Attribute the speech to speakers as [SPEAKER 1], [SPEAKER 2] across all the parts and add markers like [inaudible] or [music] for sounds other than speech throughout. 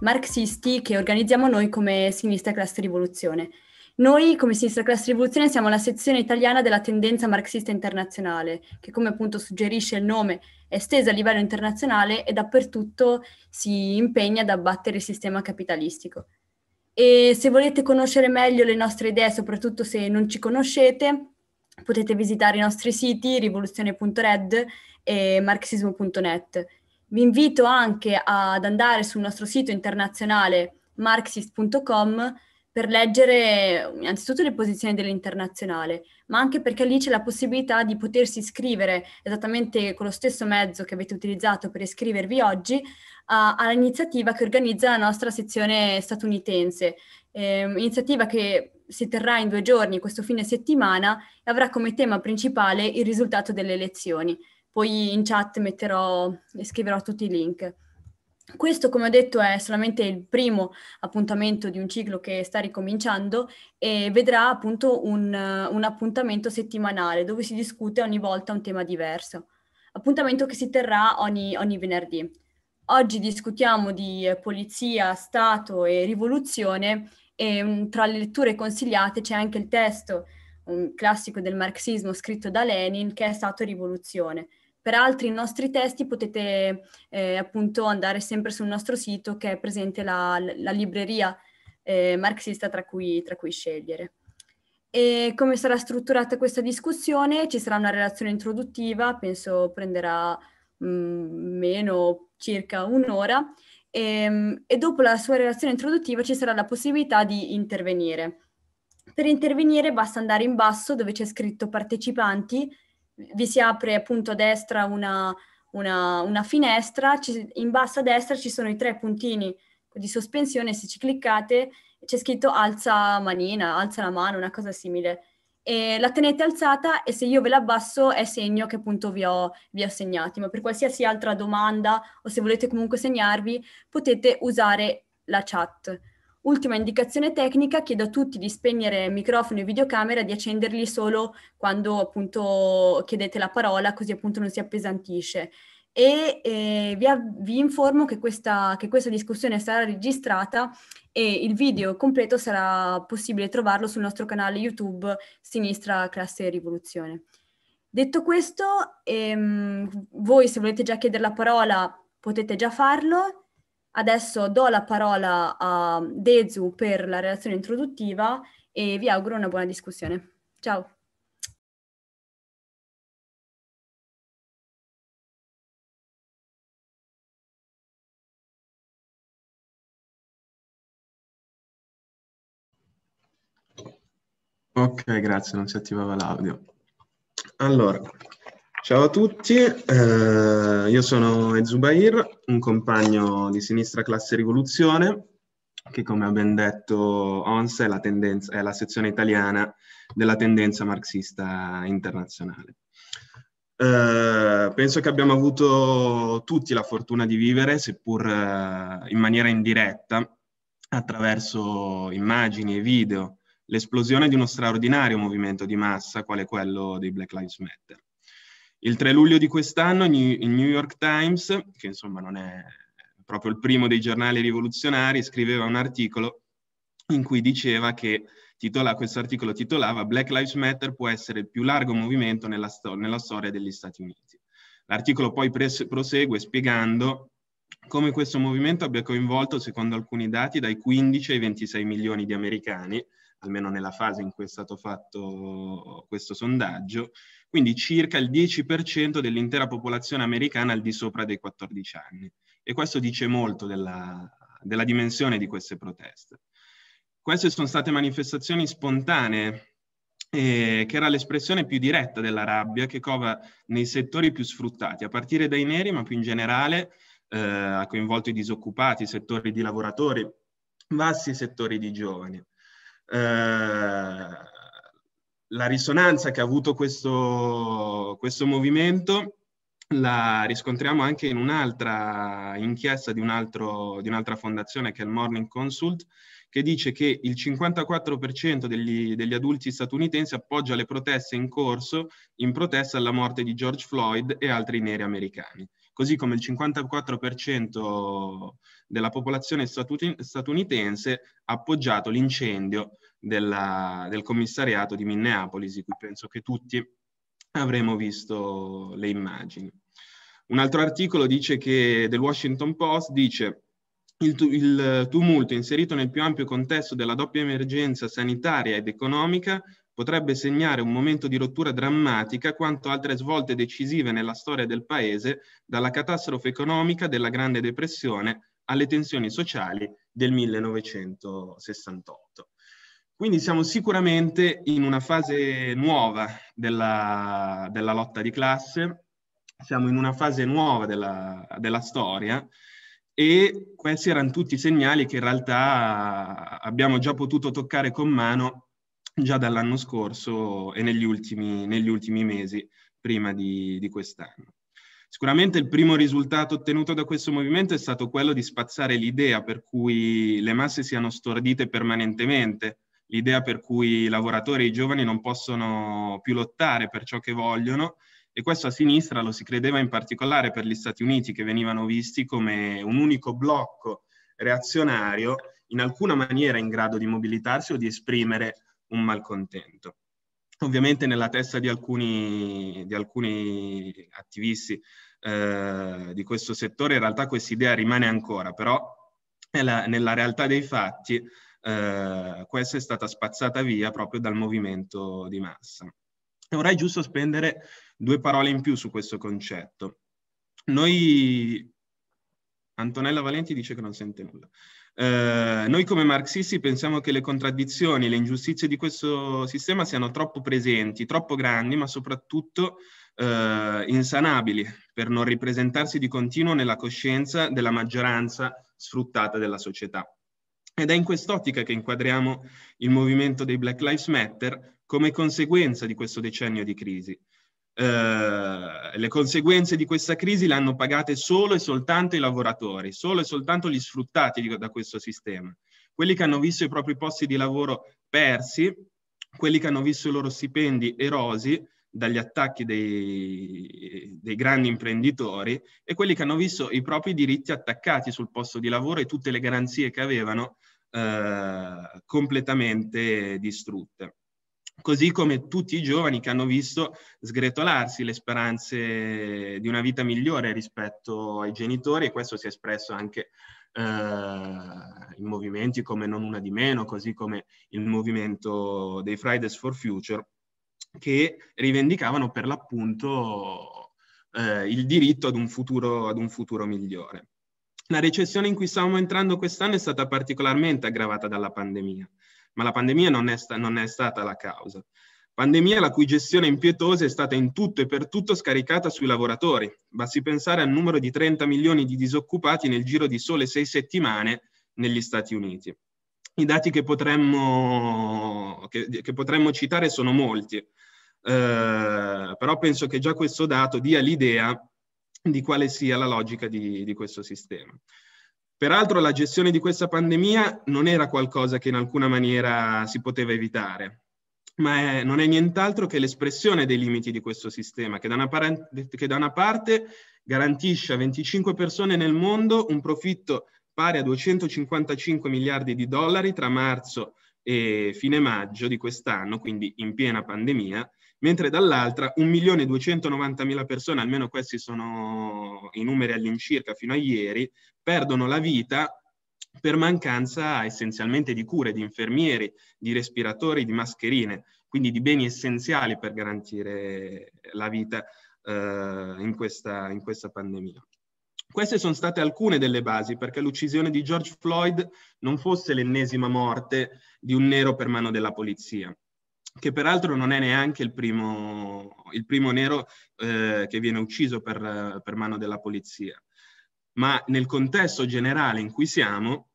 [SPEAKER 1] marxisti che organizziamo noi come Sinistra Classe Rivoluzione. Noi come Sinistra Classe Rivoluzione siamo la sezione italiana della tendenza marxista internazionale, che come appunto suggerisce il nome è estesa a livello internazionale e dappertutto si impegna ad abbattere il sistema capitalistico. E se volete conoscere meglio le nostre idee, soprattutto se non ci conoscete, potete visitare i nostri siti rivoluzione.red e marxismo.net vi invito anche ad andare sul nostro sito internazionale marxist.com per leggere innanzitutto le posizioni dell'internazionale, ma anche perché lì c'è la possibilità di potersi iscrivere esattamente con lo stesso mezzo che avete utilizzato per iscrivervi oggi uh, all'iniziativa che organizza la nostra sezione statunitense, eh, iniziativa che si terrà in due giorni questo fine settimana e avrà come tema principale il risultato delle elezioni poi in chat metterò e scriverò tutti i link. Questo, come ho detto, è solamente il primo appuntamento di un ciclo che sta ricominciando e vedrà appunto un, un, appuntamento settimanale dove si discute ogni volta un tema diverso. Appuntamento che si terrà ogni, ogni venerdì. Oggi discutiamo di polizia, Stato e rivoluzione e mm, tra le letture consigliate c'è anche il testo, un classico del marxismo scritto da Lenin, che è stato Rivoluzione per altri nostri testi potete eh, appunto andare sempre sul nostro sito che è presente la, la libreria eh, marxista tra cui, tra cui scegliere. E come sarà strutturata questa discussione? Ci sarà una relazione introduttiva, penso prenderà mh, mm, meno circa un'ora, e, ehm, e, dopo la sua relazione introduttiva ci sarà la possibilità di intervenire. Per intervenire basta andare in basso dove c'è scritto partecipanti vi si apre appunto a destra una, una, una finestra, ci, in basso a destra ci sono i tre puntini di sospensione, se ci cliccate c'è scritto alza manina, alza la mano, una cosa simile. E la tenete alzata e se io ve la abbasso è segno che appunto vi ho, vi ho segnati, ma per qualsiasi altra domanda o se volete comunque segnarvi potete usare la chat. Ultima indicazione tecnica, chiedo a tutti di spegnere microfono e videocamera, di accenderli solo quando appunto chiedete la parola, così appunto non si appesantisce. E eh, vi, vi, informo che questa, che questa discussione sarà registrata e il video completo sarà possibile trovarlo sul nostro canale YouTube Sinistra Classe Rivoluzione. Detto questo, ehm, voi se volete già chiedere la parola potete già farlo Adesso do la parola a Dezu per la relazione introduttiva e vi auguro
[SPEAKER 2] una buona discussione. Ciao!
[SPEAKER 3] Ok, grazie, non si attivava l'audio. Allora, Ciao a tutti, eh, io sono Ezubair, un compagno di sinistra classe rivoluzione che come ho ben detto ONS è la, tendenza, è la sezione italiana della tendenza marxista internazionale. Eh, penso che abbiamo avuto tutti la fortuna di vivere, seppur eh, in maniera indiretta, attraverso immagini e video, l'esplosione di uno straordinario movimento di massa quale quello dei Black Lives Matter. Il 3 luglio di quest'anno il New York Times, che insomma non è proprio il primo dei giornali rivoluzionari, scriveva un articolo in cui diceva che titola, questo articolo titolava Black Lives Matter può essere il più largo movimento nella, stor- nella storia degli Stati Uniti. L'articolo poi pres- prosegue spiegando come questo movimento abbia coinvolto, secondo alcuni dati, dai 15 ai 26 milioni di americani, almeno nella fase in cui è stato fatto questo sondaggio, quindi circa il 10% dell'intera popolazione americana al di sopra dei 14 anni. E questo dice molto della, della dimensione di queste proteste. Queste sono state manifestazioni spontanee, eh, che era l'espressione più diretta della rabbia che cova nei settori più sfruttati, a partire dai neri, ma più in generale eh, ha coinvolto i disoccupati, i settori di lavoratori, vasti settori di giovani. Eh, la risonanza che ha avuto questo, questo movimento la riscontriamo anche in un'altra inchiesta di, un'altra fondazione che è il Morning Consult, che dice che il 54% degli, degli, adulti statunitensi appoggia le proteste in corso in protesta alla morte di George Floyd e altri neri americani, così come il 54% della popolazione statunitense appoggiato l'incendio della, del commissariato di Minneapolis, di cui penso che tutti avremo visto le immagini. Un altro articolo dice che del Washington Post dice il, il tumulto inserito nel più ampio contesto della doppia emergenza sanitaria ed economica potrebbe segnare un momento di rottura drammatica quanto altre svolte decisive nella storia del paese, dalla catastrofe economica della Grande Depressione alle tensioni sociali del 1968. Quindi siamo sicuramente in una fase nuova della, della lotta di classe, siamo in una fase nuova della, della storia e questi erano tutti segnali che in realtà abbiamo già potuto toccare con mano già dall'anno scorso e negli ultimi, negli ultimi mesi prima di, di quest'anno. Sicuramente il primo risultato ottenuto da questo movimento è stato quello di spazzare l'idea per cui le masse siano stordite permanentemente, l'idea per cui i lavoratori e i giovani non possono più lottare per ciò che vogliono e questo a sinistra lo si credeva in particolare per gli Stati Uniti che venivano visti come un unico blocco reazionario in alcuna maniera in grado di mobilitarsi o di esprimere un malcontento ovviamente nella testa di alcuni, di alcuni attivisti eh, di questo settore in realtà questa idea rimane ancora, però nella, nella realtà dei fatti eh, questa è stata spazzata via proprio dal movimento di massa. E vorrei giusto spendere due parole in più su questo concetto. Noi, Antonella Valenti dice che non sente nulla. Eh, noi come marxisti pensiamo che le contraddizioni, le ingiustizie di questo sistema siano troppo presenti, troppo grandi, ma soprattutto eh, insanabili per non ripresentarsi di continuo nella coscienza della maggioranza sfruttata della società. Ed è in quest'ottica che inquadriamo il movimento dei Black Lives Matter come conseguenza di questo decennio di crisi eh, le conseguenze di questa crisi le hanno pagate solo e soltanto i lavoratori, solo e soltanto gli sfruttati da questo sistema. Quelli che hanno visto i propri posti di lavoro persi, quelli che hanno visto i loro stipendi erosi dagli attacchi dei, dei grandi imprenditori e quelli che hanno visto i propri diritti attaccati sul posto di lavoro e tutte le garanzie che avevano eh, completamente distrutte così come tutti i giovani che hanno visto sgretolarsi le speranze di una vita migliore rispetto ai genitori e questo si è espresso anche eh, in movimenti come Non Una di Meno, così come il movimento dei Fridays for Future, che rivendicavano per l'appunto eh, il diritto ad un, futuro, ad un futuro migliore. La recessione in cui stavamo entrando quest'anno è stata particolarmente aggravata dalla pandemia ma la pandemia non è, sta- non è stata la causa. Pandemia la cui gestione impietosa è stata in tutto e per tutto scaricata sui lavoratori. Basti pensare al numero di 30 milioni di disoccupati nel giro di sole sei settimane negli Stati Uniti. I dati che potremmo, che, che potremmo citare sono molti, eh, però penso che già questo dato dia l'idea di quale sia la logica di, di questo sistema. Peraltro la gestione di questa pandemia non era qualcosa che in alcuna maniera si poteva evitare, ma è, non è nient'altro che l'espressione dei limiti di questo sistema, che da, una, che da una parte garantisce a 25 persone nel mondo un profitto pari a 255 miliardi di dollari tra marzo e fine maggio di quest'anno, quindi in piena pandemia, mentre dall'altra 1.290.000 persone, almeno questi sono i numeri all'incirca fino a ieri, perdono la vita per mancanza essenzialmente di cure, di infermieri, di respiratori, di mascherine, quindi di beni essenziali per garantire la vita eh, in, questa, in questa pandemia. Queste sono state alcune delle basi perché l'uccisione di George Floyd non fosse l'ennesima morte di un nero per mano della polizia che peraltro non è neanche il primo, il primo nero eh, che viene ucciso per, per, mano della polizia. Ma nel contesto generale in cui siamo,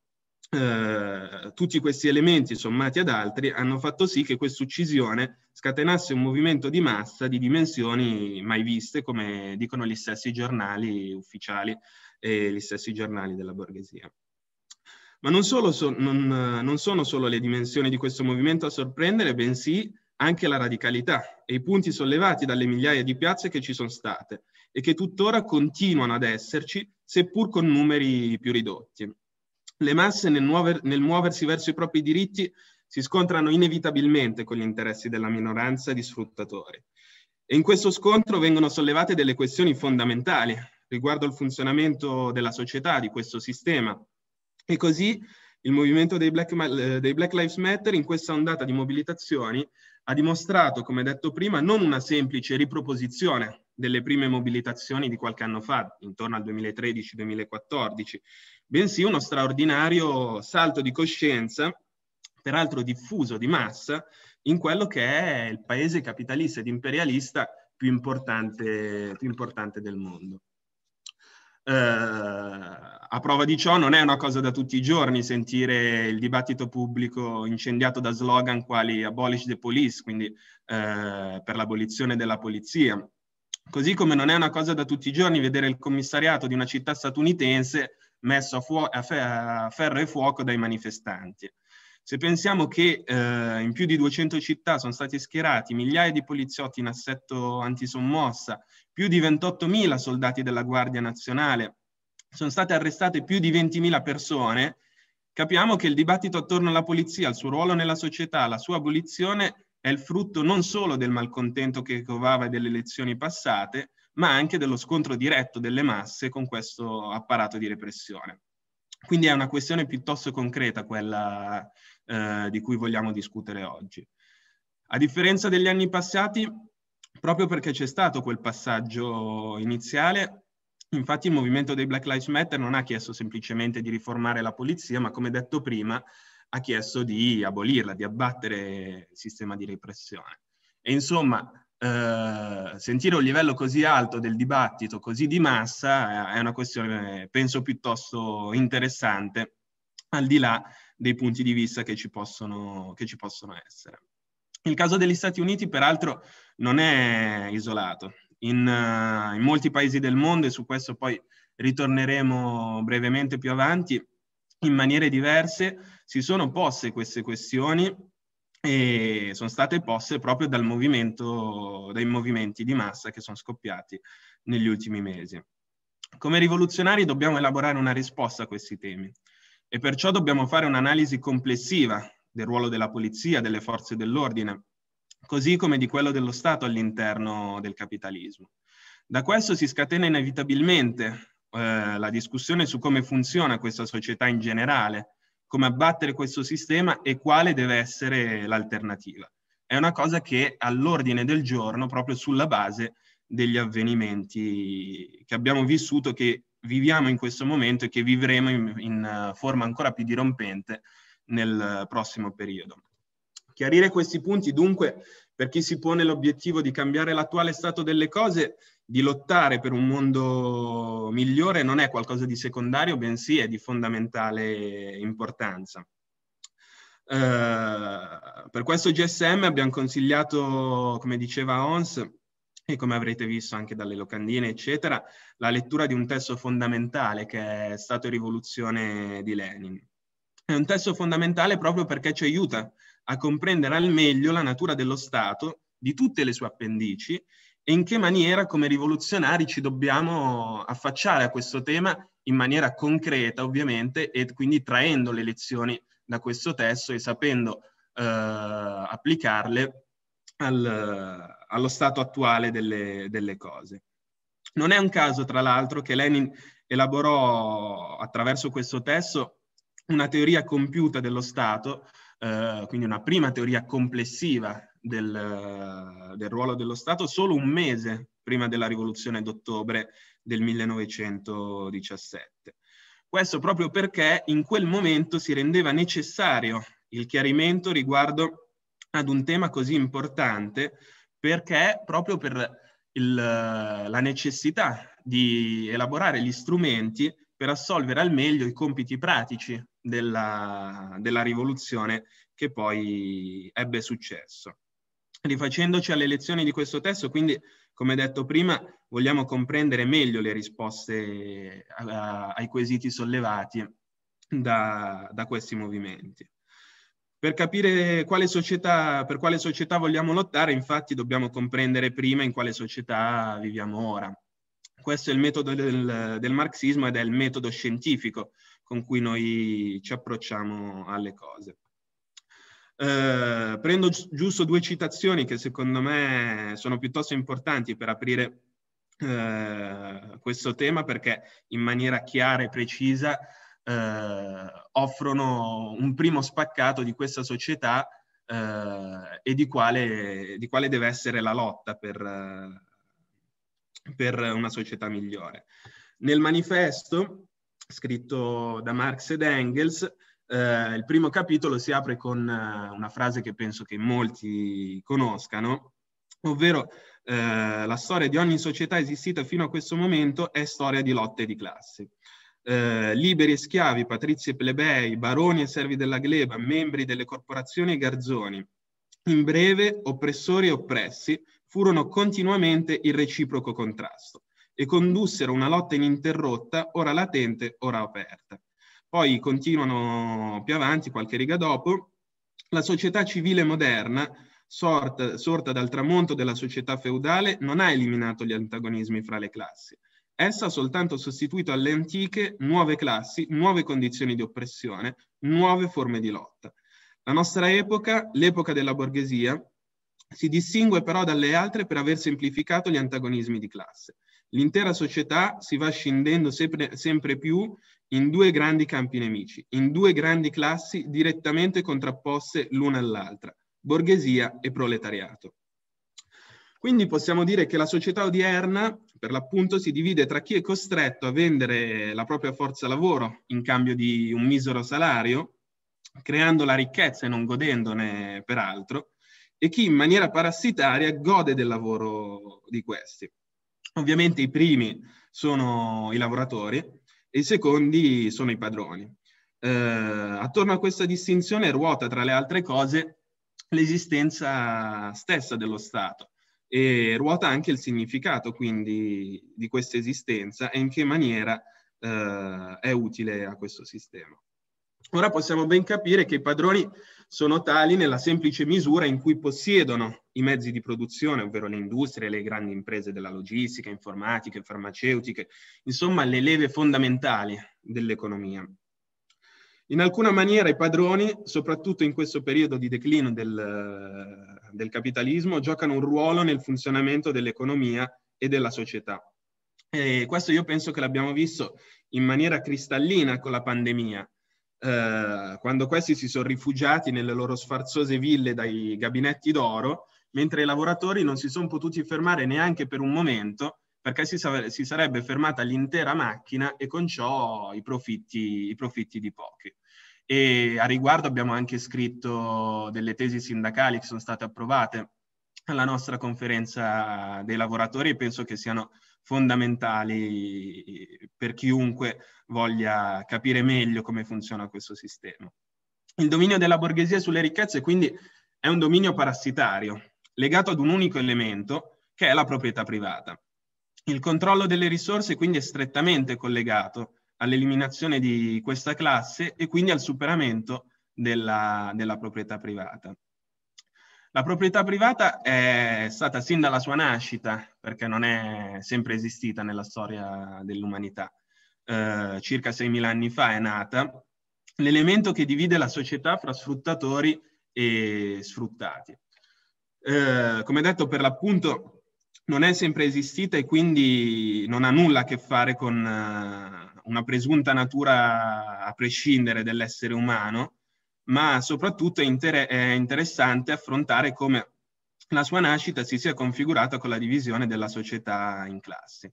[SPEAKER 3] eh, tutti questi elementi sommati ad altri hanno fatto sì che questa uccisione scatenasse un movimento di massa di dimensioni mai viste, come dicono gli stessi giornali ufficiali e gli stessi giornali della borghesia. Ma non, solo so, non, non sono solo le dimensioni di questo movimento a sorprendere, bensì anche la radicalità e i punti sollevati dalle migliaia di piazze che ci sono state e che tuttora continuano ad esserci, seppur con numeri più ridotti. Le masse nel, muover, nel muoversi verso i propri diritti si scontrano inevitabilmente con gli interessi della minoranza di sfruttatori. E in questo scontro vengono sollevate delle questioni fondamentali riguardo al funzionamento della società, di questo sistema, e così il movimento dei Black, dei Black, Lives Matter in questa ondata di mobilitazioni ha dimostrato, come detto prima, non una semplice riproposizione delle prime mobilitazioni di qualche anno fa, intorno al 2013-2014, bensì uno straordinario salto di coscienza, peraltro diffuso di massa, in quello che è il paese capitalista ed imperialista più importante, più importante del mondo eh, a prova di ciò non è una cosa da tutti i giorni sentire il dibattito pubblico incendiato da slogan quali abolish the police, quindi eh, per l'abolizione della polizia. Così come non è una cosa da tutti i giorni vedere il commissariato di una città statunitense messo a, a, fe a ferro e fuoco dai manifestanti. Se pensiamo che eh, in più di 200 città sono stati schierati migliaia di poliziotti in assetto antisommossa, più di 28.000 soldati della Guardia Nazionale, sono state arrestate più di 20.000 persone, capiamo che il dibattito attorno alla polizia, al suo ruolo nella società, la sua abolizione è il frutto non solo del malcontento che covava delle elezioni passate, ma anche dello scontro diretto delle masse con questo apparato di repressione. Quindi è una questione piuttosto concreta quella eh, di cui vogliamo discutere oggi. A differenza degli anni passati, proprio perché c'è stato quel passaggio iniziale, infatti il movimento dei Black Lives Matter non ha chiesto semplicemente di riformare la polizia, ma come detto prima, ha chiesto di abolirla, di abbattere il sistema di repressione. E insomma, eh, sentire un livello così alto del dibattito, così di massa, è una questione, penso, piuttosto interessante, al di là dei punti di vista che ci possono, che ci possono essere. Il caso degli Stati Uniti, peraltro, non è isolato. In, uh, in, molti paesi del mondo, e su questo poi ritorneremo brevemente più avanti, in maniere diverse si sono poste queste questioni e sono state poste proprio dal movimento, dai movimenti di massa che sono scoppiati negli ultimi mesi. Come rivoluzionari dobbiamo elaborare una risposta a questi temi e perciò dobbiamo fare un'analisi complessiva del ruolo della polizia, delle forze dell'ordine, così come di quello dello Stato all'interno del capitalismo. Da questo si scatena inevitabilmente eh, la discussione su come funziona questa società in generale, come abbattere questo sistema e quale deve essere l'alternativa. È una cosa che è all'ordine del giorno proprio sulla base degli avvenimenti che abbiamo vissuto che viviamo in questo momento e che vivremo in, in eh, forma ancora più dirompente nel eh, prossimo periodo. Chiarire questi punti dunque per chi si pone l'obiettivo di cambiare l'attuale stato delle cose, di lottare per un mondo migliore non è qualcosa di secondario, bensì è di fondamentale importanza. Eh, per questo GSM abbiamo consigliato, come diceva ONS, e [laughs] come avrete visto anche dalle locandine, eccetera, la lettura di un testo fondamentale che è stato Rivoluzione di Lenin. È un testo fondamentale proprio perché ci aiuta a comprendere al meglio la natura dello Stato, di tutte le sue appendici, e in che maniera come rivoluzionari ci dobbiamo affacciare a questo tema in maniera concreta, ovviamente, e quindi traendo le lezioni da questo testo e sapendo eh, applicarle al, allo stato attuale delle, delle, cose. Non è un caso, tra l'altro, che Lenin elaborò attraverso questo testo una teoria compiuta dello Stato, eh, quindi una prima teoria complessiva del, del ruolo dello Stato, solo un mese prima della rivoluzione d'ottobre del 1917. Questo proprio perché in quel momento si rendeva necessario il chiarimento riguardo ad un tema così importante perché proprio per il, la necessità di elaborare gli strumenti per assolvere al meglio i compiti pratici della, della rivoluzione che poi ebbe successo. Rifacendoci alle lezioni di questo testo, quindi come detto prima, vogliamo comprendere meglio le risposte a, a, ai quesiti sollevati da, da questi movimenti. Per capire quale società, per quale società vogliamo lottare, infatti, dobbiamo comprendere prima in quale società viviamo ora. Questo è il metodo del, del marxismo ed è il metodo scientifico con cui noi ci approcciamo alle cose. Eh, prendo giusto due citazioni che secondo me sono piuttosto importanti per aprire eh, questo tema perché in maniera chiara e precisa eh, offrono un primo spaccato di questa società eh, e di quale, di quale, deve essere la lotta per, eh, per una società migliore. Nel manifesto, scritto da Marx ed Engels, eh, il primo capitolo si apre con una frase che penso che molti conoscano, ovvero eh, la storia di ogni società esistita fino a questo momento è storia di lotte di classe eh, liberi e schiavi, patrizi e plebei, baroni e servi della gleba, membri delle corporazioni e garzoni, in breve oppressori e oppressi, furono continuamente in reciproco contrasto e condussero una lotta ininterrotta, ora latente, ora aperta. Poi continuano più avanti, qualche riga dopo, la società civile moderna, sorta, sorta dal tramonto della società feudale, non ha eliminato gli antagonismi fra le classi, Essa ha soltanto sostituito alle antiche nuove classi, nuove condizioni di oppressione, nuove forme di lotta. La nostra epoca, l'epoca della borghesia, si distingue però dalle altre per aver semplificato gli antagonismi di classe. L'intera società si va scindendo sempre, sempre, più in due grandi campi nemici, in due grandi classi direttamente contrapposte l'una all'altra, borghesia e proletariato. Quindi possiamo dire che la società odierna per l'appunto si divide tra chi è costretto a vendere la propria forza lavoro in cambio di un misero salario, creando la ricchezza e non godendone peraltro, e chi in maniera parassitaria gode del lavoro di questi. Ovviamente i primi sono i lavoratori e i secondi sono i padroni. Eh, attorno a questa distinzione ruota, tra le altre cose, l'esistenza stessa dello Stato, e ruota anche il significato quindi di questa esistenza e in che maniera eh, è utile a questo sistema. Ora possiamo ben capire che i padroni sono tali nella semplice misura in cui possiedono i mezzi di produzione, ovvero le industrie, le grandi imprese della logistica, informatiche, farmaceutiche, insomma le leve fondamentali dell'economia. In alcuna maniera i padroni, soprattutto in questo periodo di declino del, del capitalismo, giocano un ruolo nel funzionamento dell'economia e della società. E questo io penso che l'abbiamo visto in maniera cristallina con la pandemia. Eh, quando questi si sono rifugiati nelle loro sfarzose ville dai gabinetti d'oro, mentre i lavoratori non si sono potuti fermare neanche per un momento perché si, sare si sarebbe fermata l'intera macchina e con ciò i profitti, i profitti di pochi. E a riguardo abbiamo anche scritto delle tesi sindacali che sono state approvate alla nostra conferenza dei lavoratori e penso che siano fondamentali per chiunque voglia capire meglio come funziona questo sistema. Il dominio della borghesia sulle ricchezze quindi è un dominio parassitario legato ad un unico elemento che è la proprietà privata. Il controllo delle risorse quindi è strettamente collegato all'eliminazione di questa classe e quindi al superamento della, della proprietà privata. La proprietà privata è stata sin dalla sua nascita, perché non è sempre esistita nella storia dell'umanità, eh, circa 6.000 anni fa è nata, l'elemento che divide la società fra sfruttatori e sfruttati. Eh, come detto, per l'appunto, non è sempre esistita e quindi non ha nulla a che fare con eh, una presunta natura a prescindere dell'essere umano, ma soprattutto è, inter- è, interessante affrontare come la sua nascita si sia configurata con la divisione della società in classi.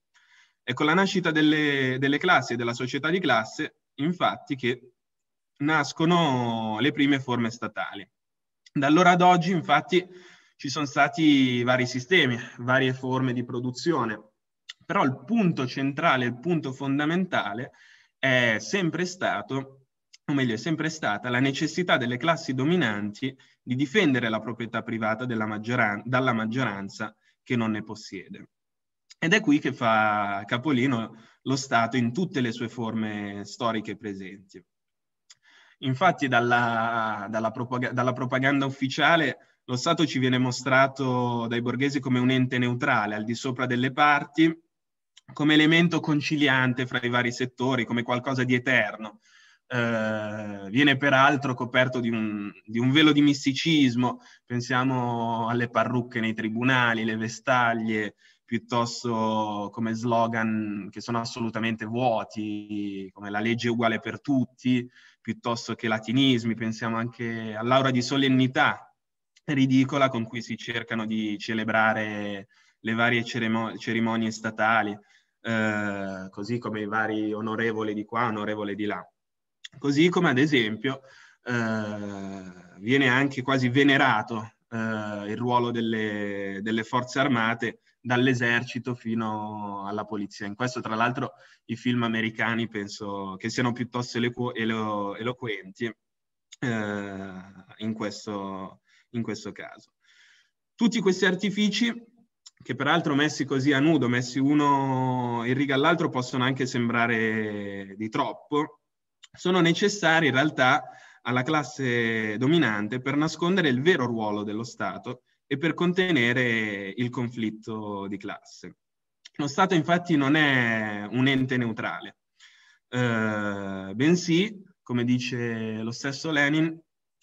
[SPEAKER 3] È con la nascita delle, delle classi e della società di classe, infatti, che nascono le prime forme statali. Da allora ad oggi, infatti, ci sono stati vari sistemi, varie forme di produzione, però il punto centrale, il punto fondamentale è sempre stato o meglio, è sempre stata la necessità delle classi dominanti di difendere la proprietà privata maggioran dalla maggioranza che non ne possiede. Ed è qui che fa capolino lo Stato in tutte le sue forme storiche presenti. Infatti dalla, dalla, propag dalla propaganda ufficiale lo Stato ci viene mostrato dai borghesi come un ente neutrale, al di sopra delle parti, come elemento conciliante fra i vari settori, come qualcosa di eterno. Eh, viene peraltro coperto di un, di un, velo di misticismo, pensiamo alle parrucche nei tribunali, le vestaglie, piuttosto come slogan che sono assolutamente vuoti, come la legge è uguale per tutti, piuttosto che latinismi, pensiamo anche all'aura di solennità ridicola con cui si cercano di celebrare le varie cerimo- cerimonie statali, eh, così come i vari onorevoli di qua, onorevoli di là. Così come ad esempio eh, viene anche quasi venerato eh, il ruolo delle, delle, forze armate dall'esercito fino alla polizia. In questo tra l'altro i film americani penso che siano piuttosto eloquenti eh, in questo, in questo caso. Tutti questi artifici, che peraltro messi così a nudo, messi uno in riga all'altro, possono anche sembrare di troppo, sono necessari in realtà alla classe dominante per nascondere il vero ruolo dello Stato e per contenere il conflitto di classe. Lo Stato infatti non è un ente neutrale, eh, bensì, come dice lo stesso Lenin,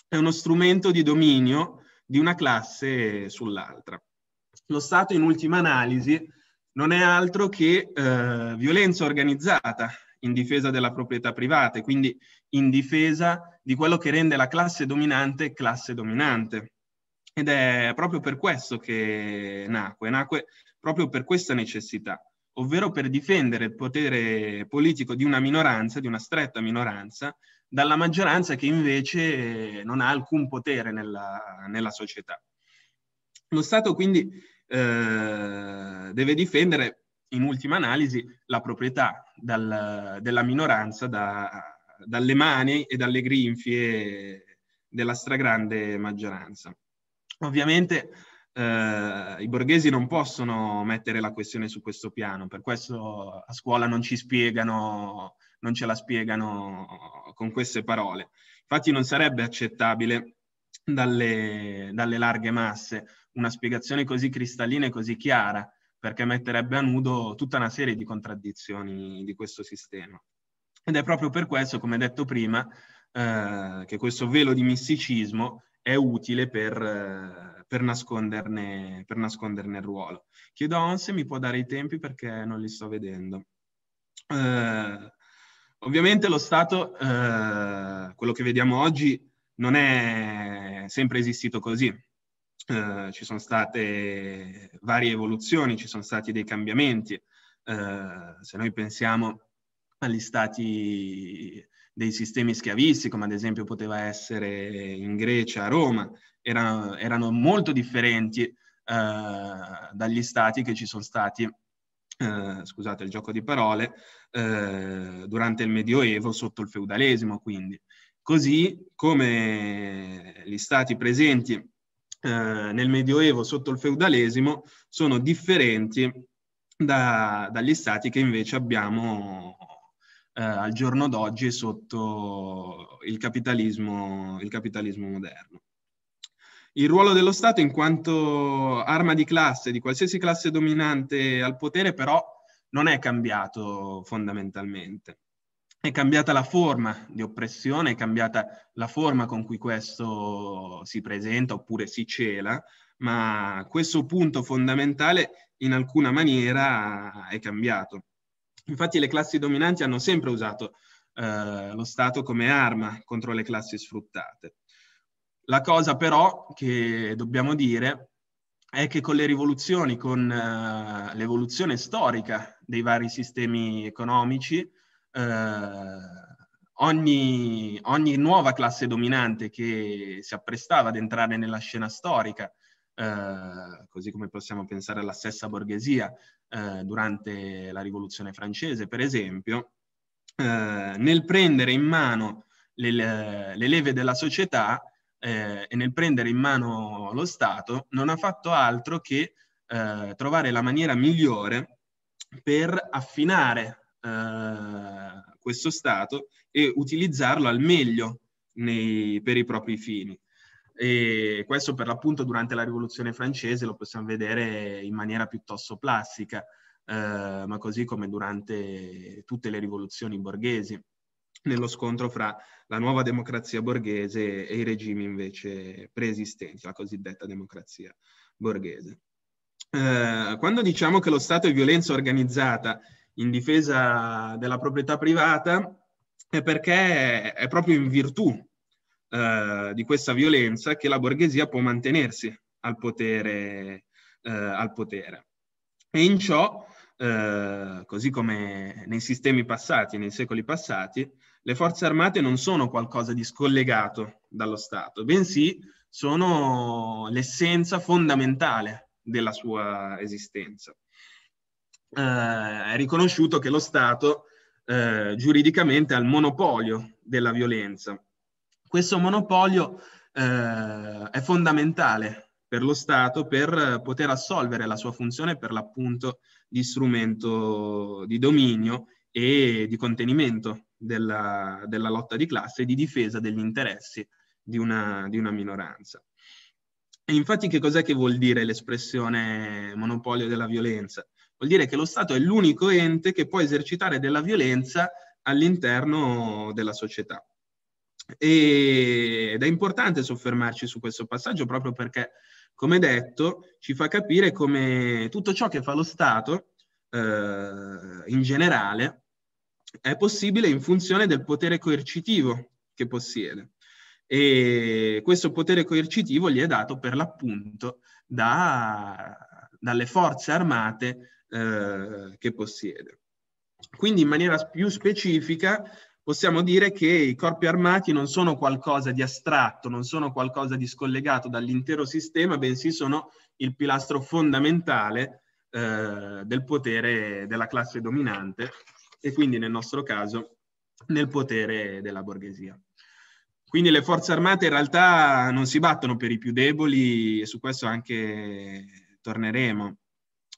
[SPEAKER 3] è uno strumento di dominio di una classe sull'altra. Lo Stato, in ultima analisi, non è altro che eh, violenza organizzata in difesa della proprietà privata e quindi in difesa di quello che rende la classe dominante classe dominante. Ed è proprio per questo che nacque, nacque proprio per questa necessità, ovvero per difendere il potere politico di una minoranza, di una stretta minoranza, dalla maggioranza che invece eh, non ha alcun potere nella, nella società. Lo Stato quindi eh, deve difendere in ultima analisi la proprietà dal, della minoranza da, dalle mani e dalle grinfie della stragrande maggioranza. Ovviamente eh, i borghesi non possono mettere la questione su questo piano, per questo a scuola non ci spiegano non ce la spiegano con queste parole. Infatti non sarebbe accettabile dalle, dalle larghe masse una spiegazione così cristallina e così chiara, perché metterebbe a nudo tutta una serie di contraddizioni di questo sistema. Ed è proprio per questo, come detto prima, eh, che questo velo di misticismo è utile per, eh, per, nasconderne, per, nasconderne, il ruolo. Chiedo a Ons se mi può dare i tempi perché non li sto vedendo. Eh, Ovviamente lo Stato, eh, quello che vediamo oggi, non è sempre esistito così. Eh, ci sono state varie evoluzioni, ci sono stati dei cambiamenti. Eh, se noi pensiamo agli stati dei sistemi schiavisti, come ad esempio poteva essere in Grecia, a Roma, erano, erano molto differenti eh, dagli stati che ci sono stati eh, scusate il gioco di parole, eh, durante il Medioevo sotto il feudalesimo quindi. Così come gli stati presenti eh, nel Medioevo sotto il feudalesimo sono differenti da, dagli stati che invece abbiamo eh, al giorno d'oggi sotto il capitalismo, il capitalismo moderno il ruolo dello Stato in quanto arma di classe, di qualsiasi classe dominante al potere, però non è cambiato fondamentalmente. È cambiata la forma di oppressione, è cambiata la forma con cui questo si presenta oppure si cela, ma questo punto fondamentale in alcuna maniera è cambiato. Infatti le classi dominanti hanno sempre usato eh, lo Stato come arma contro le classi sfruttate. La cosa però che dobbiamo dire è che con le rivoluzioni, con eh, l'evoluzione storica dei vari sistemi economici, eh, ogni, ogni, nuova classe dominante che si apprestava ad entrare nella scena storica, eh, così come possiamo pensare alla stessa borghesia eh, durante la rivoluzione francese, per esempio, eh, nel prendere in mano le, le leve della società, eh, e nel prendere in mano lo Stato non ha fatto altro che eh, trovare la maniera migliore per affinare eh, questo Stato e utilizzarlo al meglio nei, per i propri fini. E questo per l'appunto durante la rivoluzione francese lo possiamo vedere in maniera piuttosto plastica eh, ma così come durante tutte le rivoluzioni borghesi nello scontro fra la nuova democrazia borghese e i regimi invece preesistenti, la cosiddetta democrazia borghese. Eh, quando diciamo che lo Stato è violenza organizzata in difesa della proprietà privata, è perché è proprio in virtù eh, di questa violenza che la borghesia può mantenersi al potere. Eh, al potere. E in ciò, eh, così come nei sistemi passati, nei secoli passati, le forze armate non sono qualcosa di scollegato dallo Stato, bensì sono l'essenza fondamentale della sua esistenza. Eh, è riconosciuto che lo Stato eh, giuridicamente ha il monopolio della violenza. Questo monopolio eh, è fondamentale per lo Stato per poter assolvere la sua funzione per l'appunto di strumento di dominio e di contenimento della, della lotta di classe e di difesa degli interessi di una, di una minoranza. E infatti che cos'è che vuol dire l'espressione monopolio della violenza? Vuol dire che lo Stato è l'unico ente che può esercitare della violenza all'interno della società. Ed è importante soffermarci su questo passaggio proprio perché, come detto, ci fa capire come tutto ciò che fa lo Stato eh, in generale è possibile in funzione del potere coercitivo che possiede. E questo potere coercitivo gli è dato per l'appunto da, dalle forze armate eh, che possiede. Quindi in maniera più specifica possiamo dire che i corpi armati non sono qualcosa di astratto, non sono qualcosa di scollegato dall'intero sistema, bensì sono il pilastro fondamentale eh, del potere della classe dominante e quindi nel nostro caso nel potere della borghesia. Quindi le forze armate in realtà non si battono per i più deboli e su questo anche torneremo,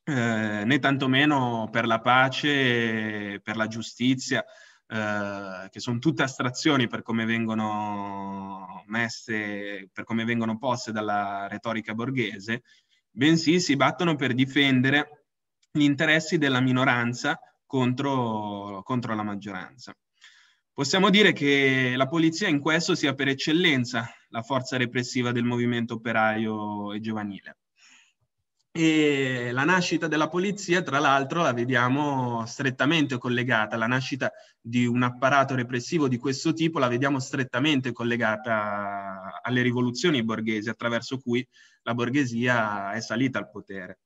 [SPEAKER 3] eh, né tantomeno per la pace, per la giustizia, eh, che sono tutte astrazioni per come vengono messe, per come vengono poste dalla retorica borghese, bensì si battono per difendere gli interessi della minoranza contro, contro la maggioranza. Possiamo dire che la polizia in questo sia per eccellenza la forza repressiva del movimento operaio e giovanile. E la nascita della polizia, tra l'altro, la vediamo strettamente collegata, la nascita di un apparato repressivo di questo tipo la vediamo strettamente collegata alle rivoluzioni borghesi, attraverso cui la borghesia è salita al potere.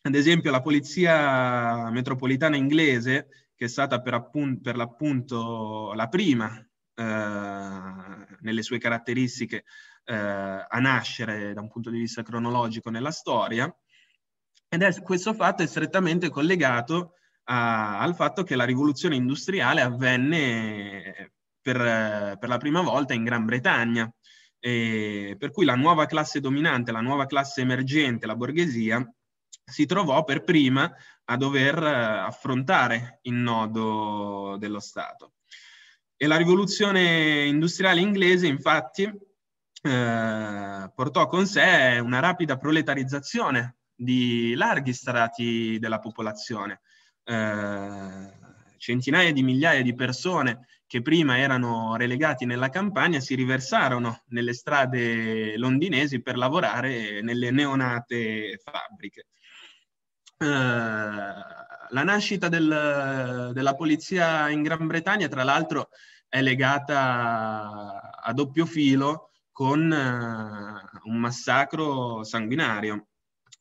[SPEAKER 3] Ad esempio la polizia metropolitana inglese, che è stata per, appun per l'appunto la prima eh, nelle sue caratteristiche eh, a nascere da un punto di vista cronologico nella storia, ed è questo fatto è strettamente collegato a, al fatto che la rivoluzione industriale avvenne per, per la prima volta in Gran Bretagna, per cui la nuova classe dominante, la nuova classe emergente, la borghesia, si trovò per prima a dover eh, affrontare il nodo dello Stato. E la rivoluzione industriale inglese, infatti, eh, portò con sé una rapida proletarizzazione di larghi strati della popolazione. Eh, centinaia di migliaia di persone che prima erano relegati nella campagna si riversarono nelle strade londinesi per lavorare nelle neonate fabbriche. Eh, la nascita del, della polizia in Gran Bretagna, tra l'altro, è legata a doppio filo con uh, un massacro sanguinario,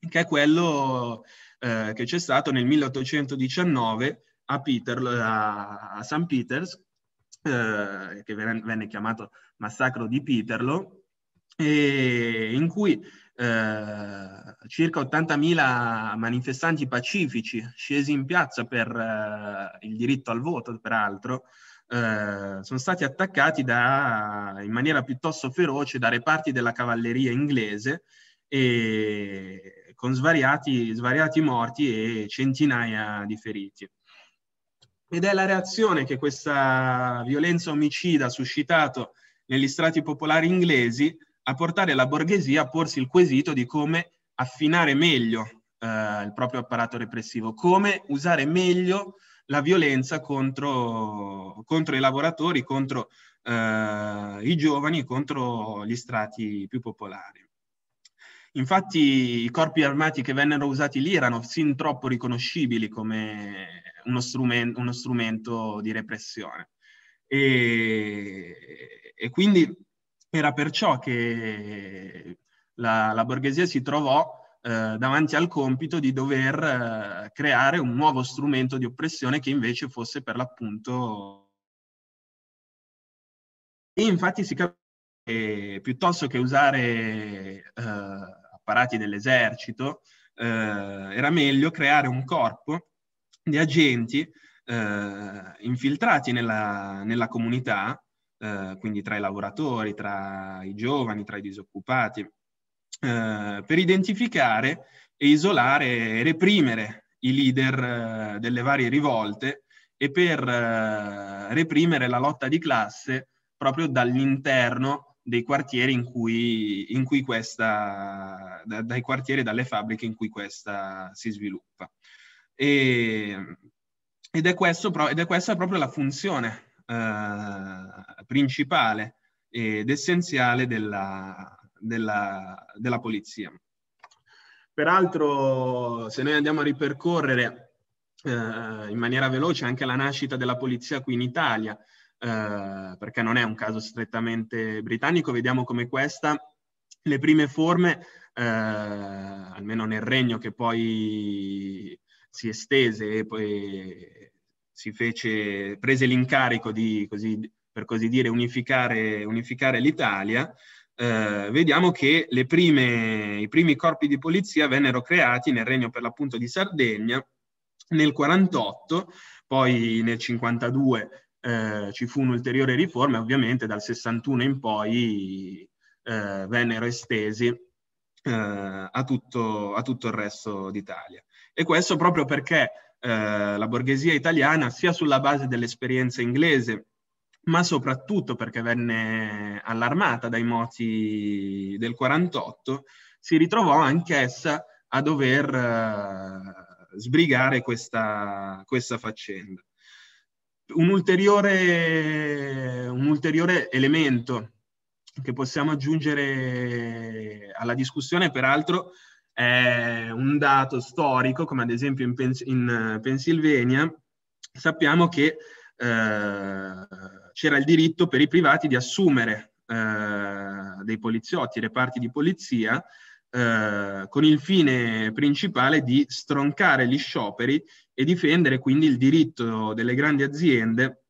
[SPEAKER 3] che è quello uh, che c'è stato nel 1819 a, Peter, a, a St. Peters, uh, che venne chiamato massacro di Peterlo, in cui eh, circa 80.000 manifestanti pacifici scesi in piazza per eh, il diritto al voto, peraltro, eh, sono stati attaccati da, in maniera piuttosto feroce da reparti della cavalleria inglese e con svariati, svariati morti e centinaia di feriti. Ed è la reazione che questa violenza omicida ha suscitato negli strati popolari inglesi a portare la borghesia a porsi il quesito di come affinare meglio eh, il proprio apparato repressivo, come usare meglio la violenza contro, contro i lavoratori, contro eh, i giovani, contro gli strati più popolari. Infatti i corpi armati che vennero usati lì erano sin troppo riconoscibili come uno strumento, uno strumento di repressione. E, e quindi era perciò che la, la borghesia si trovò eh, davanti al compito di dover eh, creare un nuovo strumento di oppressione che invece fosse per l'appunto... E infatti si capì che piuttosto che usare eh, apparati dell'esercito, eh, era meglio creare un corpo di agenti eh, infiltrati nella, nella comunità eh, quindi tra i lavoratori, tra i giovani, tra i disoccupati, eh, per identificare e isolare e reprimere i leader eh, delle varie rivolte e per eh, reprimere la lotta di classe proprio dall'interno dei quartieri in cui, in cui questa, da, dai quartieri e dalle fabbriche in cui questa si sviluppa. E, ed, è questo, ed è questa proprio la funzione eh, principale ed essenziale della, della, della polizia. Peraltro, se noi andiamo a ripercorrere eh, in maniera veloce anche la nascita della polizia qui in Italia, eh, perché non è un caso strettamente britannico, vediamo come questa, le prime forme, eh, almeno nel regno che poi si estese e poi si fece, prese l'incarico di, così, per così dire, unificare, unificare l'Italia, eh, vediamo che prime, i primi corpi di polizia vennero creati nel regno per l'appunto di Sardegna nel 48, poi nel 52 eh, ci fu un'ulteriore riforma, ovviamente dal 61 in poi eh, vennero estesi eh, a tutto, a tutto il resto d'Italia. E questo proprio perché eh, la borghesia italiana sia sulla base dell'esperienza inglese, ma soprattutto perché venne allarmata dai moti del 48, si ritrovò anch'essa a dover eh, sbrigare questa, questa faccenda. Un ulteriore, un ulteriore elemento che possiamo aggiungere alla discussione, peraltro, è un dato storico, come ad esempio in, Pens- in eh, Pennsylvania, sappiamo che eh, c'era il diritto per i privati di assumere eh, dei poliziotti, reparti di polizia, eh, con il fine principale di stroncare gli scioperi e difendere quindi il diritto delle grandi aziende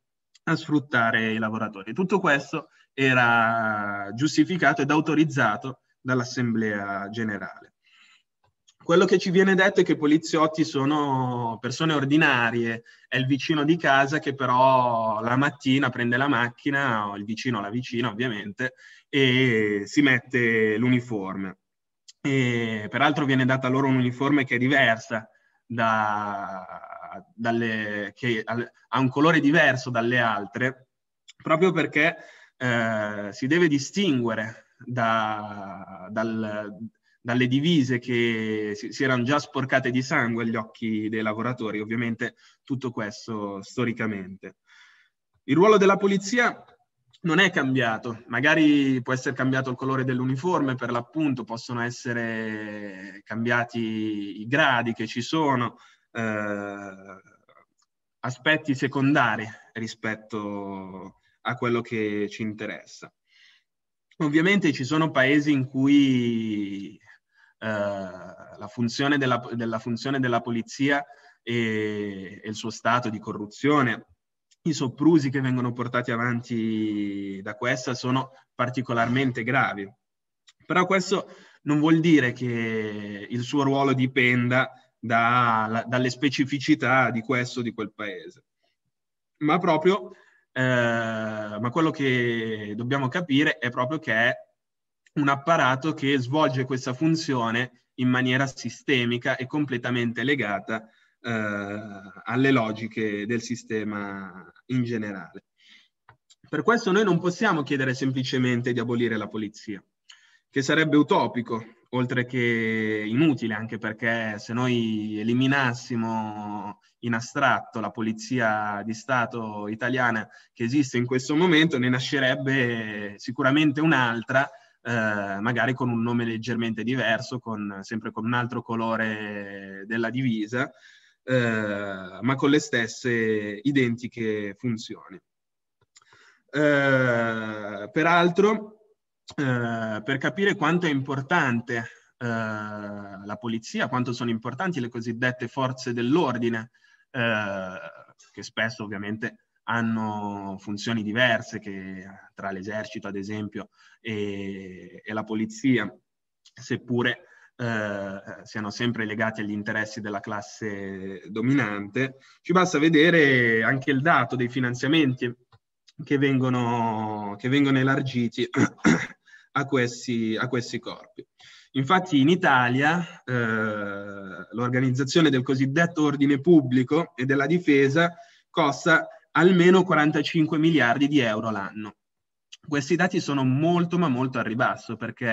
[SPEAKER 3] a sfruttare i lavoratori. Tutto questo era giustificato ed autorizzato dall'Assemblea generale quello che ci viene detto è che i poliziotti sono persone ordinarie, è il vicino di casa che però la mattina prende la macchina, o il vicino la vicina ovviamente, e si mette l'uniforme. E, peraltro viene data loro un'uniforme che è diversa, da, dalle, che ha un colore diverso dalle altre, proprio perché eh, si deve distinguere da, dal, dalle divise che si, erano già sporcate di sangue agli occhi dei lavoratori, ovviamente tutto questo storicamente. Il ruolo della polizia non è cambiato, magari può essere cambiato il colore dell'uniforme, per l'appunto possono essere cambiati i gradi che ci sono, eh, aspetti secondari rispetto a quello che ci interessa. Ovviamente ci sono paesi in cui eh, la funzione della, della, funzione della polizia e, e il suo stato di corruzione, i soprusi che vengono portati avanti da questa sono particolarmente gravi. Però questo non vuol dire che il suo ruolo dipenda da, dalle specificità di questo o di quel paese, ma proprio, eh, ma quello che dobbiamo capire è proprio che è un apparato che svolge questa funzione in maniera sistemica e completamente legata eh, alle logiche del sistema in generale. Per questo noi non possiamo chiedere semplicemente di abolire la polizia, che sarebbe utopico, oltre che inutile, anche perché se noi eliminassimo in astratto la polizia di Stato italiana che esiste in questo momento, ne nascerebbe sicuramente un'altra eh, magari con un nome leggermente diverso, con, sempre con un altro colore della divisa, eh, ma con le stesse identiche funzioni. Eh, peraltro, eh, per capire quanto è importante eh, la polizia, quanto sono importanti le cosiddette forze dell'ordine, che spesso ovviamente hanno funzioni diverse che, tra l'esercito, ad esempio, e, e la polizia, seppure eh, siano sempre legati agli interessi della classe dominante. Ci basta vedere anche il dato dei finanziamenti che vengono, che vengono elargiti [coughs] a questi, a questi corpi. Infatti in Italia eh, l'organizzazione del cosiddetto ordine pubblico e della difesa costa almeno 45 miliardi di euro l'anno. Questi dati sono molto ma molto al ribasso perché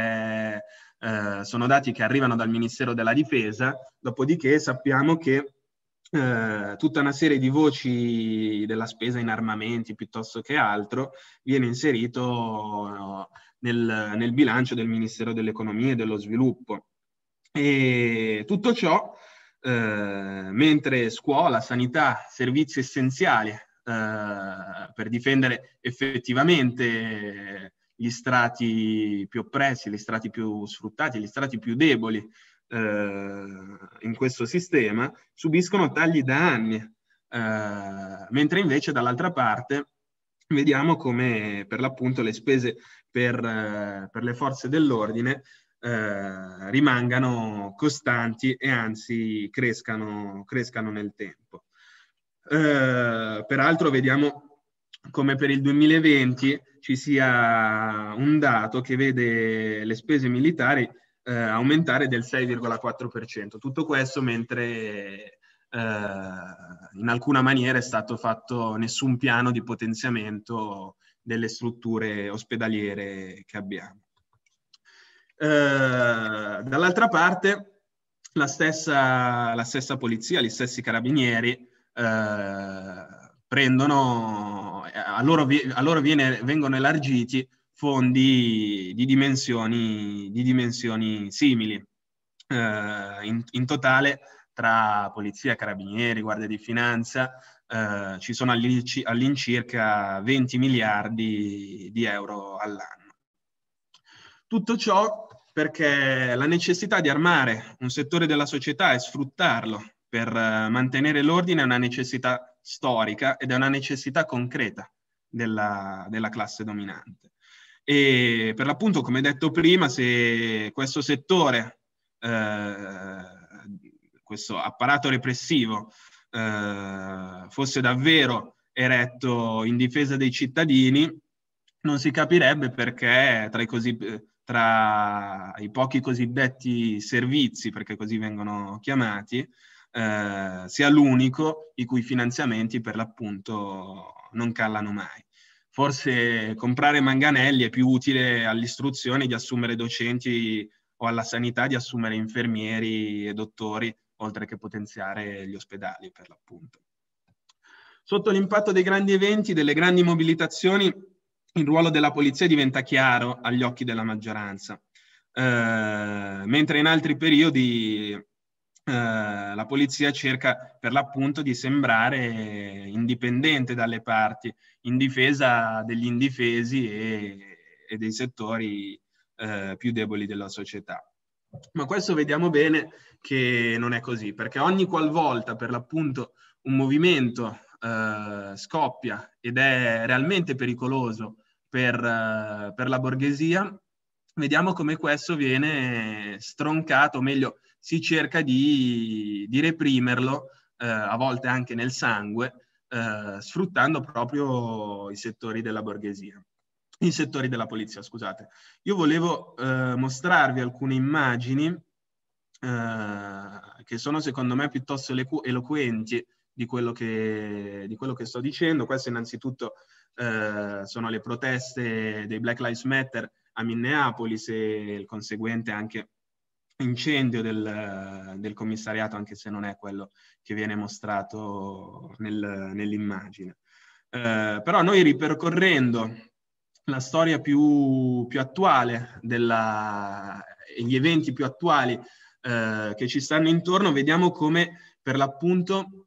[SPEAKER 3] eh, sono dati che arrivano dal Ministero della Difesa, dopodiché sappiamo che eh, tutta una serie di voci della spesa in armamenti piuttosto che altro viene inserito no, nel, nel, bilancio del Ministero dell'Economia e dello Sviluppo. E tutto ciò eh, mentre scuola, sanità, servizi essenziali eh, per difendere effettivamente eh, gli strati più oppressi, gli strati più sfruttati, gli strati più deboli eh, in questo sistema, subiscono tagli da anni, eh, mentre invece dall'altra parte vediamo come per l'appunto le spese per, eh, per le forze dell'ordine eh, rimangano costanti e anzi crescano, crescano nel tempo. Eh, peraltro vediamo come per il 2020 ci sia un dato che vede le spese militari eh, aumentare del 6,4%. Tutto questo mentre Uh, in alcuna maniera è stato fatto nessun piano di potenziamento delle strutture ospedaliere che abbiamo. Uh, dall'altra parte la stessa, la stessa polizia, gli stessi carabinieri eh, prendono, eh, a loro, a loro viene, vengono elargiti fondi di dimensioni, di dimensioni simili. Eh, in, in, totale tra polizia, carabinieri, guardia di finanza eh, ci sono all'incirca 20 miliardi di euro all'anno. Tutto ciò perché la necessità di armare un settore della società e sfruttarlo per eh, mantenere l'ordine è una necessità storica ed è una necessità concreta della, della classe dominante. E per l'appunto, come detto prima, se questo settore, eh, questo apparato repressivo eh, fosse davvero eretto in difesa dei cittadini, non si capirebbe perché tra i così tra i pochi cosiddetti servizi, perché così vengono chiamati, eh, sia l'unico i cui finanziamenti per l'appunto non callano mai. Forse comprare manganelli è più utile all'istruzione di assumere docenti o alla sanità di assumere infermieri e dottori, oltre che potenziare gli ospedali per l'appunto. Sotto l'impatto dei grandi eventi, delle grandi mobilitazioni, il ruolo della polizia diventa chiaro agli occhi della maggioranza, eh, mentre in altri periodi eh, la polizia cerca per l'appunto di sembrare indipendente dalle parti, in difesa degli indifesi e, e dei settori eh, più deboli della società. Ma questo vediamo bene che non è così, perché ogni qualvolta per l'appunto un movimento eh, scoppia ed è realmente pericoloso per, eh, per la borghesia, vediamo come questo viene stroncato, o meglio, si cerca di, di reprimerlo, eh, a volte anche nel sangue, eh, sfruttando proprio i settori della borghesia, i settori della polizia, scusate. Io volevo eh, mostrarvi alcune immagini eh, che sono secondo me piuttosto eloquenti di quello che, di quello che sto dicendo. Queste innanzitutto eh, sono le proteste dei Black Lives Matter a Minneapolis e il conseguente anche incendio del, del, commissariato, anche se non è quello che viene mostrato nel, nell'immagine. Eh, però noi ripercorrendo la storia più, più attuale della, e gli eventi più attuali eh, che ci stanno intorno, vediamo come per l'appunto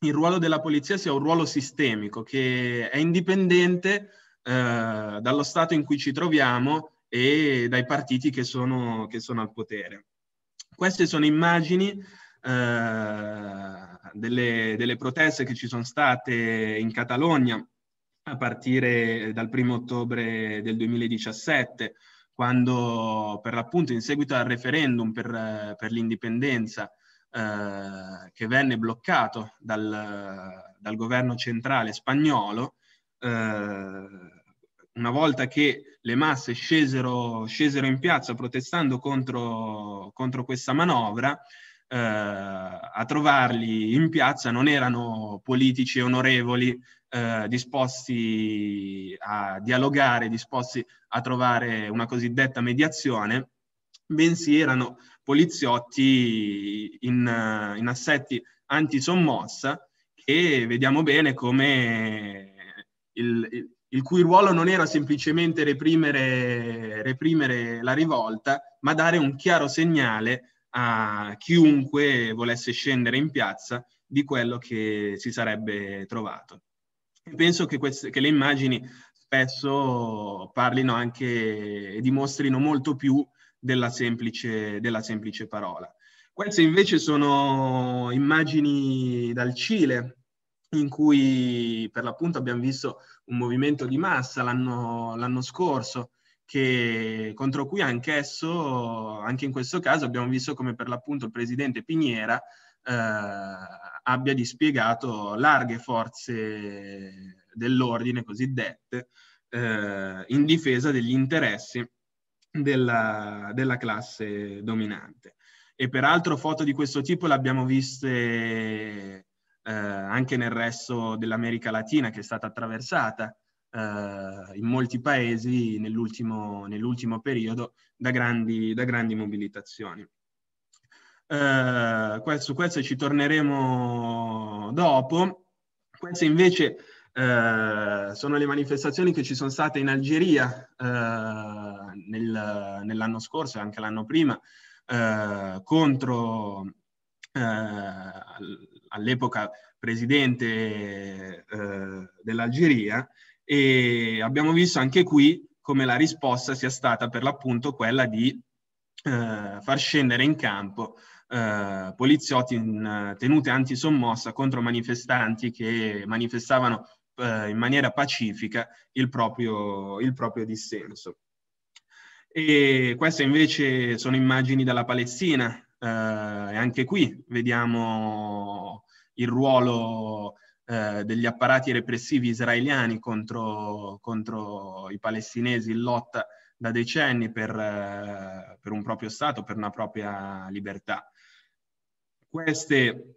[SPEAKER 3] il ruolo della polizia sia un ruolo sistemico che è indipendente eh, dallo stato in cui ci troviamo e dai partiti che sono, che sono al potere. Queste sono immagini eh, delle, delle proteste che ci sono state in Catalogna a partire dal primo ottobre del 2017, quando per l'appunto in seguito al referendum per, per l'indipendenza eh, che venne bloccato dal, dal governo centrale spagnolo, eh, una volta che le masse scesero, scesero in piazza protestando contro, contro questa manovra, eh, a trovarli in piazza non erano politici onorevoli eh, disposti a dialogare, disposti a trovare una cosiddetta mediazione, bensì erano poliziotti in, in assetti antisommossa che vediamo bene come il, il il cui ruolo non era semplicemente reprimere, reprimere la rivolta, ma dare un chiaro segnale a chiunque volesse scendere in piazza di quello che si sarebbe trovato. penso che, queste, che le immagini spesso parlino anche e dimostrino molto più della semplice, della semplice parola. Queste invece sono immagini dal Cile, in cui per l'appunto abbiamo visto un movimento di massa l'anno, l'anno scorso, che, contro cui anch'esso, anche in questo caso, abbiamo visto come per l'appunto il presidente Piniera eh, abbia dispiegato larghe forze dell'ordine cosiddette eh, in difesa degli interessi della, della classe dominante. E peraltro foto di questo tipo le abbiamo viste eh, anche nel resto dell'America Latina che è stata attraversata eh, in molti paesi nell'ultimo, nell'ultimo periodo da grandi, da grandi mobilitazioni. Eh, su questo ci torneremo dopo. Queste invece eh, sono le manifestazioni che ci sono state in Algeria eh, nel, nell'anno scorso e anche l'anno prima eh, contro eh, all'epoca presidente eh, dell'Algeria e abbiamo visto anche qui come la risposta sia stata per l'appunto quella di eh, far scendere in campo eh, poliziotti in tenute antisommossa contro manifestanti che manifestavano eh, in maniera pacifica il proprio, il proprio dissenso. E queste invece sono immagini dalla Palestina, eh, e anche qui vediamo il ruolo eh, degli apparati repressivi israeliani contro, contro, i palestinesi in lotta da decenni per, eh, per un proprio Stato, per una propria libertà. Queste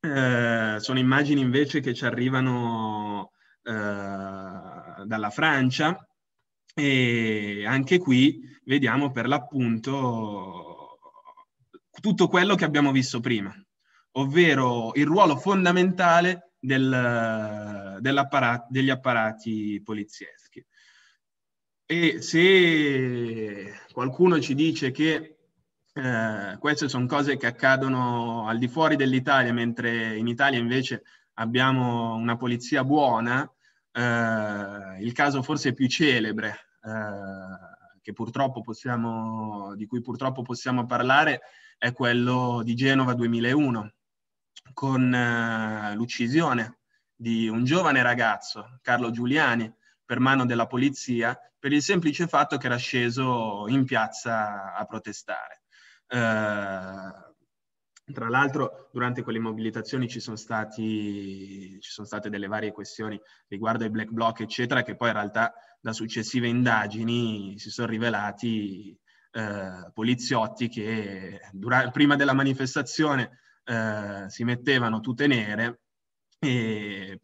[SPEAKER 3] eh, sono immagini invece che ci arrivano eh, dalla Francia e anche qui vediamo per l'appunto tutto quello che abbiamo visto prima, ovvero il ruolo fondamentale del, degli apparati polizieschi. E se qualcuno ci dice che eh, queste sono cose che accadono al di fuori dell'Italia, mentre in Italia invece abbiamo una polizia buona, eh, il caso forse più celebre eh, purtroppo possiamo, di cui purtroppo possiamo parlare è quello di Genova 2001, con eh, l'uccisione di un giovane ragazzo, Carlo Giuliani, per mano della polizia, per il semplice fatto che era sceso in piazza a protestare. Eh, tra l'altro, durante quelle mobilitazioni ci sono, stati, ci sono, state delle varie questioni riguardo ai black bloc, eccetera, che poi in realtà da successive indagini si sono rivelati eh, poliziotti che durante, prima della manifestazione eh, si mettevano tutte nere per,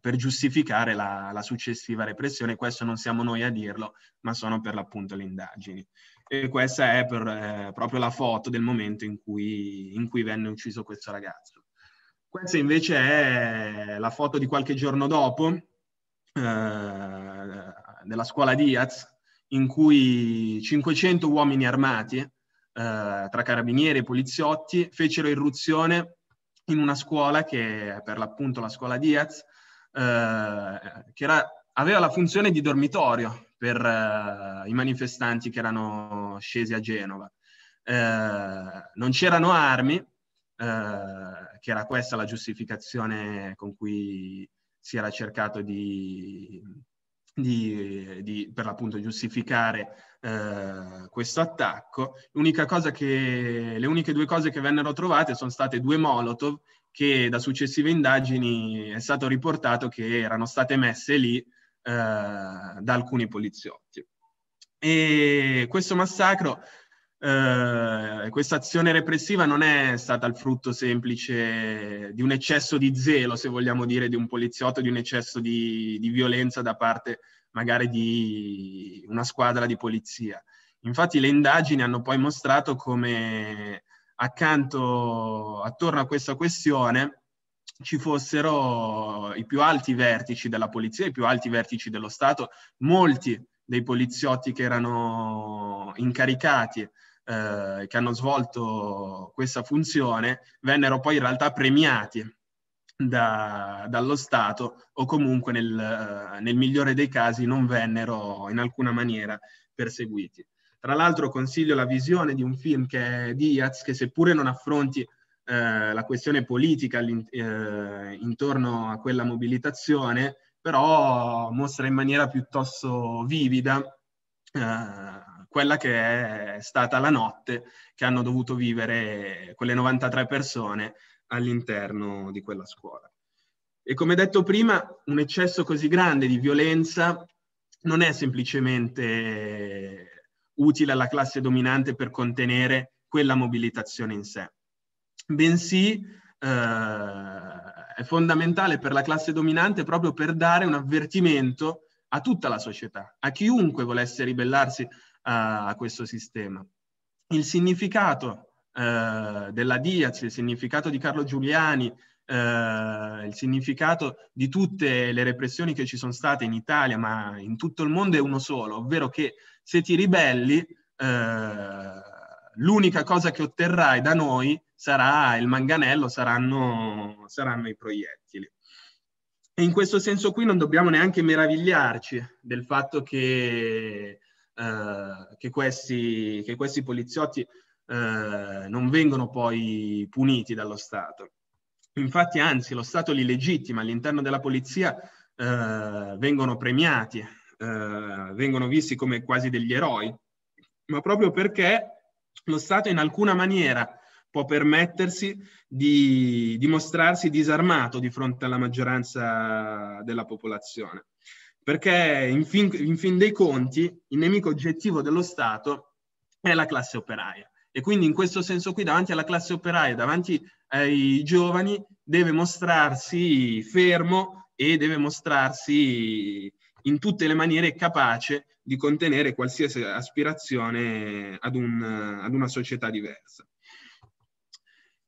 [SPEAKER 3] per, giustificare la, la, successiva repressione. Questo non siamo noi a dirlo, ma sono per l'appunto le indagini. E questa è per, eh, proprio la foto del momento in cui, in cui venne ucciso questo ragazzo. Questa invece è la foto di qualche giorno dopo eh, della scuola Diaz, in cui 500 uomini armati, eh, tra carabinieri e poliziotti, fecero irruzione in una scuola che è per l'appunto la scuola Diaz, eh, che era, aveva la funzione di dormitorio per eh, i manifestanti che erano scesi a Genova. Eh, non c'erano armi, eh, che era questa la giustificazione con cui si era cercato di, di, di, per l'appunto giustificare eh, questo attacco. L'unica cosa Che, le uniche due cose che vennero trovate sono state due Molotov che da successive indagini è stato riportato che erano state messe lì eh, da alcuni poliziotti. E questo massacro eh, questa azione repressiva non è stata il frutto semplice di un eccesso di zelo, se vogliamo dire, di un poliziotto, di un eccesso di, di violenza da parte magari di una squadra di polizia. Infatti le indagini hanno poi mostrato come accanto, attorno a questa questione ci fossero i più alti vertici della polizia, i più alti vertici dello Stato, molti dei poliziotti che erano incaricati eh, che hanno svolto questa funzione vennero poi in realtà premiati da, dallo Stato o comunque nel, eh, nel, migliore dei casi non vennero in alcuna maniera perseguiti. Tra l'altro consiglio la visione di un film che è Diaz, che seppure non affronti eh, la questione politica eh, intorno a quella mobilitazione, però mostra in maniera piuttosto vivida eh, quella che è stata la notte che hanno dovuto vivere quelle 93 persone all'interno di quella scuola. E come detto prima, un eccesso così grande di violenza non è semplicemente utile alla classe dominante per contenere quella mobilitazione in sé, bensì eh, è fondamentale per la classe dominante proprio per dare un avvertimento a tutta la società, a chiunque volesse ribellarsi a questo sistema. Il significato eh, della Diaz, il significato di Carlo Giuliani, eh, il significato di tutte le repressioni che ci sono state in Italia, ma in tutto il mondo è uno solo, ovvero che se ti ribelli, eh, l'unica cosa che otterrai da noi sarà il manganello, saranno, saranno i proiettili. E in questo senso qui non dobbiamo neanche meravigliarci del fatto che eh, che, questi, che, questi, poliziotti eh, non vengono poi puniti dallo Stato. Infatti, anzi, lo Stato li legittima all'interno della polizia, eh, vengono premiati, eh, vengono visti come quasi degli eroi, ma proprio perché lo Stato in alcuna maniera può permettersi di dimostrarsi disarmato di fronte alla maggioranza della popolazione perché in fin, in fin dei conti il nemico oggettivo dello Stato è la classe operaia. E quindi in questo senso qui davanti alla classe operaia, davanti ai giovani, deve mostrarsi fermo e deve mostrarsi in tutte le maniere capace di contenere qualsiasi aspirazione ad, un, ad una società diversa.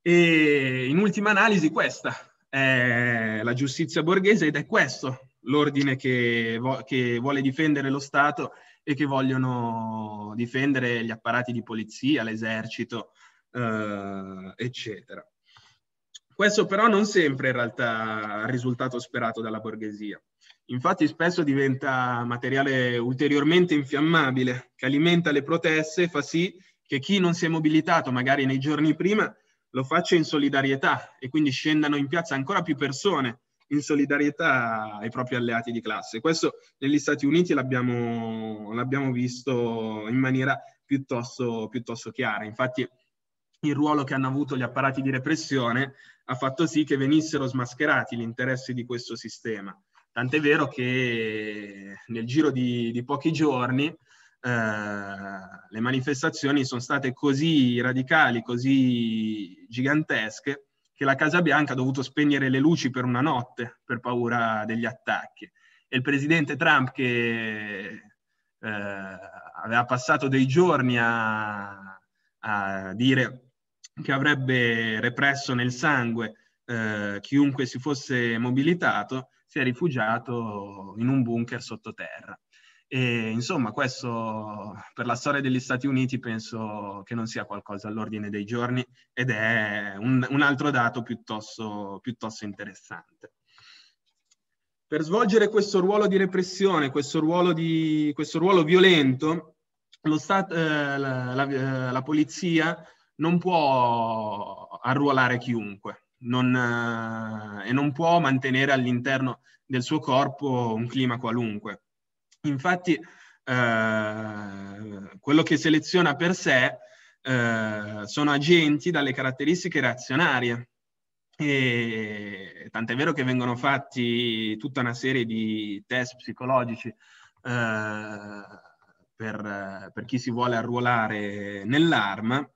[SPEAKER 3] E in ultima analisi questa è la giustizia borghese ed è questo l'ordine che, vo- che vuole difendere lo Stato e che vogliono difendere gli apparati di polizia, l'esercito, eh, eccetera. Questo però non sempre in realtà ha il risultato sperato dalla borghesia. Infatti spesso diventa materiale ulteriormente infiammabile, che alimenta le proteste e fa sì che chi non si è mobilitato magari nei giorni prima lo faccia in solidarietà e quindi scendano in piazza ancora più persone in solidarietà ai propri alleati di classe. Questo negli Stati Uniti l'abbiamo, l'abbiamo visto in maniera piuttosto, piuttosto chiara. Infatti il ruolo che hanno avuto gli apparati di repressione ha fatto sì che venissero smascherati gli interessi di questo sistema. Tant'è vero che nel giro di, di pochi giorni eh, le manifestazioni sono state così radicali, così gigantesche, che la Casa Bianca ha dovuto spegnere le luci per una notte per paura degli attacchi. E il presidente Trump che eh, aveva passato dei giorni a, a, dire che avrebbe represso nel sangue eh, chiunque si fosse mobilitato, si è rifugiato in un bunker sottoterra. E, insomma, questo per la storia degli Stati Uniti penso che non sia qualcosa all'ordine dei giorni ed è un, un altro dato piuttosto, piuttosto interessante. Per svolgere questo ruolo di repressione, questo ruolo, di, questo ruolo violento, stat, eh, la, la, eh, la, polizia non può arruolare chiunque non, eh, e non può mantenere all'interno del suo corpo un clima qualunque Infatti eh, quello che seleziona per sé eh, sono agenti dalle caratteristiche reazionarie. E tant'è vero che vengono fatti tutta una serie di test psicologici eh, per, per chi si vuole arruolare nell'arma,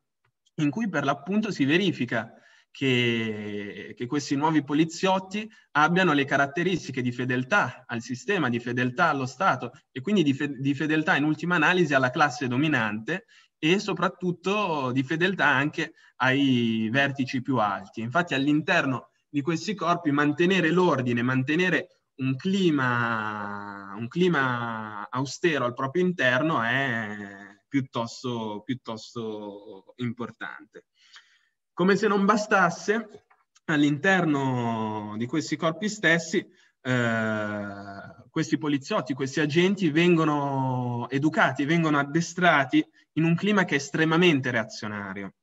[SPEAKER 3] in cui per l'appunto si verifica che, che questi nuovi poliziotti abbiano le caratteristiche di fedeltà al sistema, di fedeltà allo Stato e quindi di, fe, di fedeltà in ultima analisi alla classe dominante e soprattutto di fedeltà anche ai vertici più alti. Infatti all'interno di questi corpi mantenere l'ordine, mantenere un clima, un clima, austero al proprio interno è piuttosto, piuttosto importante. Come se non bastasse, all'interno di questi corpi stessi, eh, questi poliziotti, questi agenti vengono educati, vengono addestrati in un clima che è estremamente reazionario.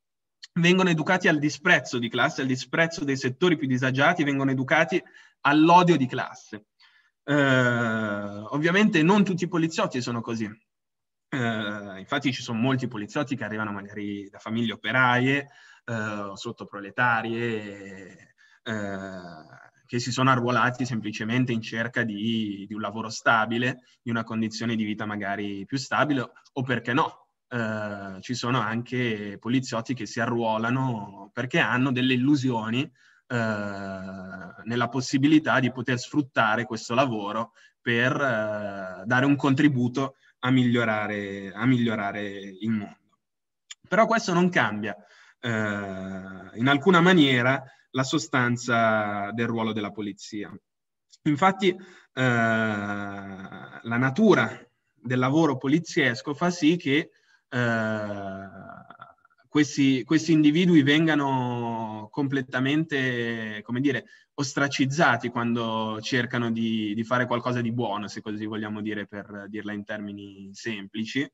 [SPEAKER 3] Vengono educati al disprezzo di classe, al disprezzo dei settori più disagiati, vengono educati all'odio di classe. Eh, ovviamente non tutti i poliziotti sono così. Eh, infatti ci sono molti poliziotti che arrivano magari da famiglie operaie, eh, sottoproletarie eh, che si sono arruolati semplicemente in cerca di, di, un lavoro stabile, di una condizione di vita magari più stabile o perché no. Eh, ci sono anche poliziotti che si arruolano perché hanno delle illusioni eh, nella possibilità di poter sfruttare questo lavoro per uh, dare un contributo a migliorare, a migliorare, il mondo. Però questo non cambia eh, in alcuna maniera la sostanza del ruolo della polizia. Infatti eh, la natura del lavoro poliziesco fa sì che eh, questi, questi, individui vengano completamente, come dire, ostracizzati quando cercano di, di, fare qualcosa di buono, se così vogliamo dire, per dirla in termini semplici,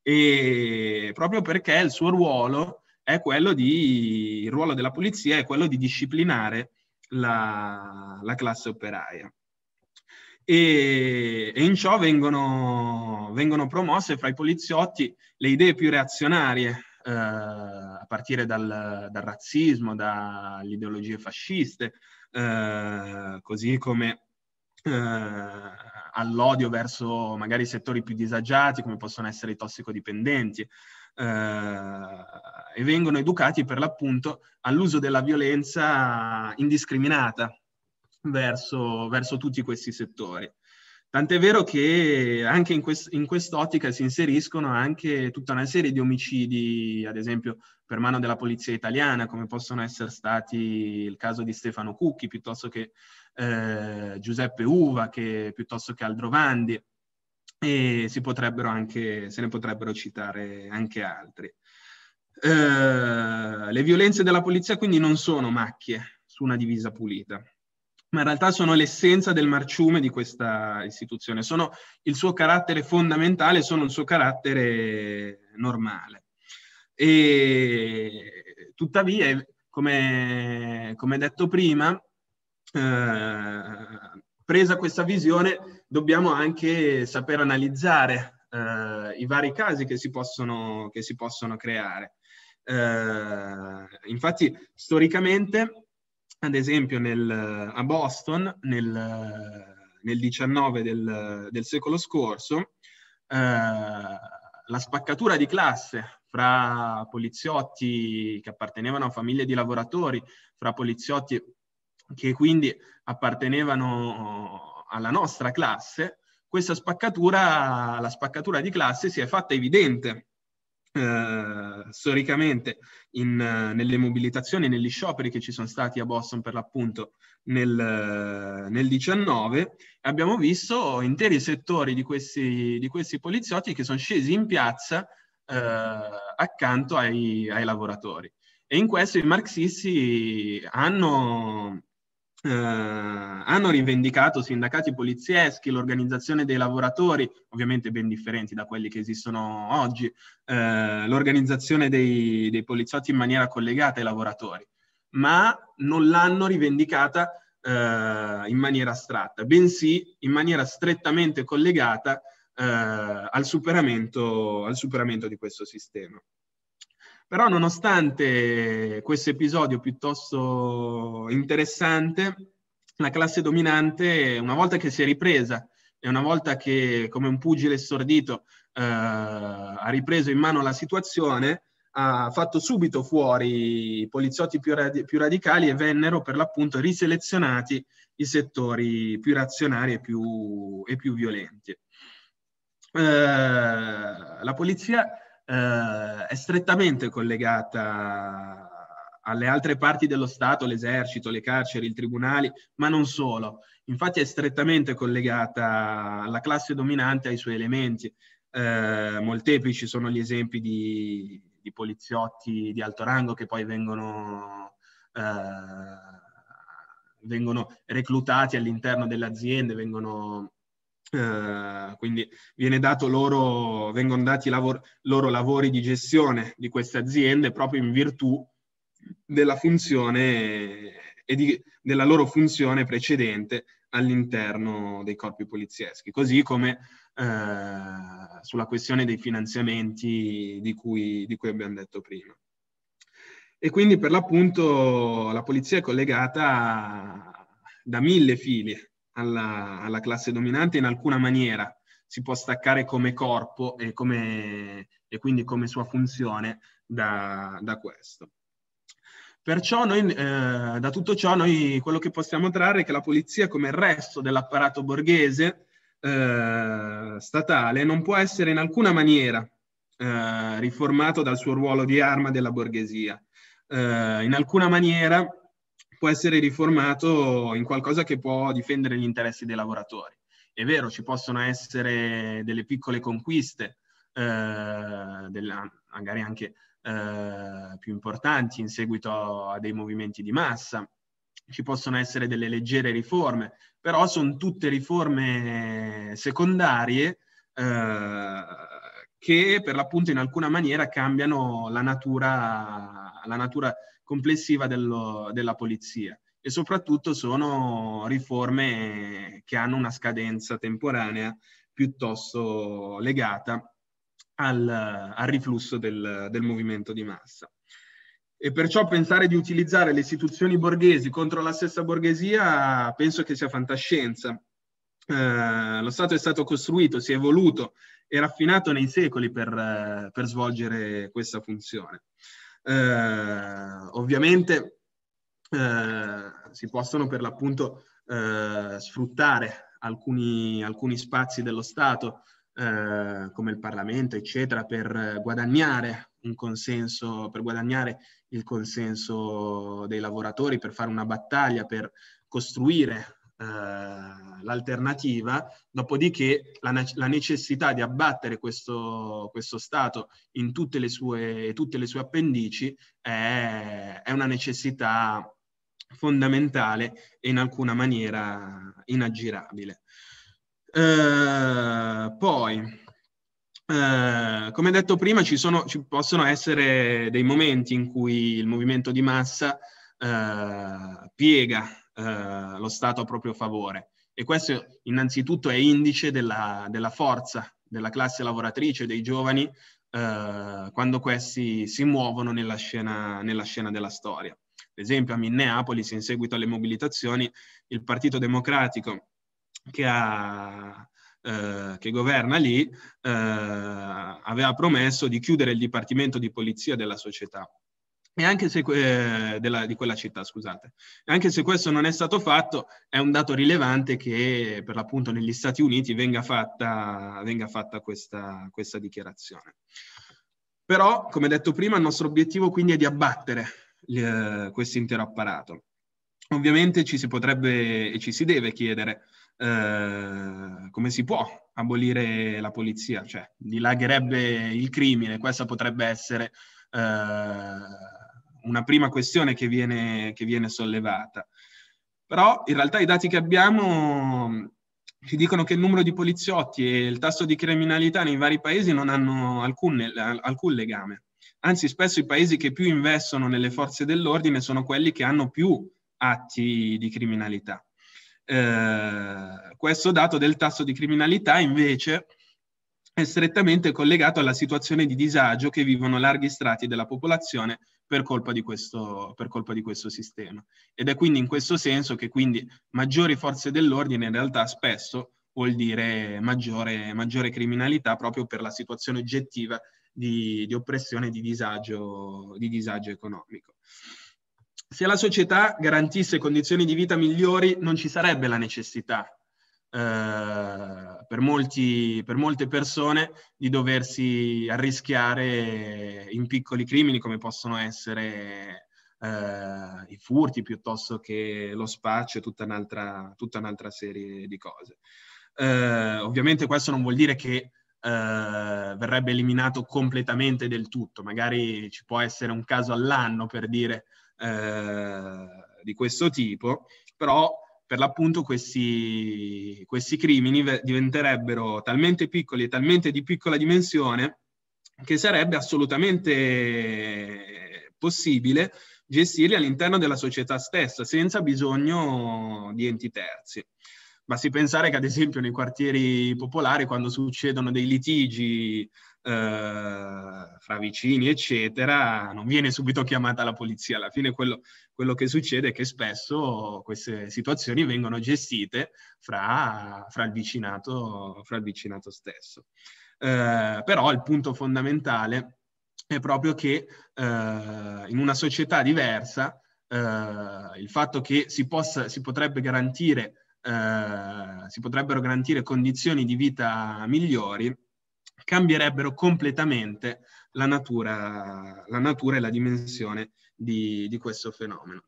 [SPEAKER 3] e proprio perché il suo ruolo è quello di, il ruolo della polizia è quello di disciplinare la, la classe operaia. E, e in ciò vengono, vengono, promosse fra i poliziotti le idee più reazionarie, eh, a partire dal, dal razzismo, dalle ideologie fasciste, eh, così come eh, all'odio verso magari i settori più disagiati, come possono essere i tossicodipendenti, eh, e vengono educati per l'appunto all'uso della violenza indiscriminata verso, verso tutti questi settori. Tant'è vero che anche in, quest- in, quest'ottica si inseriscono anche tutta una serie di omicidi, ad esempio per mano della polizia italiana, come possono essere stati il caso di Stefano Cucchi, piuttosto che eh, Giuseppe Uva, che, piuttosto che Aldrovandi e anche, se ne potrebbero citare anche altri. Eh, le violenze della polizia quindi non sono macchie su una divisa pulita, ma in realtà sono l'essenza del marciume di questa istituzione, sono il suo carattere fondamentale, sono il suo carattere normale. E tuttavia, come, come detto prima, eh, presa questa visione, dobbiamo anche saper analizzare eh, i vari casi che si possono, che si possono creare. Eh, infatti, storicamente, ad esempio nel, a Boston, nel, nel 19 del, del secolo scorso, eh, la spaccatura di classe fra poliziotti che appartenevano a famiglie di lavoratori, fra poliziotti che quindi appartenevano alla nostra classe, questa spaccatura, la spaccatura di classe si è fatta evidente eh, storicamente in, eh, nelle mobilitazioni, negli scioperi che ci sono stati a Boston per l'appunto nel, eh, nel 19, abbiamo visto interi settori di questi, di questi poliziotti che sono scesi in piazza eh, accanto ai, ai lavoratori. E in questo i marxisti hanno eh, hanno rivendicato sindacati polizieschi, l'organizzazione dei lavoratori, ovviamente ben differenti da quelli che esistono oggi, eh, l'organizzazione dei, dei, poliziotti in maniera collegata ai lavoratori, ma non l'hanno rivendicata eh, in maniera astratta, bensì in maniera strettamente collegata eh, al superamento, al superamento di questo sistema. Però nonostante questo episodio piuttosto interessante, la classe dominante, una volta che si è ripresa e una volta che, come un pugile stordito, eh, ha ripreso in mano la situazione, ha fatto subito fuori i poliziotti più, rad- più, radicali e vennero per l'appunto riselezionati i settori più razionari e più, e più violenti. Eh, la polizia eh, è strettamente collegata alle altre parti dello Stato, l'esercito, le carceri, i tribunali, ma non solo. Infatti è strettamente collegata alla classe dominante, ai suoi elementi. Eh, molteplici sono gli esempi di, di, poliziotti di alto rango che poi vengono, eh, vengono reclutati all'interno delle aziende, vengono Uh, quindi loro, vengono dati lavor, loro lavori di gestione di queste aziende proprio in virtù della funzione e di, della loro funzione precedente all'interno dei corpi polizieschi, così come uh, sulla questione dei finanziamenti di cui, di cui abbiamo detto prima. E quindi per l'appunto la polizia è collegata da mille fili, alla, alla classe dominante in alcuna maniera, si può staccare come corpo e, come, e quindi come sua funzione da, da questo. Perciò noi, eh, da tutto ciò noi quello che possiamo trarre è che la polizia, come il resto dell'apparato borghese eh, statale, non può essere in alcuna maniera eh, riformato dal suo ruolo di arma della borghesia. Eh, in alcuna maniera può essere riformato in qualcosa che può difendere gli interessi dei lavoratori. È vero, ci possono essere delle piccole conquiste, eh, della, magari anche eh, più importanti in seguito a dei movimenti di massa, ci possono essere delle leggere riforme, però sono tutte riforme secondarie eh, che per l'appunto in alcuna maniera cambiano la natura, la natura complessiva dello, della polizia e soprattutto sono riforme che hanno una scadenza temporanea piuttosto legata al, al riflusso del, del movimento di massa e perciò pensare di utilizzare le istituzioni borghesi contro la stessa borghesia penso che sia fantascienza. Eh, lo Stato è stato costruito, si è evoluto e raffinato nei secoli per, per svolgere questa funzione. Eh, ovviamente eh, si possono per l'appunto eh, sfruttare alcuni, alcuni, spazi dello Stato eh, come il Parlamento, eccetera, per guadagnare un consenso, per guadagnare il consenso dei lavoratori, per fare una battaglia, per costruire eh, l'alternativa, dopodiché la, la, necessità di abbattere questo, questo Stato in tutte le sue, tutte le sue appendici è, è una necessità fondamentale e in alcuna maniera inaggirabile. Eh, poi, eh, come detto prima, ci, sono, ci possono essere dei momenti in cui il movimento di massa eh, piega eh, lo Stato a proprio favore. E questo innanzitutto è indice della, della forza della classe lavoratrice, dei giovani, eh, quando questi si muovono nella scena, nella scena della storia. Ad esempio a Minneapolis, in seguito alle mobilitazioni, il Partito Democratico che ha eh, che governa lì, eh, aveva promesso di chiudere il dipartimento di polizia della società. E anche se, eh, della, di quella città, scusate. E anche se questo non è stato fatto, è un dato rilevante che per l'appunto negli Stati Uniti venga fatta, venga fatta questa, questa dichiarazione. Però, come detto prima, il nostro obiettivo quindi è di abbattere eh, questo intero apparato. Ovviamente ci si potrebbe e ci si deve chiedere eh, come si può abolire la polizia, cioè dilagherebbe il crimine, questa potrebbe essere eh, una prima questione che viene, che viene sollevata. Però in realtà i dati che abbiamo ci dicono che il numero di poliziotti e il tasso di criminalità nei vari paesi non hanno alcun, alcun legame. Anzi, spesso i paesi che più investono nelle forze dell'ordine sono quelli che hanno più atti di criminalità. Eh, questo dato del tasso di criminalità invece è strettamente collegato alla situazione di disagio che vivono larghi strati della popolazione per colpa, questo, per colpa di questo, sistema. Ed è quindi in questo senso che quindi maggiori forze dell'ordine in realtà spesso vuol dire maggiore, maggiore criminalità proprio per la situazione oggettiva di, di oppressione e di disagio, di disagio economico. Se la società garantisse condizioni di vita migliori non ci sarebbe la necessità eh, per, molti, per molte persone di doversi arrischiare in piccoli crimini come possono essere Uh, i furti piuttosto che lo spaccio e tutta un'altra, tutta un'altra serie di cose. Uh, ovviamente questo non vuol dire che uh, verrebbe eliminato completamente del tutto, magari ci può essere un caso all'anno per dire di questo tipo, però per l'appunto questi, questi crimini diventerebbero talmente piccoli e talmente di piccola dimensione che sarebbe assolutamente possibile gestirli all'interno della società stessa senza bisogno di enti terzi. Basti pensare che ad esempio nei quartieri popolari quando succedono dei litigi eh, fra vicini eccetera non viene subito chiamata la polizia, alla fine quello quello che succede è che spesso queste situazioni vengono gestite fra, fra, il, vicinato, fra il, vicinato, stesso. Eh, però il punto fondamentale è proprio che eh, in una società diversa eh, il fatto che si, possa, si potrebbe garantire eh, si potrebbero garantire condizioni di vita migliori, cambierebbero completamente la natura, la natura e la dimensione di, di questo fenomeno.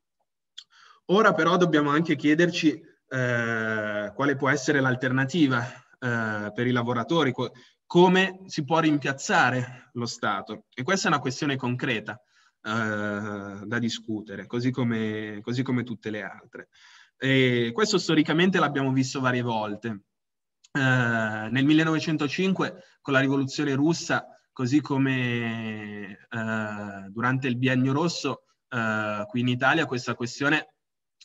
[SPEAKER 3] Ora però dobbiamo anche chiederci eh, quale può essere l'alternativa eh, per i lavoratori, co come si può rimpiazzare lo Stato. E questa è una questione concreta eh, da discutere, così come, così come, tutte le altre. E questo storicamente l'abbiamo visto varie volte. Eh, nel 1905, con la rivoluzione russa, così come eh, durante il biennio rosso eh, qui in Italia questa questione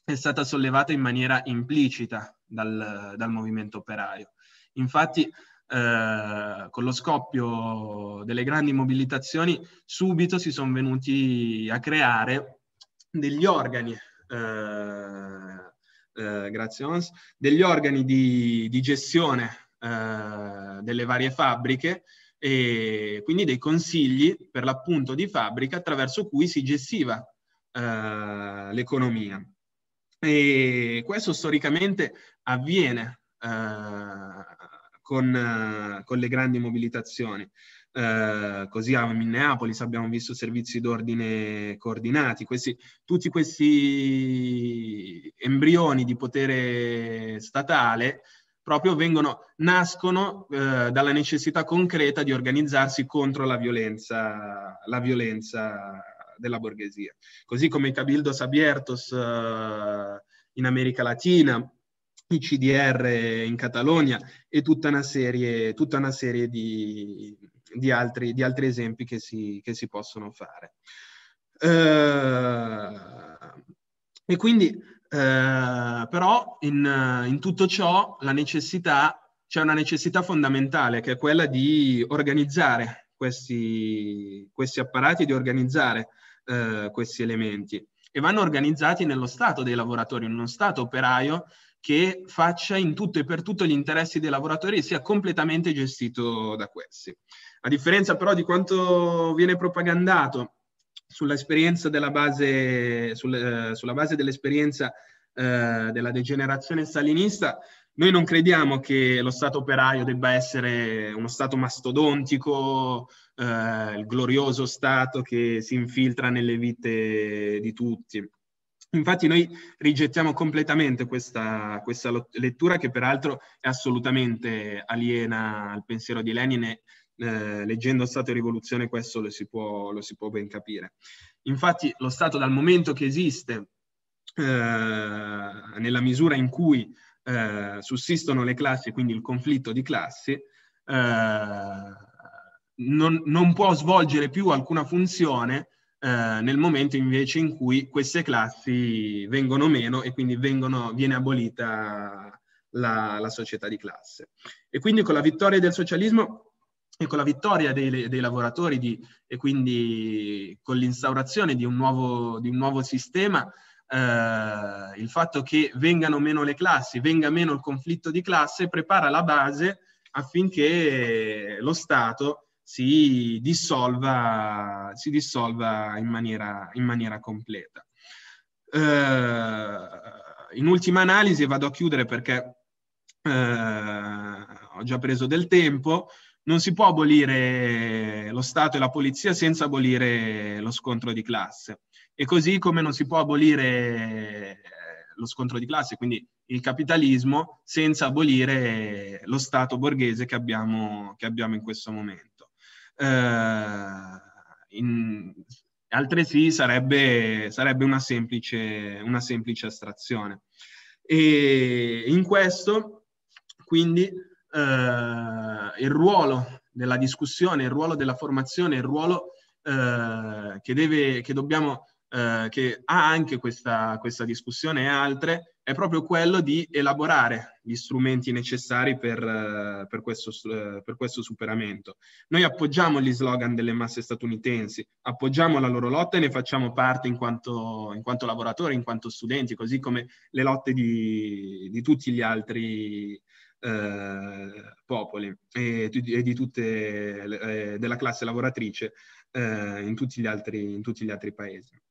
[SPEAKER 3] è stata sollevata in maniera implicita dal, dal movimento operaio. Infatti eh, con lo scoppio delle grandi mobilitazioni subito si sono venuti a creare degli organi eh, eh grazie Ons, degli organi di, di gestione eh, delle varie fabbriche e quindi dei consigli per l'appunto di fabbrica attraverso cui si gestiva eh, l'economia. E questo storicamente avviene eh, con, eh, con, le grandi mobilitazioni. Eh, così a Minneapolis abbiamo visto servizi d'ordine coordinati, questi, tutti questi embrioni di potere statale proprio vengono, nascono eh, dalla necessità concreta di organizzarsi contro la violenza, la violenza della borghesia. Così come i Cabildos Abiertos eh, in America Latina, i CDR in Catalogna e tutta una serie, tutta una serie di, di, altri, di, altri, esempi che si, che si possono fare. Eh, e quindi eh, però in, eh, in tutto ciò la necessità, c'è una necessità fondamentale che è quella di organizzare questi, questi apparati, di organizzare eh, questi elementi e vanno organizzati nello stato dei lavoratori, in uno stato operaio che faccia in tutto e per tutto gli interessi dei lavoratori e sia completamente gestito da questi. A differenza però di quanto viene propagandato sull'esperienza della base, sul, eh, sulla base dell'esperienza eh, della degenerazione stalinista, noi non crediamo che lo Stato operaio debba essere uno Stato mastodontico, eh, il glorioso Stato che si infiltra nelle vite di tutti. Infatti noi rigettiamo completamente questa, questa lettura che peraltro è assolutamente aliena al pensiero di Lenin e eh, leggendo Stato e Rivoluzione questo lo si, può, lo si può ben capire. Infatti lo Stato dal momento che esiste, eh, nella misura in cui eh, sussistono le classi, quindi il conflitto di classi, eh, non, non, può svolgere più alcuna funzione eh, nel momento invece in cui queste classi vengono meno e quindi vengono, viene abolita la, la società di classe. E quindi con la vittoria del socialismo e con la vittoria dei, dei lavoratori di, e quindi con l'instaurazione di un nuovo, di un nuovo sistema, eh, il fatto che vengano meno le classi, venga meno il conflitto di classe, prepara la base affinché lo Stato si dissolva, si dissolva in, maniera, in maniera completa. Eh, in ultima analisi, vado a chiudere perché eh, ho già preso del tempo, non si può abolire lo Stato e la polizia senza abolire lo scontro di classe. E così come non si può abolire eh, lo scontro di classe, quindi il capitalismo, senza abolire lo Stato borghese che abbiamo, che abbiamo in questo momento. Eh, in, altresì sarebbe, sarebbe una, semplice, una semplice astrazione. E in questo, quindi, eh, il ruolo della discussione, il ruolo della formazione, il ruolo eh, che, deve, che dobbiamo eh, che ha anche questa, questa, discussione e altre, è proprio quello di elaborare gli strumenti necessari per, per, questo, per questo superamento. Noi appoggiamo gli slogan delle masse statunitensi, appoggiamo la loro lotta e ne facciamo parte in quanto, in quanto lavoratori, in quanto studenti, così come le lotte di, di tutti gli altri eh, popoli e, e, di tutte le, della classe lavoratrice eh, in, tutti altri, in tutti gli altri paesi.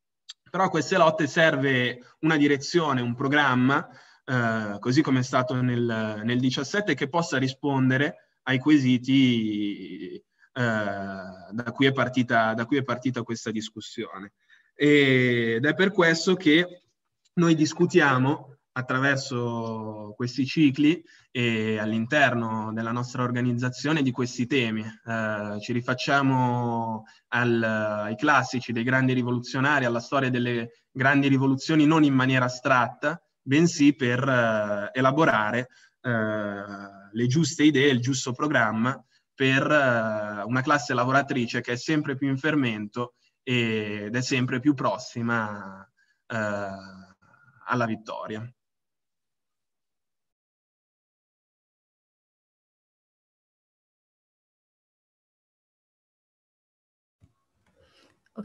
[SPEAKER 3] Però a queste lotte serve una direzione, un programma, eh, così come è stato nel, nel 17, che possa rispondere ai quesiti eh, da, cui partita, da, cui è partita, questa discussione. Ed è per questo che noi discutiamo attraverso questi cicli e all'interno della nostra organizzazione di questi temi. Eh, ci rifacciamo al, ai classici dei grandi rivoluzionari, alla storia delle grandi rivoluzioni non in maniera astratta, bensì per eh, elaborare eh, le giuste idee, il giusto programma per eh, una classe lavoratrice che è sempre più in fermento ed è sempre più prossima eh,
[SPEAKER 2] alla vittoria.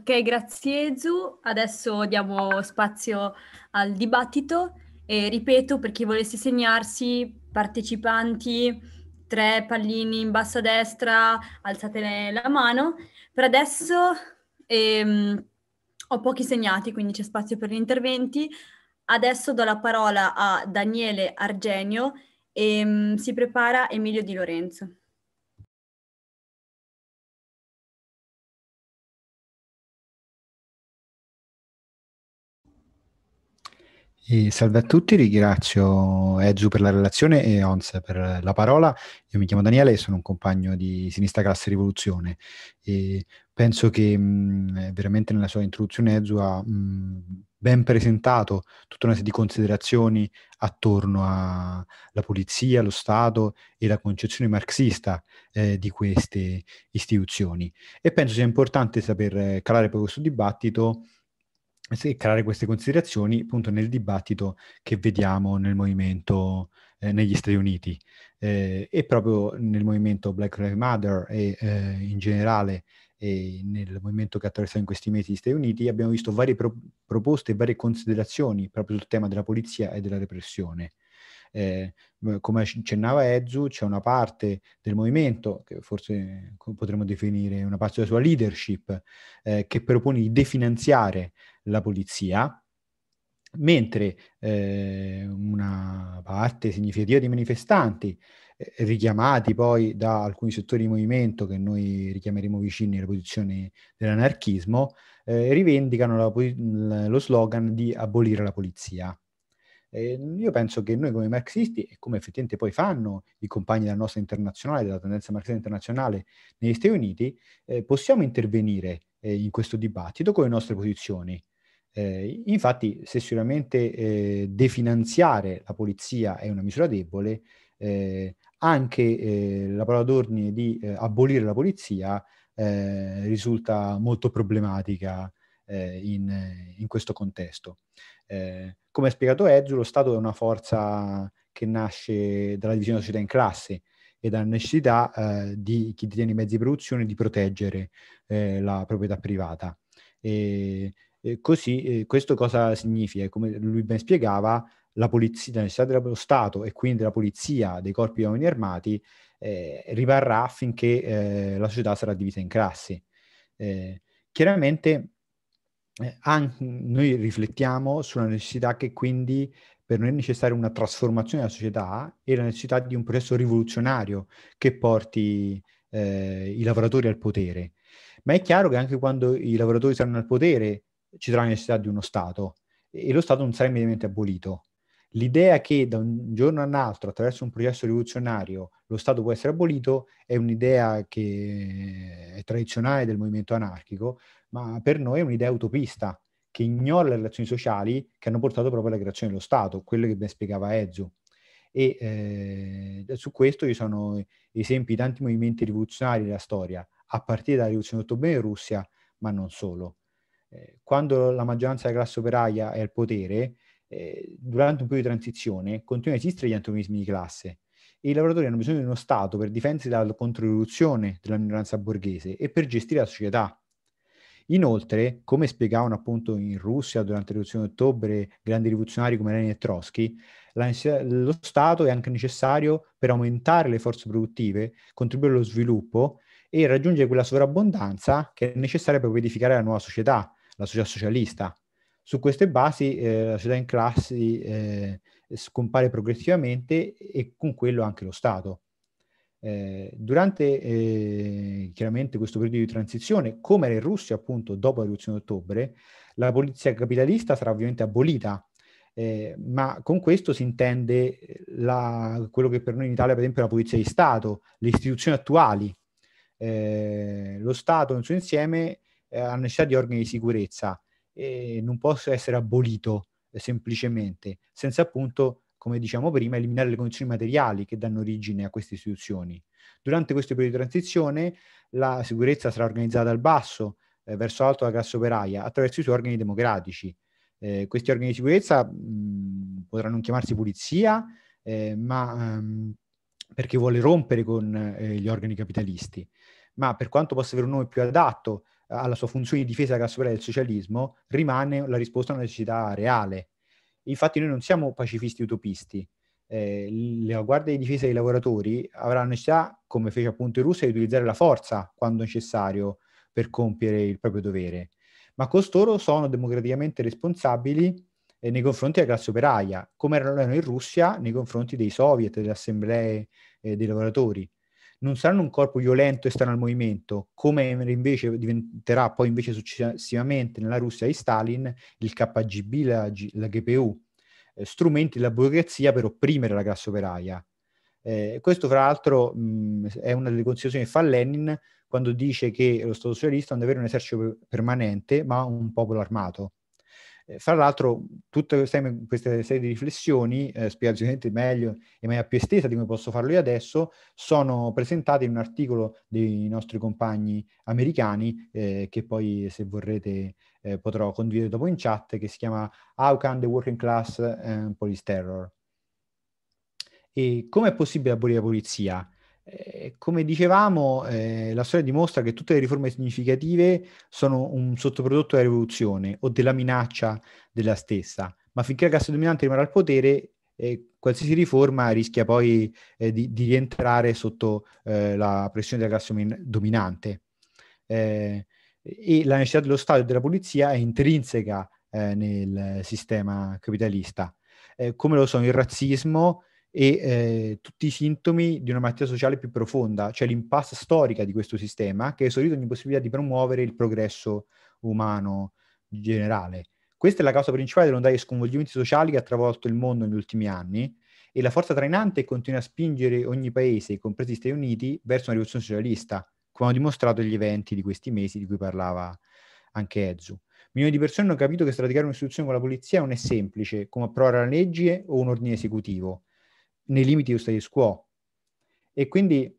[SPEAKER 2] Ok, grazie Ezu. Adesso diamo spazio
[SPEAKER 1] al dibattito e ripeto per chi volesse segnarsi, partecipanti, tre pallini in basso a destra, alzate la mano. Per adesso ehm, ho pochi segnati, quindi c'è spazio per gli interventi. Adesso do la parola a Daniele Argenio e ehm, si
[SPEAKER 2] prepara Emilio Di Lorenzo. E salve a tutti, ringrazio Ezu per la relazione e Ons per la parola. Io mi chiamo Daniele e sono un compagno di Sinistra Classe Rivoluzione. E penso che mh, mm, eh, veramente nella sua introduzione Ezu ha mh, mm, ben presentato tutta una serie di considerazioni attorno alla polizia, allo Stato e la concezione marxista eh, di queste istituzioni. E penso sia importante saper calare poi questo dibattito e creare queste considerazioni appunto nel dibattito che vediamo nel movimento eh, negli Stati Uniti eh, e proprio nel movimento Black Lives Matter e eh, in generale e nel movimento che attraversiamo in questi mesi gli Stati Uniti abbiamo visto varie pro- proposte e varie considerazioni proprio sul tema della polizia e della repressione. Eh, come accennava Ezu, c'è una parte del movimento, che forse potremmo definire una parte della sua leadership, eh, che propone di definanziare la polizia, mentre eh, una parte significativa di manifestanti, eh, richiamati poi da alcuni settori di movimento che noi richiameremo vicini alle posizioni dell'anarchismo, eh, rivendicano la, lo slogan di abolire la polizia. io penso che noi come marxisti, e come effettivamente poi fanno i compagni della nostra internazionale, della tendenza marxista internazionale negli Stati Uniti, eh, possiamo intervenire eh, in questo dibattito con le nostre posizioni eh, infatti, se sicuramente eh, definanziare la polizia è una misura debole, eh, anche eh, la parola d'ordine di eh, abolire la polizia eh, risulta molto problematica in, in, questo contesto. come ha spiegato Ezio, lo Stato è una forza che nasce dalla divisione della società in classe, e dalla necessità eh, di chi detiene i mezzi di produzione di proteggere eh, la proprietà privata. E eh, così, eh, questo cosa significa? Come lui ben spiegava, la, polizia, la necessità dello Stato e quindi della polizia, dei corpi di uomini armati, eh, rimarrà finché eh, la società sarà divisa in classi. Eh, chiaramente eh, anche, noi riflettiamo sulla necessità che quindi per noi è necessaria una trasformazione della società e la necessità di un processo rivoluzionario che porti i lavoratori al potere. Ma è chiaro che anche quando i lavoratori saranno al potere, ci sarà la necessità di uno Stato e lo Stato non sarà immediatamente abolito. L'idea che da un giorno all'altro, attraverso un processo rivoluzionario, lo Stato può essere abolito è un'idea che è tradizionale del movimento anarchico, ma per noi è un'idea utopista che ignora le relazioni sociali che hanno portato proprio alla creazione dello Stato, quello che ben spiegava Ezio. E eh, su questo ci sono esempi di tanti movimenti rivoluzionari della storia, a partire dalla rivoluzione d'ottobre in Russia, ma non solo. Eh, quando la maggioranza della classe operaia è al potere, eh, durante un periodo di transizione continuano a esistere gli antagonismi di classe e i lavoratori hanno bisogno di uno Stato per difendersi dalla controrivoluzione della minoranza borghese e per gestire la società. Inoltre, come spiegavano appunto in Russia durante la rivoluzione d'ottobre grandi rivoluzionari come Lenin e Trotsky, la, lo Stato è anche necessario per aumentare le forze produttive, contribuire allo sviluppo e raggiungere quella sovrabbondanza che è necessaria per edificare la nuova società, la società socialista. Su queste basi eh, la società in classi eh, scompare progressivamente e con quello anche lo Stato. Eh, durante eh, chiaramente questo periodo di transizione, come era in Russia appunto dopo la rivoluzione d'ottobre, la polizia capitalista sarà ovviamente abolita, eh, ma con questo si intende la, quello che per noi in Italia per esempio è la polizia di Stato, le istituzioni attuali. Eh, lo Stato nel suo insieme eh, ha necessità di organi di sicurezza e non può essere abolito eh, semplicemente, senza appunto, come diciamo prima, eliminare le condizioni materiali che danno origine a queste istituzioni. Durante questo periodo di transizione la sicurezza sarà organizzata dal basso eh, verso l'alto dalla classe operaia attraverso i suoi organi democratici. Eh, questi organi di sicurezza mh, potranno chiamarsi polizia, eh, ma mh, ehm, perché vuole rompere con eh, gli organi capitalisti ma per quanto possa avere un nome più adatto alla sua funzione di difesa della sovra del socialismo, rimane la risposta a una necessità reale. Infatti noi non siamo pacifisti utopisti. Eh, la guardia di difesa dei lavoratori avranno necessità, come fece appunto i russi, di utilizzare la forza quando necessario per compiere il proprio dovere. Ma costoro sono democraticamente responsabili eh, nei confronti della classe operaia, come erano in Russia nei confronti dei soviet, delle assemblee eh, dei lavoratori non saranno un corpo violento e esterno al movimento, come invece diventerà poi invece successivamente nella Russia di Stalin il KGB, la, G, la GPU, eh, strumenti della burocrazia per opprimere la classe operaia. Eh, questo, fra l'altro, mh, è una delle considerazioni che fa Lenin quando dice che lo Stato socialista non deve avere un esercito permanente, ma un popolo armato. Eh, fra l'altro, tutte queste serie di riflessioni, eh, spiegazioni meglio e in maniera più estesa di come posso farlo io adesso, sono presentate in un articolo dei nostri compagni americani, eh, che poi, se vorrete, eh, potrò condividere dopo in chat, che si chiama How Can the Working Class and eh, Police Terror? E come è possibile abolire la polizia? Eh, come dicevamo, eh, la storia dimostra che tutte le riforme significative sono un sottoprodotto della rivoluzione o della minaccia della stessa, ma finché la classe dominante rimarrà al potere, eh, qualsiasi riforma rischia poi eh, di, di, rientrare sotto eh, la pressione della classe min- dominante. e la necessità dello Stato e della polizia è intrinseca nel sistema capitalista, come lo sono il razzismo, e eh, tutti i sintomi di una malattia sociale più profonda, cioè l'impasse storica di questo sistema che ha esaurito ogni possibilità di promuovere il progresso umano generale. Questa è la causa principale delle ondate di sconvolgimenti sociali che ha travolto il mondo negli ultimi anni e la forza trainante continua a spingere ogni paese, compresi gli Stati Uniti, verso una rivoluzione socialista, come hanno dimostrato gli eventi di questi mesi di cui parlava anche Ezzu. Milioni di persone hanno capito che sradicare un'istituzione con la polizia non è semplice, come approvare la legge o un ordine esecutivo nei limiti dello status quo. E quindi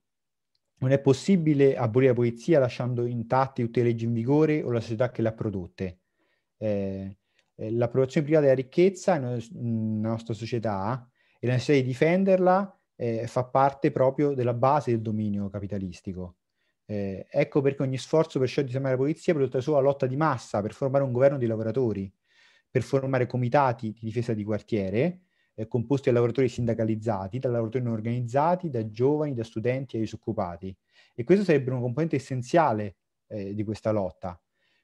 [SPEAKER 2] non è possibile abolire la polizia lasciando intatte tutte le leggi in vigore o la società che le ha prodotte. Eh, eh l'approvazione privata della ricchezza nella nostra società e la necessità di difenderla eh, fa parte proprio della base del dominio capitalistico. Eh, ecco perché ogni sforzo per scegliere di chiamare la polizia è prodotta solo a lotta di massa per formare un governo di lavoratori, per formare comitati di difesa di quartiere eh, composti da lavoratori sindacalizzati, da lavoratori non organizzati, da giovani, da studenti e disoccupati. E questo sarebbe una componente essenziale eh, di questa lotta.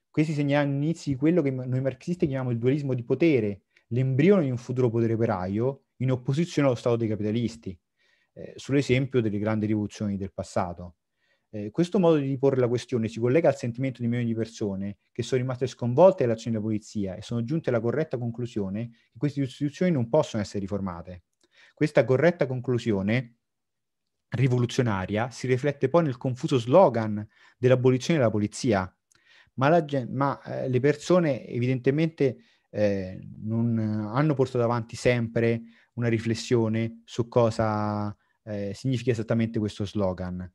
[SPEAKER 2] Questi segnali inizi di quello che noi marxisti chiamiamo il dualismo di potere, l'embrione di un futuro potere operaio in opposizione allo Stato dei capitalisti, eh, sull'esempio delle grandi rivoluzioni del passato. Eh, questo modo di porre la questione si collega al sentimento di milioni di persone che sono rimaste sconvolte dall'azione della polizia e sono giunte alla corretta conclusione che queste istituzioni non possono essere riformate. Questa corretta conclusione rivoluzionaria si riflette poi nel confuso slogan dell'abolizione della polizia, ma, la, ma eh, le persone evidentemente eh, non hanno portato avanti sempre una riflessione su cosa eh, significa esattamente questo slogan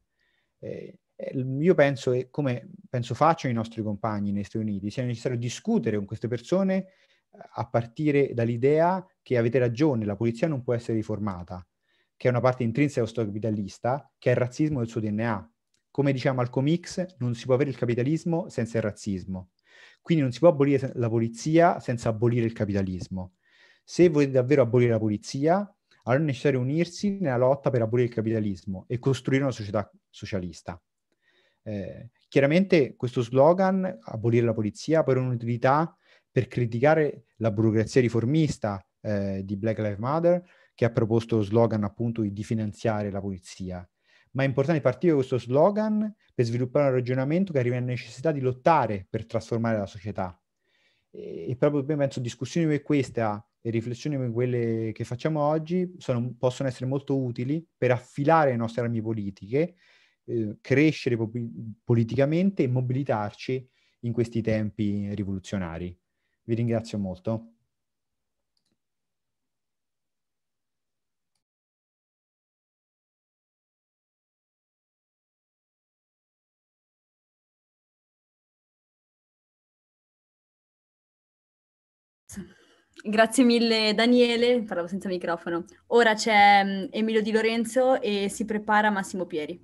[SPEAKER 2] eh, eh io penso, e come penso faccio i nostri compagni negli Stati Uniti, sia necessario discutere con queste persone eh, a partire dall'idea che avete ragione, la polizia non può essere riformata, che è una parte intrinseca dello Stato capitalista, che è il razzismo del suo DNA. Come diceva Malcolm X, non si può avere il capitalismo senza il razzismo. Quindi non si può abolire la polizia senza abolire il capitalismo. Se volete davvero abolire la polizia, allora è necessario unirsi nella lotta per abolire il capitalismo e costruire una società socialista. Eh, chiaramente questo slogan, abolire la polizia, per un'utilità per criticare la burocrazia riformista eh, di Black Lives Matter, che ha proposto lo slogan appunto di finanziare la polizia. Ma è importante partire da questo slogan per sviluppare un ragionamento che arriva alla necessità di lottare per trasformare la società. E, e proprio penso discussioni come questa e riflessioni come quelle che facciamo oggi sono, possono essere molto utili per affilare le nostre armi politiche, eh, crescere po- politicamente e mobilitarci in questi tempi rivoluzionari. Vi ringrazio molto. Grazie
[SPEAKER 1] mille Daniele, parlavo senza microfono. Ora c'è mm, Emilio Di Lorenzo e si prepara Massimo Pieri.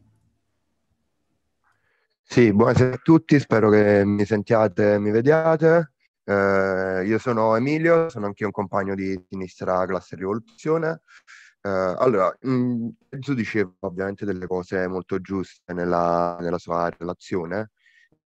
[SPEAKER 4] Sì, buonasera a tutti, spero che mi sentiate e mi vediate. Eh, io sono Emilio, sono anche un compagno di sinistra classe rivoluzione. Eh, allora, Enzo mm, diceva ovviamente delle cose molto giuste nella, nella sua relazione,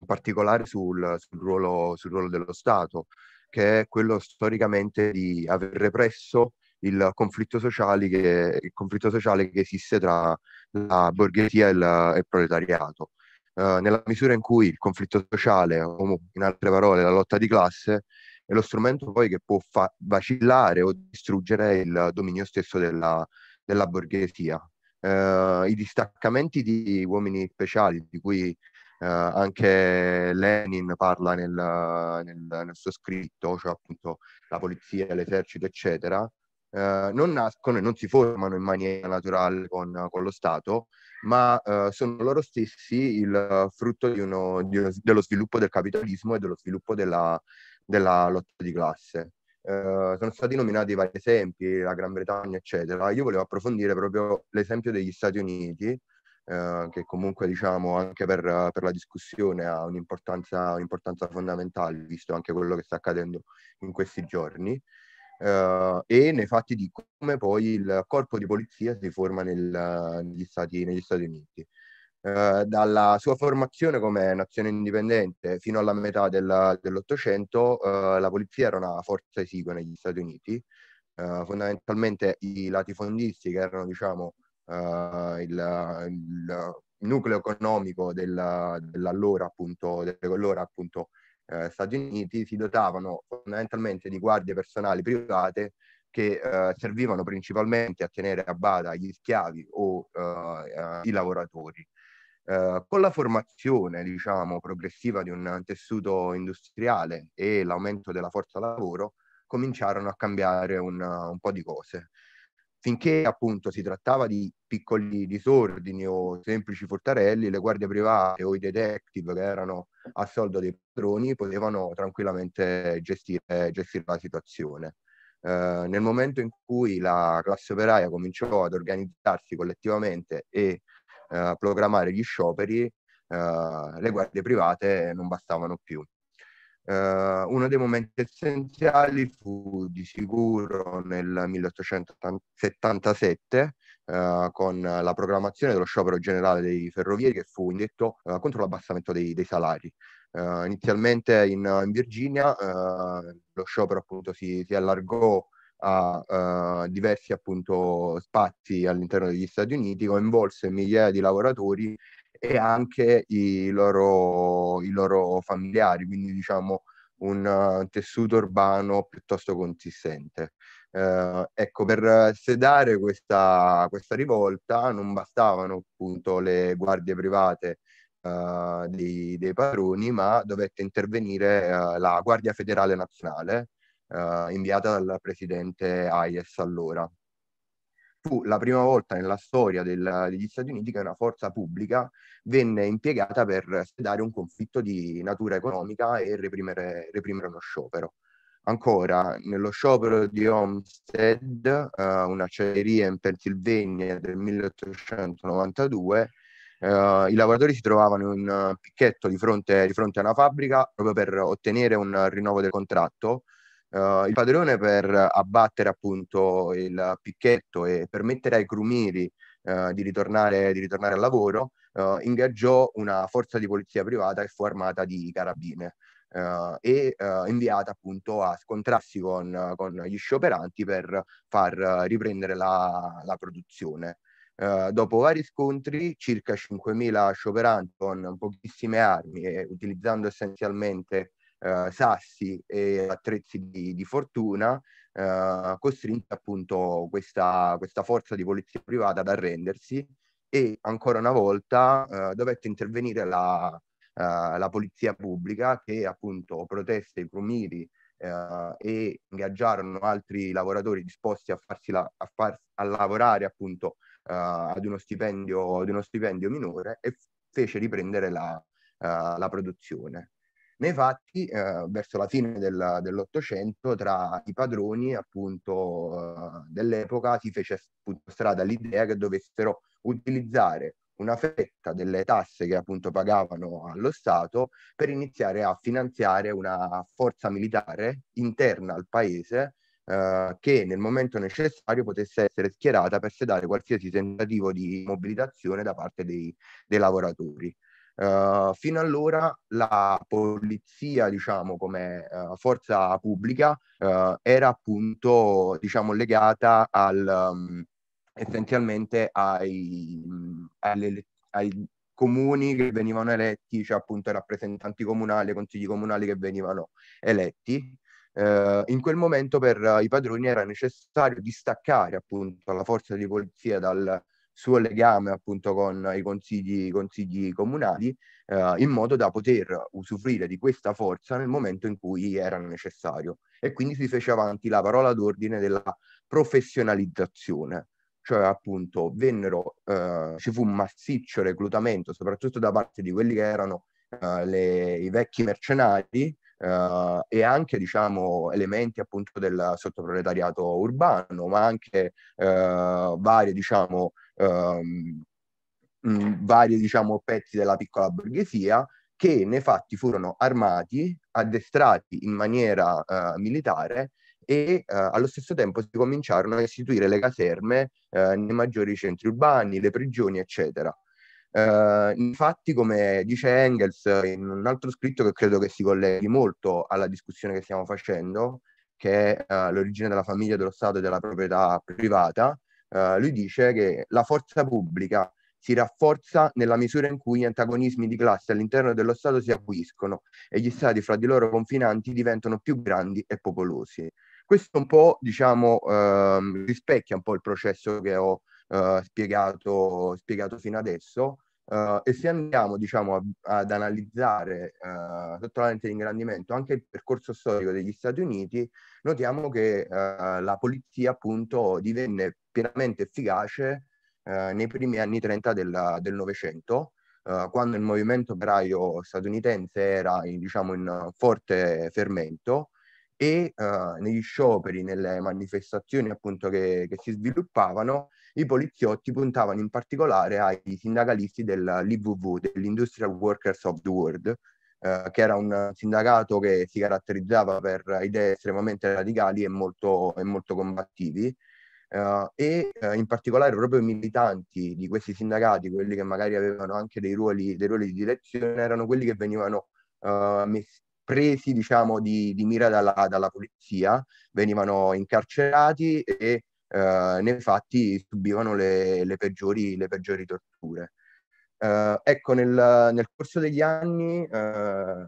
[SPEAKER 4] in particolare sul, sul, ruolo, sul ruolo dello Stato che è quello storicamente di aver represso il conflitto sociale che, conflitto sociale che esiste tra la borghesia e, la, e il proletariato. Eh, nella misura in cui il conflitto sociale, o in altre parole la lotta di classe, è lo strumento poi che può fa- vacillare o distruggere il dominio stesso della, della borghesia. Eh, I distaccamenti di uomini speciali, di cui eh, anche Lenin parla nel, nel, nel, suo scritto, cioè appunto la polizia, l'esercito, eccetera, eh, non nascono e non si formano in maniera naturale con, con lo Stato, ma eh, sono loro stessi il frutto di uno, di uno, dello sviluppo del capitalismo e dello sviluppo della, della lotta di classe. Uh, sono stati nominati vari esempi, la Gran Bretagna, eccetera. Io volevo approfondire proprio l'esempio degli Stati Uniti, eh, che comunque diciamo anche per, per la discussione ha un'importanza, un'importanza, fondamentale, visto anche quello che sta accadendo in questi giorni, eh, e nei fatti di come poi il corpo di polizia si forma nel, negli, Stati, negli, Stati, Uniti. Eh, dalla sua formazione come nazione indipendente fino alla metà della, dell'Ottocento eh, la polizia era una forza esigua negli Stati Uniti, eh, fondamentalmente i latifondisti che erano diciamo, uh, il, il, nucleo economico della, dell'allora appunto, dell'allora appunto eh, Stati Uniti si dotavano fondamentalmente di guardie personali private che eh, servivano principalmente a tenere a bada gli schiavi o eh, i lavoratori. Eh, con la formazione diciamo, progressiva di un tessuto industriale e l'aumento della forza lavoro cominciarono a cambiare un, un po' di cose finché appunto si trattava di piccoli disordini o semplici furtarelli, le guardie private o i detective che erano a soldo dei padroni potevano tranquillamente gestire, gestire la situazione. Eh, nel momento in cui la classe operaia cominciò ad organizzarsi collettivamente e eh, programmare gli scioperi, eh, le guardie private non bastavano più. Uh, uno dei momenti essenziali fu di sicuro nel 1877 uh, eh, con la proclamazione dello sciopero generale dei ferrovieri che fu indetto uh, contro l'abbassamento dei, dei salari. inizialmente in, in Virginia lo sciopero appunto si, si allargò a uh, diversi appunto spazi all'interno degli Stati Uniti, coinvolse migliaia di lavoratori e anche i loro, i loro familiari, quindi diciamo un tessuto urbano piuttosto consistente. Eh, ecco, per sedare questa, questa, rivolta non bastavano appunto le guardie private eh, dei, dei, padroni, ma dovette intervenire eh, la Guardia Federale Nazionale, eh, inviata dal presidente Hayes allora fu la prima volta nella storia del, degli Stati Uniti che una forza pubblica venne impiegata per sedare un conflitto di natura economica e reprimere, reprimere uno sciopero. Ancora, nello sciopero di Homestead, uh, eh, un'acciaieria in Pennsylvania del 1892, Uh, eh, i lavoratori si trovavano in un eh, picchetto di fronte, di fronte, a una fabbrica proprio per ottenere un rinnovo del contratto Uh, il padrone per abbattere appunto il picchetto e permettere ai grumieri uh, di, ritornare, di, ritornare, al lavoro, uh, ingaggiò una forza di polizia privata che fu armata di carabine uhm, e uhm, inviata appunto a scontrarsi con, con gli scioperanti per far riprendere la, la produzione. Uh, dopo vari scontri, circa 5.000 scioperanti con pochissime armi e utilizzando essenzialmente eh, sassi e attrezzi di, di fortuna, eh, costrinse appunto questa, questa, forza di polizia privata ad arrendersi e ancora una volta eh, dovette intervenire la, eh, la, polizia pubblica che appunto proteste i crumiri eh, e ingaggiarono altri lavoratori disposti a, farsi la, a, far, a lavorare appunto eh, ad, uno stipendio, ad uno stipendio minore e fece riprendere la, la produzione. Nei fatti, eh, verso la fine del, dell'Ottocento, tra i padroni appunto eh, dell'epoca si fece appunto, strada l'idea che dovessero utilizzare una fetta delle tasse che appunto pagavano allo Stato per iniziare a finanziare una forza militare interna al paese eh, che nel momento necessario potesse essere schierata per sedare qualsiasi tentativo di mobilitazione da parte dei, dei lavoratori. Eh, fino allora la polizia, diciamo, come uh, forza pubblica uh, era appunto, diciamo, legata al, um, essenzialmente ai, mm, ai comuni che venivano eletti, cioè appunto ai rappresentanti comunali, ai consigli comunali che venivano eletti. Uh, in quel momento per uh, i padroni era necessario distaccare appunto la forza di polizia dal, suo legame appunto con i consigli, consigli comunali, eh, in modo da poter usufruire di questa forza nel momento in cui era necessario. E quindi si fece avanti la parola d'ordine della professionalizzazione, cioè appunto vennero, eh, ci fu un massiccio reclutamento, soprattutto da parte di quelli che erano eh, le, i vecchi mercenari, Uh, e anche diciamo, elementi appunto del sottoproletariato urbano, ma anche uh, varie diciamo, ehm, mh, vari diciamo, pezzi della piccola borghesia che nei fatti furono armati, addestrati in maniera eh, militare e eh, allo stesso tempo si cominciarono a istituire le caserme eh, nei maggiori centri urbani, le prigioni, eccetera. Uh, infatti, come dice Engels in un altro scritto che credo che si colleghi molto alla discussione che stiamo facendo, che è uh, l'origine della famiglia, dello Stato e della proprietà privata, eh, lui dice che la forza pubblica si rafforza nella misura in cui gli antagonismi di classe all'interno dello Stato si acuiscono e gli Stati fra di loro confinanti diventano più grandi e popolosi. Questo un po', diciamo, eh, rispecchia un po' il processo che ho eh, spiegato, spiegato fino adesso, Uh, e se andiamo diciamo, a, ad analizzare uh, eh, sotto la lente di ingrandimento anche il percorso storico degli Stati Uniti, notiamo che uh, la polizia appunto divenne pienamente efficace nei primi anni 30 della, del Novecento, quando il movimento operaio statunitense era in, diciamo, in forte fermento e negli scioperi, nelle manifestazioni appunto che, che si sviluppavano, i poliziotti puntavano in particolare ai sindacalisti dell'IVV, dell'Industrial Workers of the World, eh, che era un sindacato che si caratterizzava per idee estremamente radicali e molto, e molto combattivi. Uh, e uh, in particolare proprio i militanti di questi sindacati, quelli che magari avevano anche dei ruoli, dei ruoli di direzione, erano quelli che venivano uh, eh, messi, presi diciamo, di, di mira dalla, dalla, polizia, venivano incarcerati e eh, nei fatti subivano le, le, peggiori, le peggiori, torture. Eh, ecco, nel, nel, corso degli anni eh,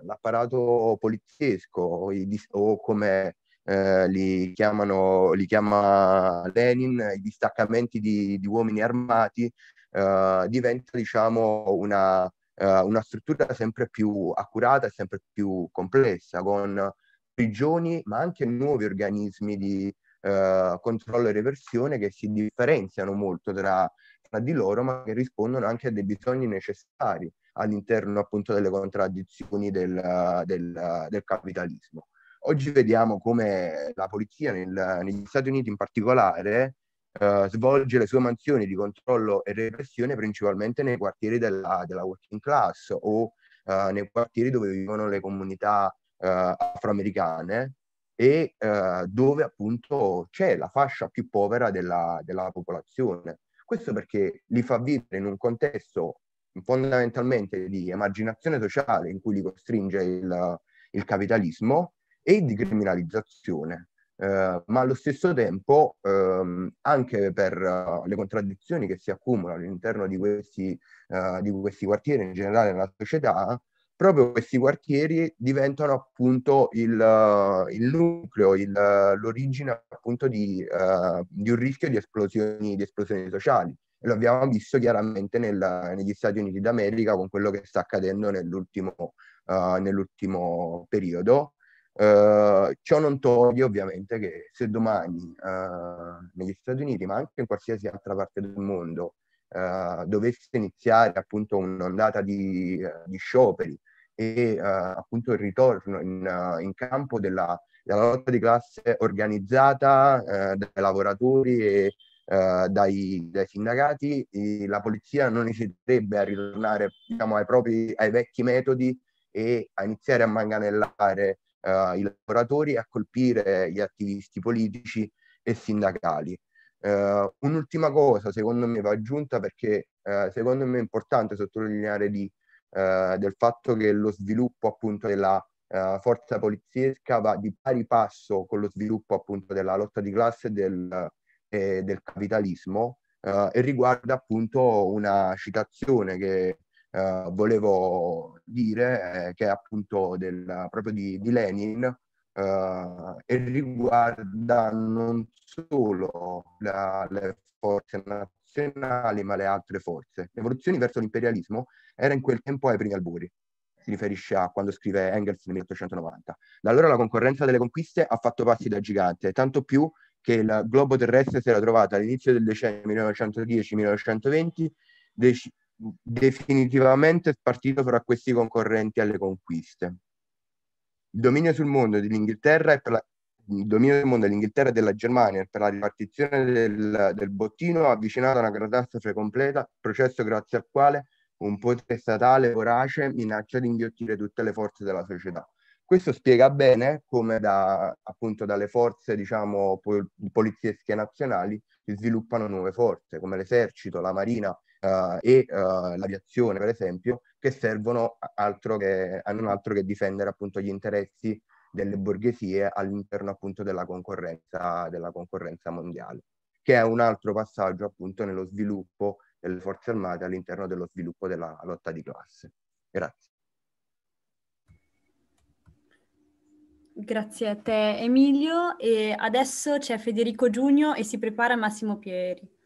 [SPEAKER 4] l'apparato poliziesco o, i, o come eh, li, chiamano, li, chiama Lenin, i distaccamenti di, di uomini armati, eh, diventa diciamo una, una struttura sempre più accurata e sempre più complessa, con prigioni, ma anche nuovi organismi di, eh, controllo e reversione che si differenziano molto tra, tra, di loro, ma che rispondono anche a dei bisogni necessari all'interno appunto delle contraddizioni del, del, del capitalismo. Oggi vediamo come la polizia nel, negli Stati Uniti in particolare eh, svolge le sue mansioni di controllo e repressione principalmente nei quartieri della, della working class o eh, nei quartieri dove vivono le comunità eh, afroamericane e eh, dove appunto c'è la fascia più povera della, della popolazione. Questo perché li fa vivere in un contesto fondamentalmente di emarginazione sociale in cui li costringe il, il capitalismo e di criminalizzazione. Eh, ma allo stesso tempo ehm, anche per uh, le contraddizioni che si accumulano all'interno di questi, uh, di questi quartieri in generale nella società proprio questi quartieri diventano appunto il, eh, il nucleo, il, eh, l'origine appunto di, uh, di, un rischio di esplosioni, di esplosioni sociali. E lo abbiamo visto chiaramente nella, negli Stati Uniti d'America con quello che sta accadendo nell'ultimo, uh, nell'ultimo periodo. Uh, ciò non toglie ovviamente che se domani negli Stati Uniti, ma anche in qualsiasi altra parte del mondo, dovesse iniziare appunto un'ondata di, di scioperi, e eh, appunto il ritorno in, eh, in campo della, della, lotta di classe organizzata eh, dai lavoratori e dai, dai, sindacati, e la polizia non esiterebbe a ritornare diciamo, ai, propri, ai vecchi metodi e a iniziare a manganellare Uh, i lavoratori e a colpire gli attivisti politici e sindacali. Uh, un'ultima cosa secondo me va aggiunta perché uh, secondo me è importante sottolineare di eh, del fatto che lo sviluppo appunto della eh, forza poliziesca va di pari passo con lo sviluppo appunto della lotta di classe e del, eh, del capitalismo eh, e riguarda appunto una citazione che eh, volevo dire che è appunto del, proprio di, di Lenin e riguarda non solo la, le forze nazionali ma le altre forze. Le evoluzioni verso l'imperialismo era in quel tempo ai primi albori. Si riferisce a quando scrive Engels nel 1890. Da allora la concorrenza delle conquiste ha fatto passi da gigante, tanto più che il globo terrestre si era trovato all'inizio del decennio 1910-1920 dec- definitivamente spartito fra questi concorrenti alle conquiste. Il dominio sul mondo dell'Inghilterra e, la, mondo dell'Inghilterra e della Germania per la ripartizione del, del bottino ha avvicinato a una catastrofe completa, processo grazie al quale un potere statale vorace minaccia di inghiottire tutte le forze della società. Questo spiega bene come da, appunto dalle forze diciamo, pol- poliziesche nazionali si sviluppano nuove forze come l'esercito, la marina uh, e uh, l'aviazione per esempio che servono altro che, a non altro che difendere appunto gli interessi delle borghesie all'interno appunto della concorrenza, della concorrenza mondiale, che è un altro passaggio appunto nello sviluppo delle forze armate all'interno dello sviluppo della lotta di classe. Grazie.
[SPEAKER 1] Grazie a te Emilio e adesso c'è Federico Giugno e si prepara Massimo Pieri.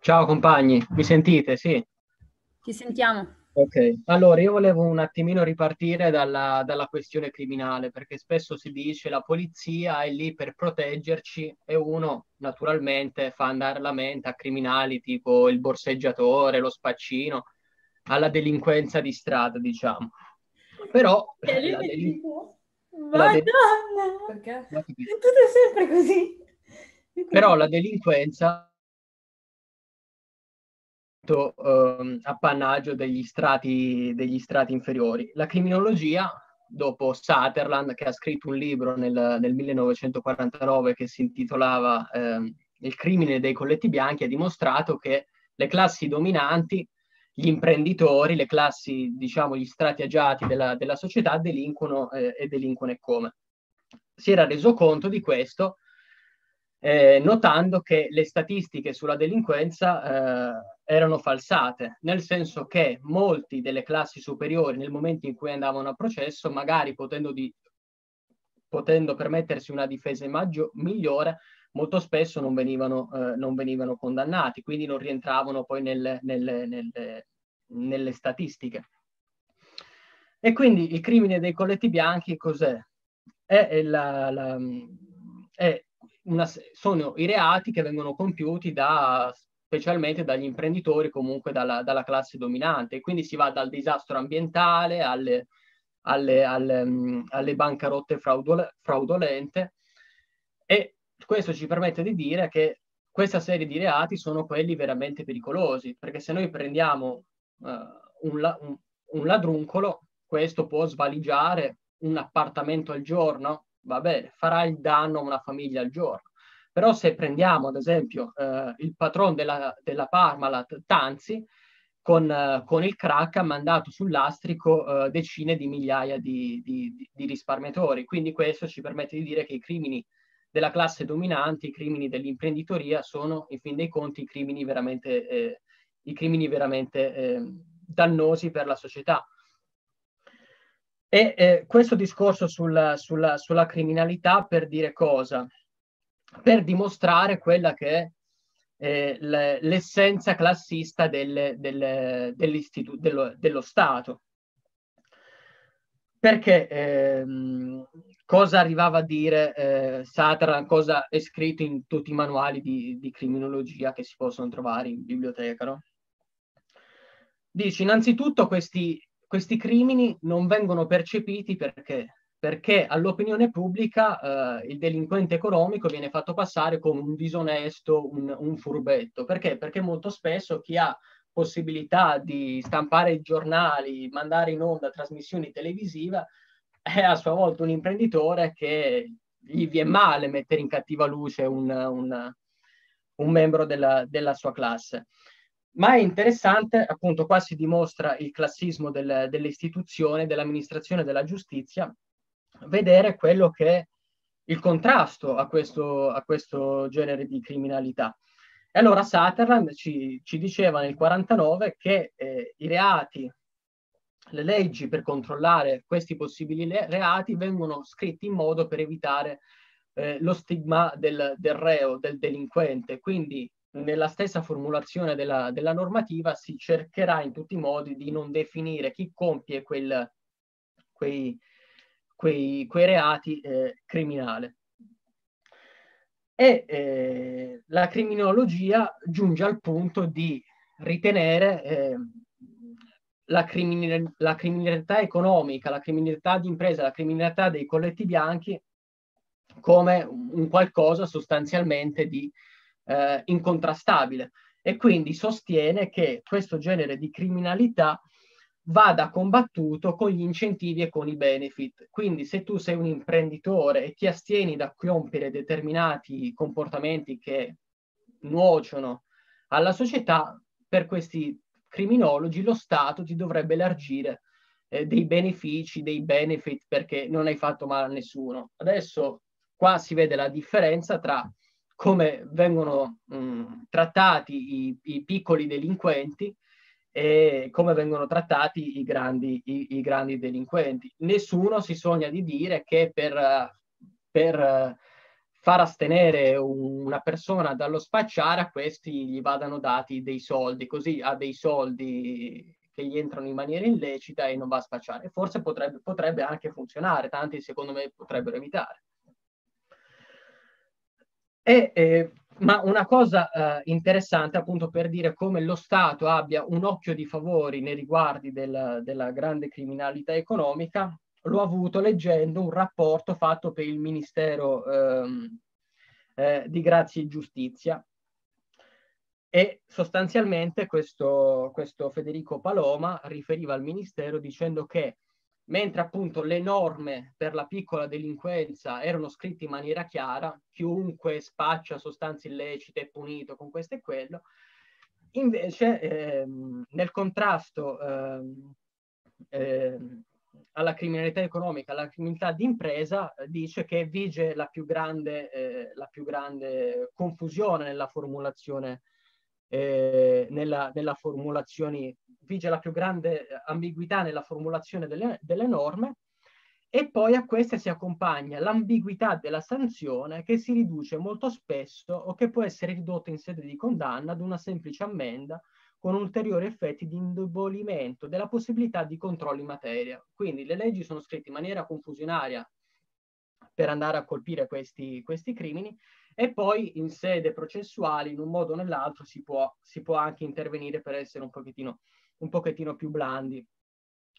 [SPEAKER 5] Ciao compagni, mi sentite? Sì.
[SPEAKER 1] Ci sentiamo.
[SPEAKER 5] Ok, allora io volevo un attimino ripartire dalla, dalla, questione criminale, perché spesso si dice la polizia è lì per proteggerci e uno naturalmente fa andare la mente a criminali tipo il borseggiatore, lo spaccino, alla delinquenza di strada, diciamo. Però...
[SPEAKER 1] E eh, lì mi delin- dico, Madonna!
[SPEAKER 2] Del- perché? Tu sei sempre così!
[SPEAKER 5] Però la delinquenza ehm, appannaggio degli strati, degli strati inferiori. La criminologia, dopo Sutherland, che ha scritto un libro nel, nel 1949 che si intitolava ehm, Il crimine dei colletti bianchi, ha dimostrato che le classi dominanti, gli imprenditori, le classi, diciamo, gli strati agiati della, della società delinquono eh, e delinquono e come. Si era reso conto di questo eh, notando che le statistiche sulla delinquenza eh, erano falsate, nel senso che molti delle classi superiori nel momento in cui andavano a processo, magari potendo, di, potendo permettersi una difesa maggio, migliore, molto spesso non venivano, eh, non venivano, condannati, quindi non rientravano poi nel, nel, nel, nelle statistiche. E quindi il crimine dei colletti bianchi cos'è? È, la, la, è una, sono i reati che vengono compiuti da, specialmente dagli imprenditori, comunque dalla, dalla, classe dominante. Quindi si va dal disastro ambientale alle, alle, alle, alle bancarotte fraudole, fraudolente e questo ci permette di dire che questa serie di reati sono quelli veramente pericolosi, perché se noi prendiamo uh, un, un, un ladruncolo, questo può svaligiare un appartamento al giorno, va bene, farà il danno a una famiglia al giorno. Però se prendiamo ad esempio eh, il patron della, della Parmalat, Tanzi, con, eh, con, il crack ha mandato sull'astrico eh, decine di migliaia di, di, di, risparmiatori. Quindi questo ci permette di dire che i crimini della classe dominante, i crimini dell'imprenditoria sono in fin dei conti i crimini veramente, eh, i crimini veramente ehm, dannosi per la società. E eh, questo discorso sulla, sulla, sulla, criminalità per dire cosa? Per dimostrare quella che è eh, l'essenza classista del, del, dello, dello, Stato. Perché ehm, cosa arrivava a dire eh, Satran, cosa è scritto in tutti i manuali di, di criminologia che si possono trovare in biblioteca, no? Dice innanzitutto questi questi crimini non vengono percepiti perché? Perché all'opinione pubblica eh, il delinquente economico viene fatto passare come un disonesto, un, un furbetto. Perché? Perché molto spesso chi ha possibilità di stampare giornali, mandare in onda trasmissioni televisive, è a sua volta un imprenditore che gli viene male mettere in cattiva luce un, un, un membro della, della, sua classe. Ma è interessante, appunto, qua si dimostra il classismo del, dell'istituzione, dell'amministrazione della giustizia, vedere quello che è il contrasto a questo, a questo genere di criminalità. E allora Sutherland ci, ci diceva nel 49 che eh, i reati, le leggi per controllare questi possibili reati vengono scritti in modo per evitare eh, lo stigma del, del, reo, del delinquente. Quindi nella stessa formulazione della, della, normativa si cercherà in tutti i modi di non definire chi compie quel, quei, quei, quei, reati eh, criminale. E eh, la criminologia giunge al punto di ritenere eh, la, crimin la criminalità economica, la criminalità di impresa, la criminalità dei colletti bianchi come un qualcosa sostanzialmente di eh, incontrastabile e quindi sostiene che questo genere di criminalità vada combattuto con gli incentivi e con i benefit. Quindi se tu sei un imprenditore e ti astieni da compiere determinati comportamenti che nuociono alla società, per questi criminologi lo Stato ti dovrebbe elargire eh, dei benefici, dei benefit perché non hai fatto male a nessuno. Adesso qua si vede la differenza tra come vengono mh, mm, trattati i, i, piccoli delinquenti e come vengono trattati i grandi, i, i grandi delinquenti. Nessuno si sogna di dire che per, per far astenere una persona dallo spacciare a questi gli vadano dati dei soldi, così ha dei soldi che gli entrano in maniera illecita e non va a spacciare. Forse potrebbe, potrebbe anche funzionare, tanti secondo me potrebbero evitare. E, eh, ma una cosa eh, interessante appunto per dire come lo Stato abbia un occhio di favori nei riguardi del, della grande criminalità economica, l'ho avuto leggendo un rapporto fatto per il Ministero ehm, eh, di Grazia e Giustizia. E sostanzialmente questo, questo Federico Paloma riferiva al Ministero dicendo che Mentre appunto le norme per la piccola delinquenza erano scritte in maniera chiara, chiunque spaccia sostanze illecite è punito con questo e quello, invece ehm, nel contrasto ehm, ehm, alla criminalità economica, alla criminalità d'impresa, eh, dice che vige la più grande, eh, la più grande confusione nella formulazione, eh, nella, nella formulazione vige la più grande eh, ambiguità nella formulazione delle, delle norme e poi a queste si accompagna l'ambiguità della sanzione che si riduce molto spesso o che può essere ridotta in sede di condanna ad una semplice ammenda con ulteriori effetti di indebolimento della possibilità di controllo in materia. Quindi le leggi sono scritte in maniera confusionaria per andare a colpire questi, questi crimini e poi in sede processuale, in un modo o nell'altro, si può, si può anche intervenire per essere un pochettino un pochettino più blandi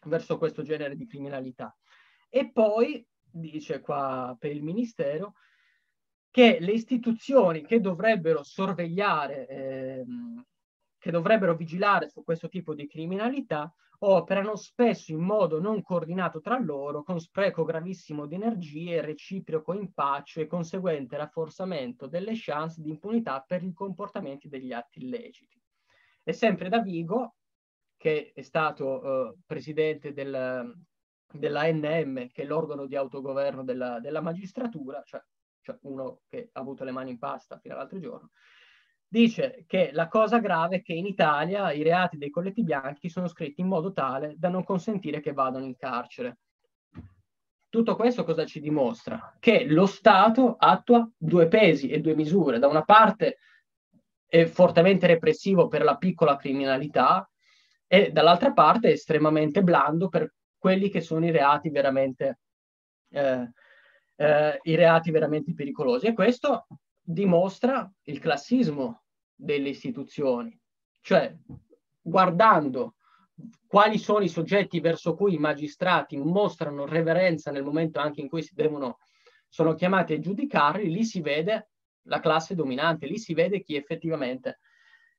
[SPEAKER 5] verso questo genere di criminalità. E poi, dice qua per il Ministero, che le istituzioni che dovrebbero sorvegliare, eh, che dovrebbero vigilare su questo tipo di criminalità, operano spesso in modo non coordinato tra loro, con spreco gravissimo di energie, reciproco impaccio e conseguente rafforzamento delle chance di impunità per i comportamenti degli atti illeciti. E sempre da Vigo, che è stato eh, presidente del, dell'ANM, che è l'organo di autogoverno della, della magistratura, cioè, cioè, uno che ha avuto le mani in pasta fino all'altro giorno, dice che la cosa grave è che in Italia i reati dei colletti bianchi sono scritti in modo tale da non consentire che vadano in carcere. Tutto questo cosa ci dimostra? Che lo Stato attua due pesi e due misure. Da una parte è fortemente repressivo per la piccola criminalità, e dall'altra parte è estremamente blando per quelli che sono i reati veramente, eh, eh, i reati veramente pericolosi. E questo dimostra il classismo delle istituzioni, cioè guardando quali sono i soggetti verso cui i magistrati mostrano reverenza nel momento anche in cui devono, sono chiamati a giudicarli, lì si vede la classe dominante, lì si vede chi effettivamente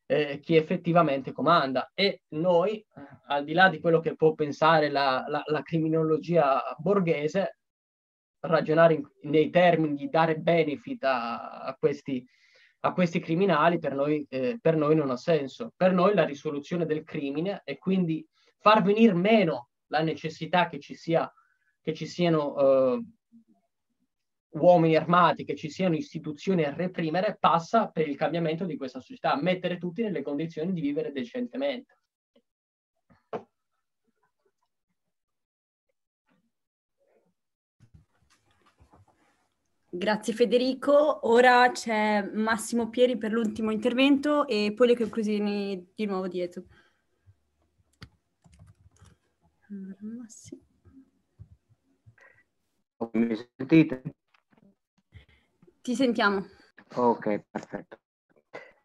[SPEAKER 5] eh, chi effettivamente comanda. E noi, eh, al di là di quello che può pensare la, la, la criminologia borghese, ragionare in, nei termini di dare benefit a, a, questi, a questi, criminali per noi, eh, per noi non ha senso. Per noi la risoluzione del crimine e quindi far venire meno la necessità che ci, sia, che ci siano eh, uomini armati, che ci siano istituzioni a reprimere, passa per il cambiamento di questa società, mettere tutti nelle condizioni di vivere decentemente.
[SPEAKER 1] Grazie Federico. Ora c'è Massimo Pieri per l'ultimo intervento e poi le conclusioni di nuovo dietro. Massimo.
[SPEAKER 6] Mi sentite? Ti sentiamo. Ok, perfetto.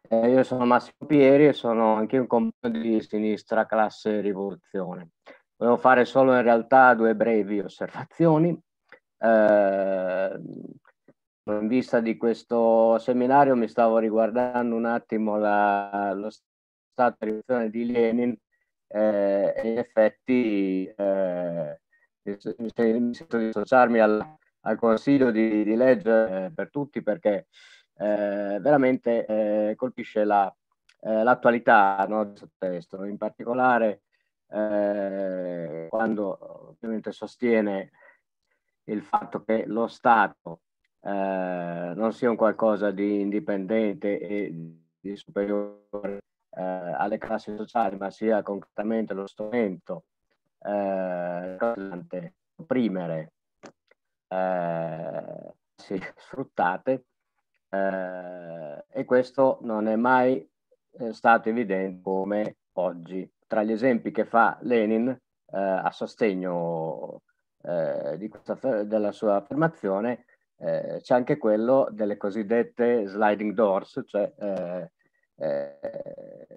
[SPEAKER 6] Eh, io sono Massimo Pieri e sono anche un compagno di sinistra classe rivoluzione. Volevo fare solo in realtà due brevi osservazioni. Eh, in vista di questo seminario mi stavo riguardando un attimo la, lo stato di rivoluzione di Lenin eh, e in effetti eh, mi sento di associarmi alla al consiglio di, di leggere eh, per tutti perché eh, veramente eh, colpisce la, l'attualità no, di questo testo, in particolare quando ovviamente sostiene il fatto che lo Stato eh, non sia un qualcosa di indipendente e di superiore eh, alle classi sociali, ma sia concretamente lo strumento eh, opprimere eh, sì, [laughs] sfruttate eh, e questo non è mai eh, stato evidente come oggi. Tra gli esempi che fa Lenin eh, a sostegno eh, questa, della sua affermazione eh, c'è anche quello delle cosiddette sliding doors, cioè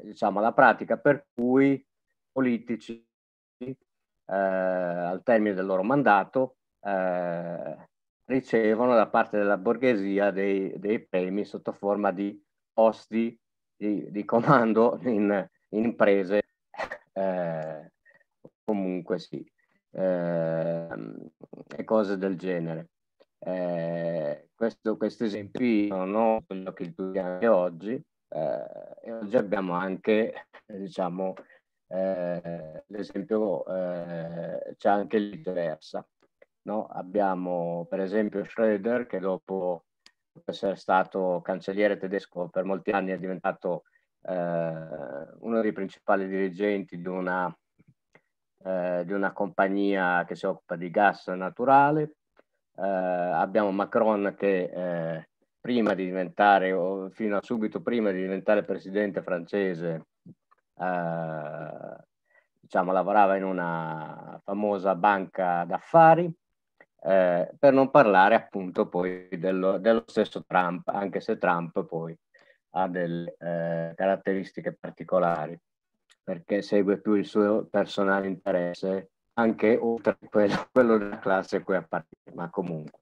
[SPEAKER 6] diciamo, la pratica per cui politici al termine del loro mandato eh, ricevono da parte della borghesia dei, dei, premi sotto forma di posti di, di comando in, in imprese [laughs] eh, comunque sì eh, e cose del genere eh, questo, questi esempi sono quello che studiamo anche oggi eh, e oggi abbiamo anche diciamo eh, l'esempio c'è anche l'inversa No? Abbiamo per esempio Schröder che dopo essere stato cancelliere tedesco per molti anni è diventato eh, uno dei principali dirigenti di una, eh, di una, compagnia che si occupa di gas naturale. Eh, abbiamo Macron che eh, prima di diventare, o fino a subito prima di diventare presidente francese, eh, diciamo, lavorava in una famosa banca d'affari eh, per non parlare appunto poi dello, dello, stesso Trump, anche se Trump poi ha delle eh, caratteristiche particolari, perché segue più il suo personale interesse anche oltre quello, [laughs] quello della classe a cui appartiene, ma comunque.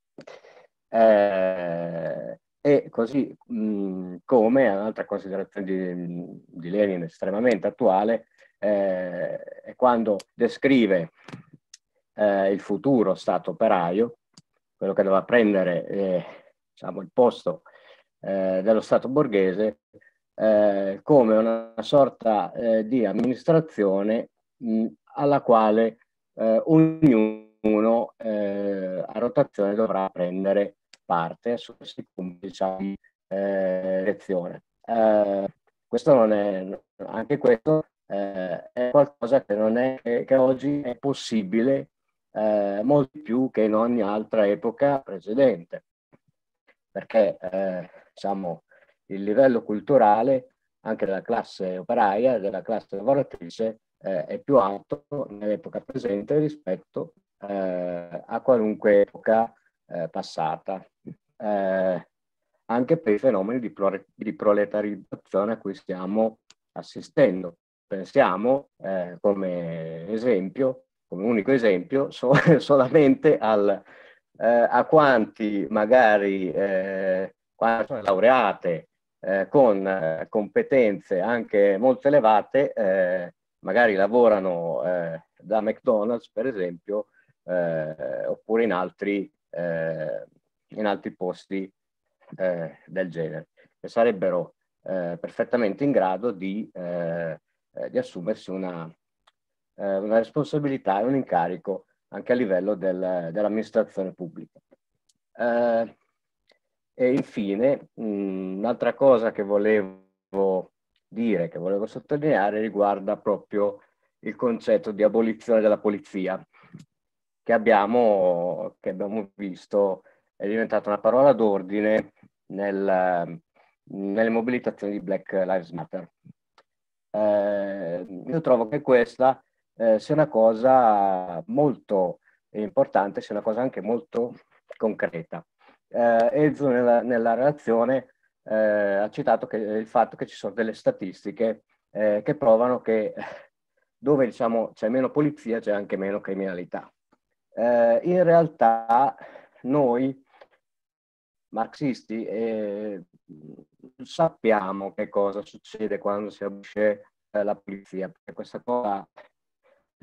[SPEAKER 6] Eh, e così mh, come un'altra considerazione di, di Lenin estremamente attuale eh, è quando descrive eh, il futuro Stato operaio, quello che doveva prendere eh, diciamo, il posto eh, dello Stato borghese, eh, come una sorta eh, di amministrazione mh, alla quale eh, ognuno a rotazione dovrà prendere parte su questi punti diciamo, lezione. questo non è, anche questo eh, è qualcosa che, non è, che oggi è possibile eh, molto più che in ogni altra epoca precedente, perché eh, diciamo, il livello culturale anche della classe operaia, della classe lavoratrice, eh, è più alto nell'epoca presente rispetto eh, a qualunque epoca eh, passata eh, anche per i fenomeni di, pro- di, proletarizzazione a cui stiamo assistendo. Pensiamo, eh, come esempio, come unico esempio so, [laughs] solamente al, eh, a quanti magari eh, laureate eh, con eh, competenze anche molto elevate eh, magari lavorano eh, da McDonald's per esempio eh, oppure in altri, in altri posti del genere che sarebbero perfettamente in grado di, di assumersi una, eh, una responsabilità e un incarico anche a livello del, dell'amministrazione pubblica. Eh, e infine, mh, un'altra cosa che volevo dire, che volevo sottolineare, riguarda proprio il concetto di abolizione della polizia, che abbiamo, che abbiamo visto è diventata una parola d'ordine nel, nelle mobilitazioni di Black Lives Matter. Eh, io trovo che questa eh, sia una cosa molto importante, sia una cosa anche molto concreta. Eh, Enzo nella, nella relazione eh, ha citato che, il fatto che ci sono delle statistiche eh, che provano che [laughs] dove diciamo, c'è meno polizia c'è anche meno criminalità. Eh, in realtà noi marxisti eh, sappiamo che cosa succede quando si abusce eh, la polizia, perché questa cosa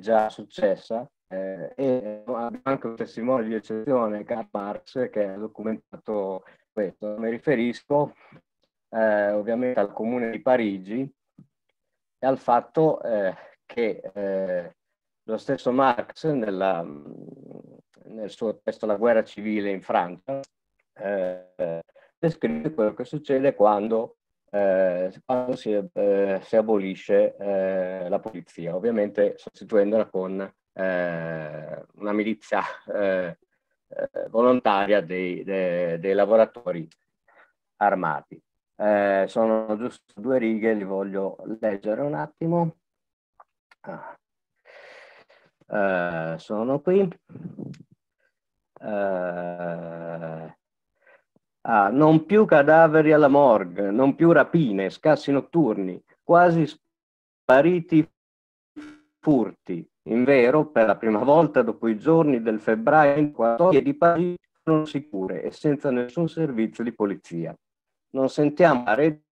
[SPEAKER 6] già successa eh, e abbiamo anche un testimone di eccezione, Karl Marx, che ha documentato questo. Mi riferisco eh, ovviamente al comune di Parigi e al fatto eh, che eh, lo stesso Marx nella, nel suo testo La guerra civile in Francia eh, descrive quello che succede quando eh, quando si, eh, si abolisce eh, la polizia, ovviamente sostituendola con eh, una milizia eh, eh, volontaria dei, dei, dei, lavoratori armati. sono giusto due righe, li voglio leggere un attimo. Ah. sono qui. Uh, Ah, non più cadaveri alla morgue, non più rapine, scassi notturni, quasi spariti furti. In vero, per la prima volta dopo i giorni del febbraio, in quattro di Parigi sono sicure e senza nessun servizio di polizia. Non sentiamo la rete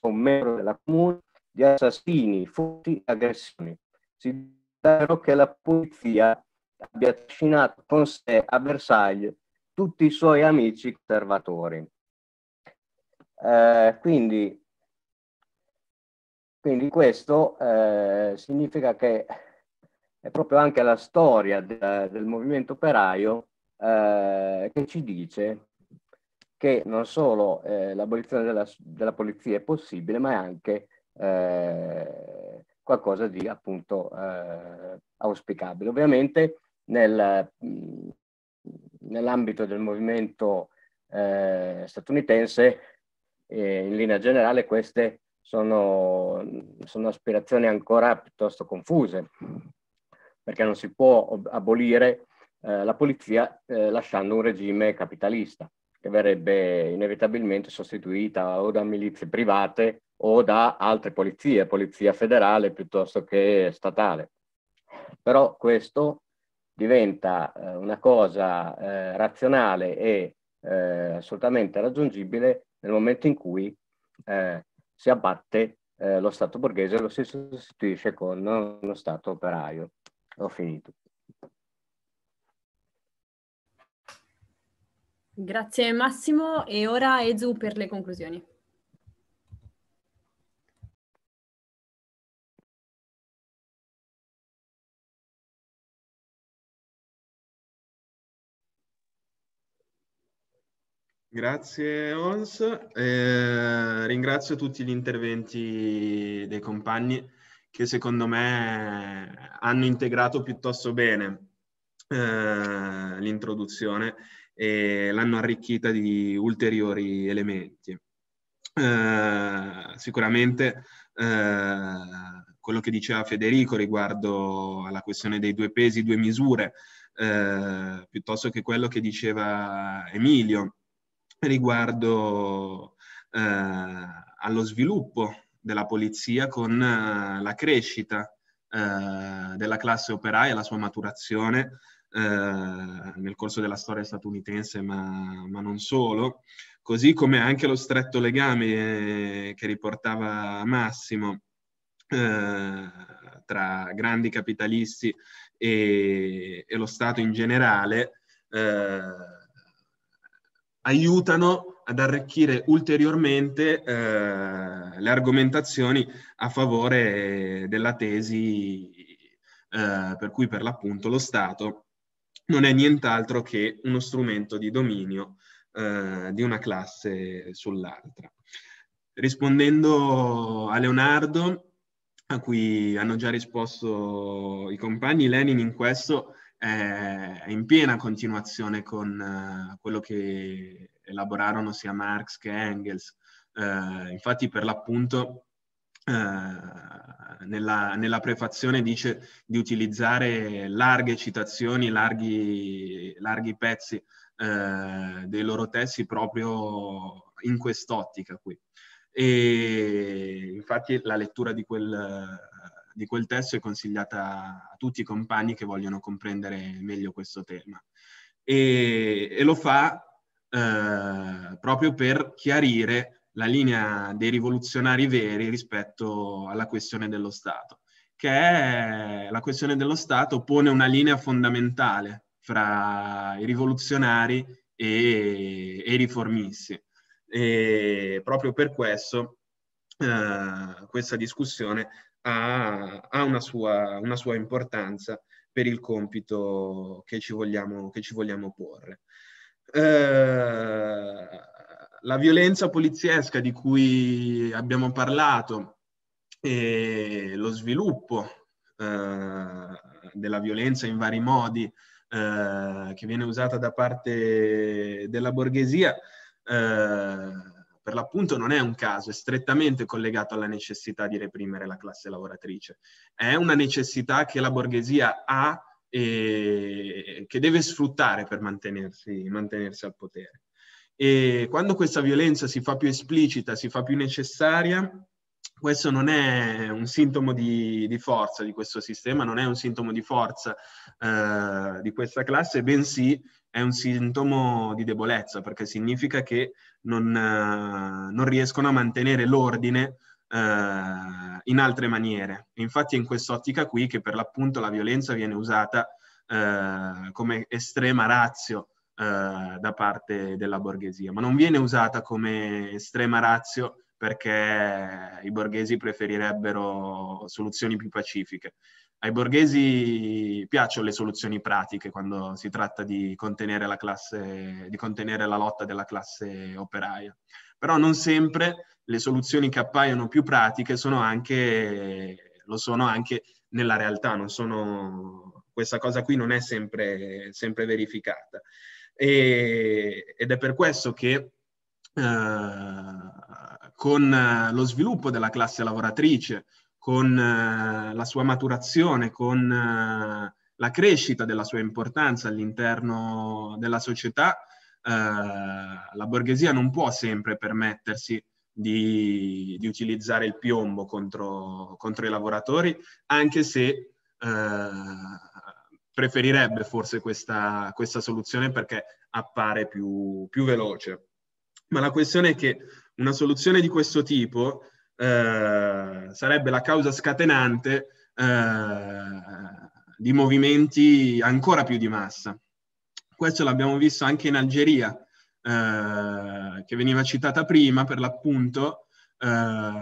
[SPEAKER 6] un membro della comune di assassini, furti e aggressioni. Si dichiarò che la polizia abbia trascinato con sé a Versailles tutti i suoi amici conservatori. Eh, quindi, quindi, questo eh, significa che è proprio anche la storia de, del movimento operaio eh, che ci dice che non solo eh, l'abolizione della, della, polizia è possibile, ma è anche eh, qualcosa di appunto eh, auspicabile. Ovviamente nel, nell'ambito del movimento eh, statunitense, eh, in linea generale queste sono, sono, aspirazioni ancora piuttosto confuse, perché non si può abolire eh, la polizia eh, lasciando un regime capitalista, che verrebbe inevitabilmente sostituita o da milizie private o da altre polizie, polizia federale piuttosto che statale. Però questo diventa eh, una cosa eh, razionale e eh, assolutamente raggiungibile nel momento in cui eh, si abbatte eh, lo Stato borghese e lo si sostituisce con uno Stato operaio. Ho finito.
[SPEAKER 1] Grazie
[SPEAKER 2] Massimo e ora Ezu per le conclusioni.
[SPEAKER 3] Grazie Ons, eh, ringrazio tutti gli interventi dei compagni che secondo me hanno integrato piuttosto bene eh, l'introduzione e l'hanno arricchita di ulteriori elementi. Eh, sicuramente eh, quello che diceva Federico riguardo alla questione dei due pesi, due misure, eh, piuttosto che quello che diceva Emilio, riguardo eh, allo sviluppo della polizia con eh, la crescita eh, della classe operaia, la sua maturazione nel corso della storia statunitense, ma, ma non solo, così come anche lo stretto legame che riportava Massimo tra grandi capitalisti e, e, lo Stato in generale, eh, aiutano ad arricchire ulteriormente eh, le argomentazioni a favore della tesi eh, per cui per l'appunto lo Stato non è nient'altro che uno strumento di dominio eh, di una classe sull'altra. Rispondendo a Leonardo, a cui hanno già risposto i compagni, Lenin in questo è in piena continuazione con eh, quello che elaborarono sia Marx che Engels. Eh, infatti, per l'appunto, eh, nella, nella, prefazione dice di utilizzare larghe citazioni, larghi, larghi pezzi eh, dei loro testi proprio in quest'ottica qui. E infatti la lettura di quel, di quel testo è consigliata a tutti i compagni che vogliono comprendere meglio questo tema. E, e lo fa eh, proprio per chiarire la linea dei rivoluzionari veri rispetto alla questione dello Stato, che è, la questione dello Stato pone una linea fondamentale fra i rivoluzionari e, e i riformisti. E proprio per questo eh, questa discussione ha, ha una, sua, una, sua, importanza per il compito che ci vogliamo, che ci vogliamo porre. Eh, la violenza poliziesca di cui abbiamo parlato e lo sviluppo eh, della violenza in vari modi eh, che viene usata da parte della borghesia eh, per l'appunto non è un caso, è strettamente collegato alla necessità di reprimere la classe lavoratrice. È una necessità che la borghesia ha e che deve sfruttare per mantenersi, mantenersi al potere. E quando questa violenza si fa più esplicita, si fa più necessaria, questo non è un sintomo di, di, forza di questo sistema, non è un sintomo di forza eh, di questa classe, bensì è un sintomo di debolezza perché significa che non, eh, non riescono a mantenere l'ordine eh, in altre maniere. Infatti è in quest'ottica qui che per l'appunto la violenza viene usata eh, come estrema razio eh, da parte della borghesia, ma non viene usata come estrema razio perché i borghesi preferirebbero soluzioni più pacifiche ai borghesi piacciono le soluzioni pratiche quando si tratta di contenere la, classe, di contenere la lotta della classe operaia, però non sempre le soluzioni che appaiono più pratiche sono anche, lo sono anche nella realtà, sono, questa cosa qui non è sempre, sempre verificata. E, ed è per questo che eh, con lo sviluppo della classe lavoratrice, con eh, la sua maturazione, con eh, la crescita della sua importanza all'interno della società, eh, la borghesia non può sempre permettersi di, di utilizzare il piombo contro, contro, i lavoratori, anche se eh, preferirebbe forse questa, questa, soluzione perché appare più, più, veloce. Ma la questione è che una soluzione di questo tipo eh, sarebbe la causa scatenante eh, di movimenti ancora più di massa. Questo l'abbiamo visto anche in Algeria, eh, che veniva citata prima, per l'appunto, eh,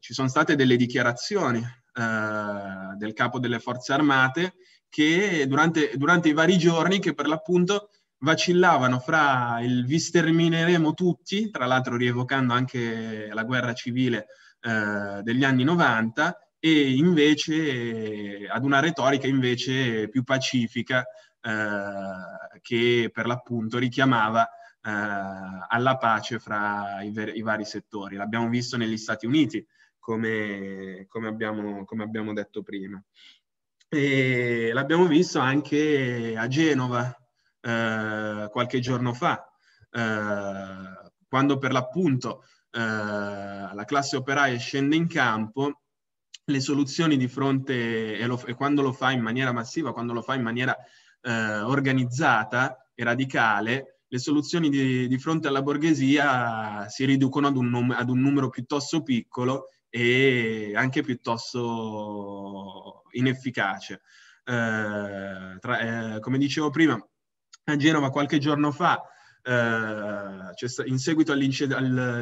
[SPEAKER 3] ci sono state delle dichiarazioni eh, del capo delle forze armate che durante, durante i vari giorni che per l'appunto vacillavano fra il vi stermineremo tutti, tra l'altro rievocando anche la guerra civile eh, degli anni 90, e invece ad una retorica invece più pacifica eh, che per l'appunto richiamava eh, alla pace fra i, i, vari settori. L'abbiamo visto negli Stati Uniti, come, come, abbiamo, come abbiamo detto prima. E l'abbiamo visto anche a Genova, eh, qualche giorno fa, eh, quando per l'appunto eh, la classe operaia scende in campo, le soluzioni di fronte, e, lo, e, quando lo fa in maniera massiva, quando lo fa in maniera eh, organizzata e radicale, le soluzioni di, di, fronte alla borghesia si riducono ad un, ad un, numero piuttosto piccolo e anche piuttosto inefficace. Eh, tra, eh, come dicevo prima, a Genova qualche giorno fa, eh, in seguito al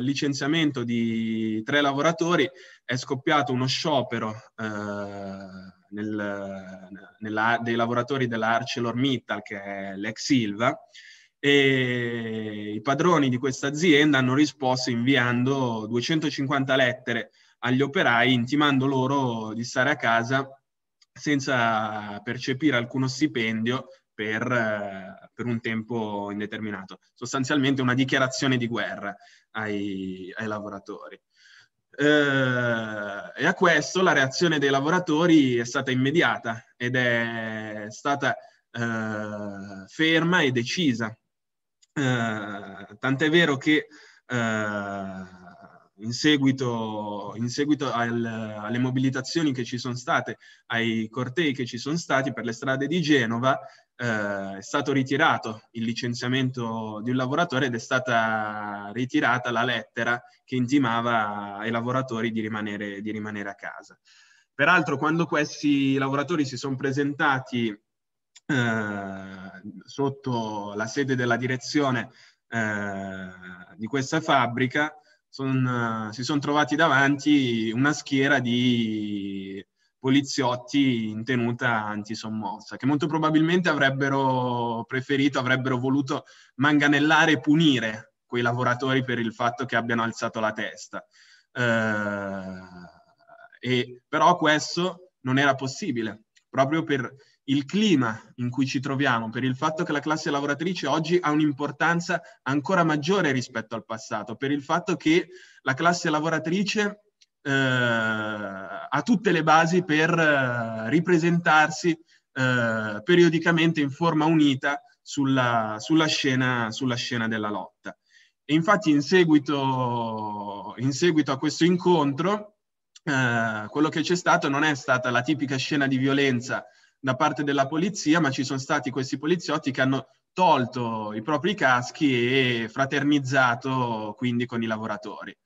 [SPEAKER 3] licenziamento di tre lavoratori, è scoppiato uno sciopero eh, nel, dei lavoratori della ArcelorMittal, che è l'ex Silva, e i padroni di questa azienda hanno risposto inviando 250 lettere agli operai intimando loro di stare a casa senza percepire alcuno stipendio per, eh, per, un tempo indeterminato, sostanzialmente una dichiarazione di guerra ai, ai lavoratori. Eh, e a questo la reazione dei lavoratori è stata immediata ed è stata eh, ferma e decisa. Eh, tant'è vero che eh, in seguito, in seguito al, alle mobilitazioni che ci sono state, ai cortei che ci sono stati per le strade di Genova, eh, è stato ritirato il licenziamento di un lavoratore ed è stata ritirata la lettera che intimava ai lavoratori di rimanere, di rimanere a casa. Peraltro quando questi lavoratori si sono presentati eh, sotto la sede della direzione eh, di questa fabbrica, son, eh, si sono trovati davanti una schiera di poliziotti in tenuta antisommossa, che molto probabilmente avrebbero preferito, avrebbero voluto manganellare e punire quei lavoratori per il fatto che abbiano alzato la testa. Eh, però questo non era possibile, proprio per il clima in cui ci troviamo, per il fatto che la classe lavoratrice oggi ha un'importanza ancora maggiore rispetto al passato, per il fatto che la classe lavoratrice eh, ha tutte le basi per eh, ripresentarsi eh, periodicamente in forma unita sulla, sulla, scena, sulla scena della lotta. E infatti in seguito, in seguito a questo incontro, eh, quello che c'è stato non è stata la tipica scena di violenza da parte della polizia, ma ci sono stati questi poliziotti che hanno tolto i propri caschi e fraternizzato quindi con i lavoratori.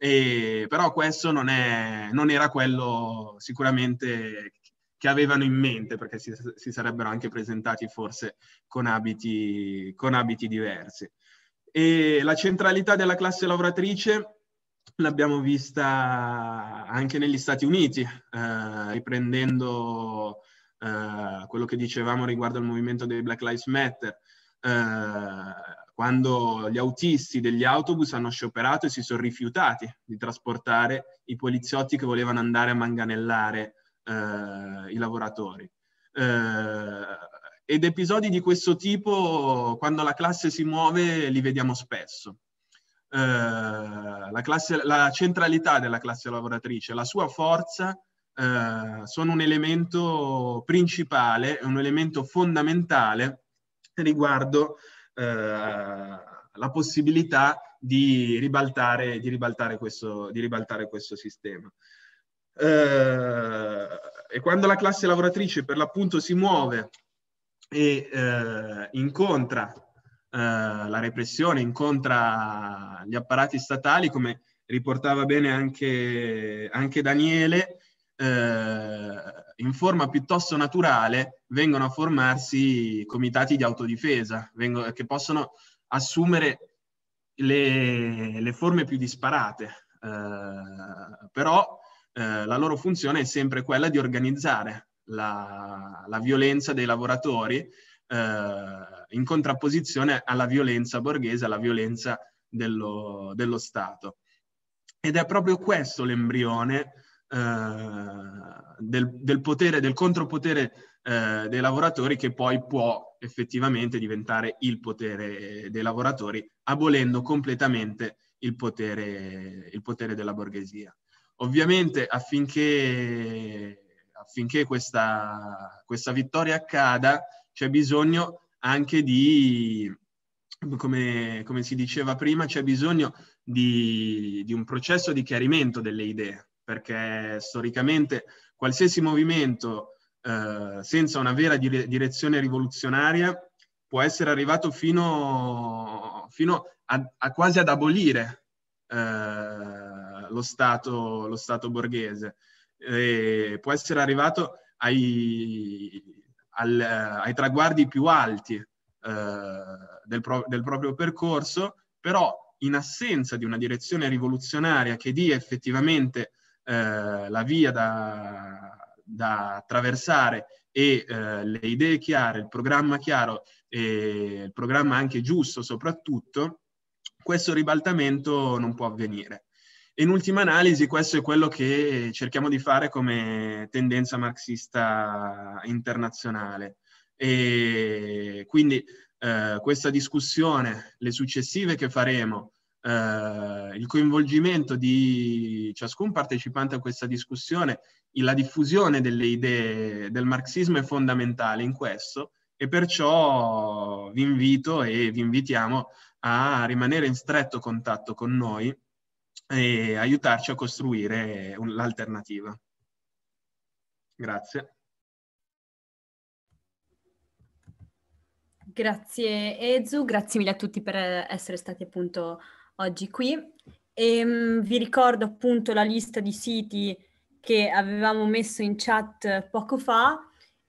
[SPEAKER 3] E, però questo non, è, non, era quello sicuramente che avevano in mente, perché si, si sarebbero anche presentati forse con abiti, con abiti diversi. E la centralità della classe lavoratrice l'abbiamo vista anche negli Stati Uniti, eh, riprendendo eh, quello che dicevamo riguardo al movimento dei Black Lives Matter. Eh, quando gli autisti degli autobus hanno scioperato e si sono rifiutati di trasportare i poliziotti che volevano andare a manganellare eh, i lavoratori. Eh, ed episodi di questo tipo, quando la classe si muove, li vediamo spesso. Eh, la, classe, la, centralità della classe lavoratrice, la sua forza, eh, sono un elemento principale, un elemento fondamentale riguardo eh, la possibilità di ribaltare, di ribaltare, questo, di ribaltare questo sistema. Eh, e quando la classe lavoratrice per l'appunto si muove e eh, incontra eh, la repressione, incontra gli apparati statali, come riportava bene anche, anche Daniele, eh, in forma piuttosto naturale vengono a formarsi comitati di autodifesa vengono, che possono assumere le, le forme più disparate, eh, però eh, la loro funzione è sempre quella di organizzare la, la violenza dei lavoratori eh, in contrapposizione alla violenza borghese, alla violenza dello, dello Stato. Ed è proprio questo l'embrione eh, del, del, potere, del contropotere eh, dei lavoratori che poi può effettivamente diventare il potere dei lavoratori, abolendo completamente il potere, il potere della borghesia. Ovviamente affinché, affinché questa, questa, vittoria accada c'è bisogno anche di, come, come si diceva prima, c'è bisogno di, di un processo di chiarimento delle idee perché storicamente qualsiasi movimento eh, senza una vera direzione rivoluzionaria può essere arrivato fino, fino a, a, quasi ad abolire eh, lo, stato, lo, stato, borghese, e può essere arrivato ai, al, ai traguardi più alti eh, del, pro del proprio percorso, però in assenza di una direzione rivoluzionaria che dia effettivamente eh, la via da, da attraversare e eh, le idee chiare, il programma chiaro e il programma anche giusto soprattutto, questo ribaltamento non può avvenire. In ultima analisi, questo è quello che cerchiamo di fare come tendenza marxista internazionale. E quindi eh, questa discussione, le successive che faremo, eh, il coinvolgimento di ciascun partecipante a questa discussione, e la diffusione delle idee del marxismo è fondamentale in questo e perciò vi invito e vi invitiamo a rimanere in stretto contatto con noi e aiutarci a costruire l'alternativa. Grazie.
[SPEAKER 1] Grazie Ezu, grazie mille a tutti per essere stati appunto oggi qui. E, um, vi ricordo appunto la lista di siti che avevamo messo in chat poco fa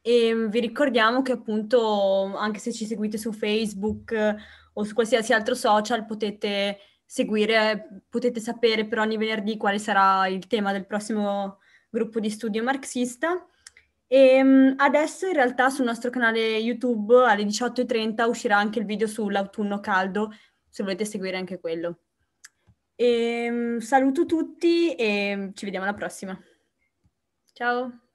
[SPEAKER 1] e um, vi ricordiamo che appunto anche se ci seguite su Facebook eh, o su qualsiasi altro social potete seguire, potete sapere per ogni venerdì quale sarà il tema del prossimo gruppo di studio marxista. E ehm, adesso in realtà sul nostro canale YouTube alle 18.30 uscirà anche il video sull'autunno caldo se volete seguire anche quello. E, ehm, saluto tutti e ci vediamo alla prossima. Ciao!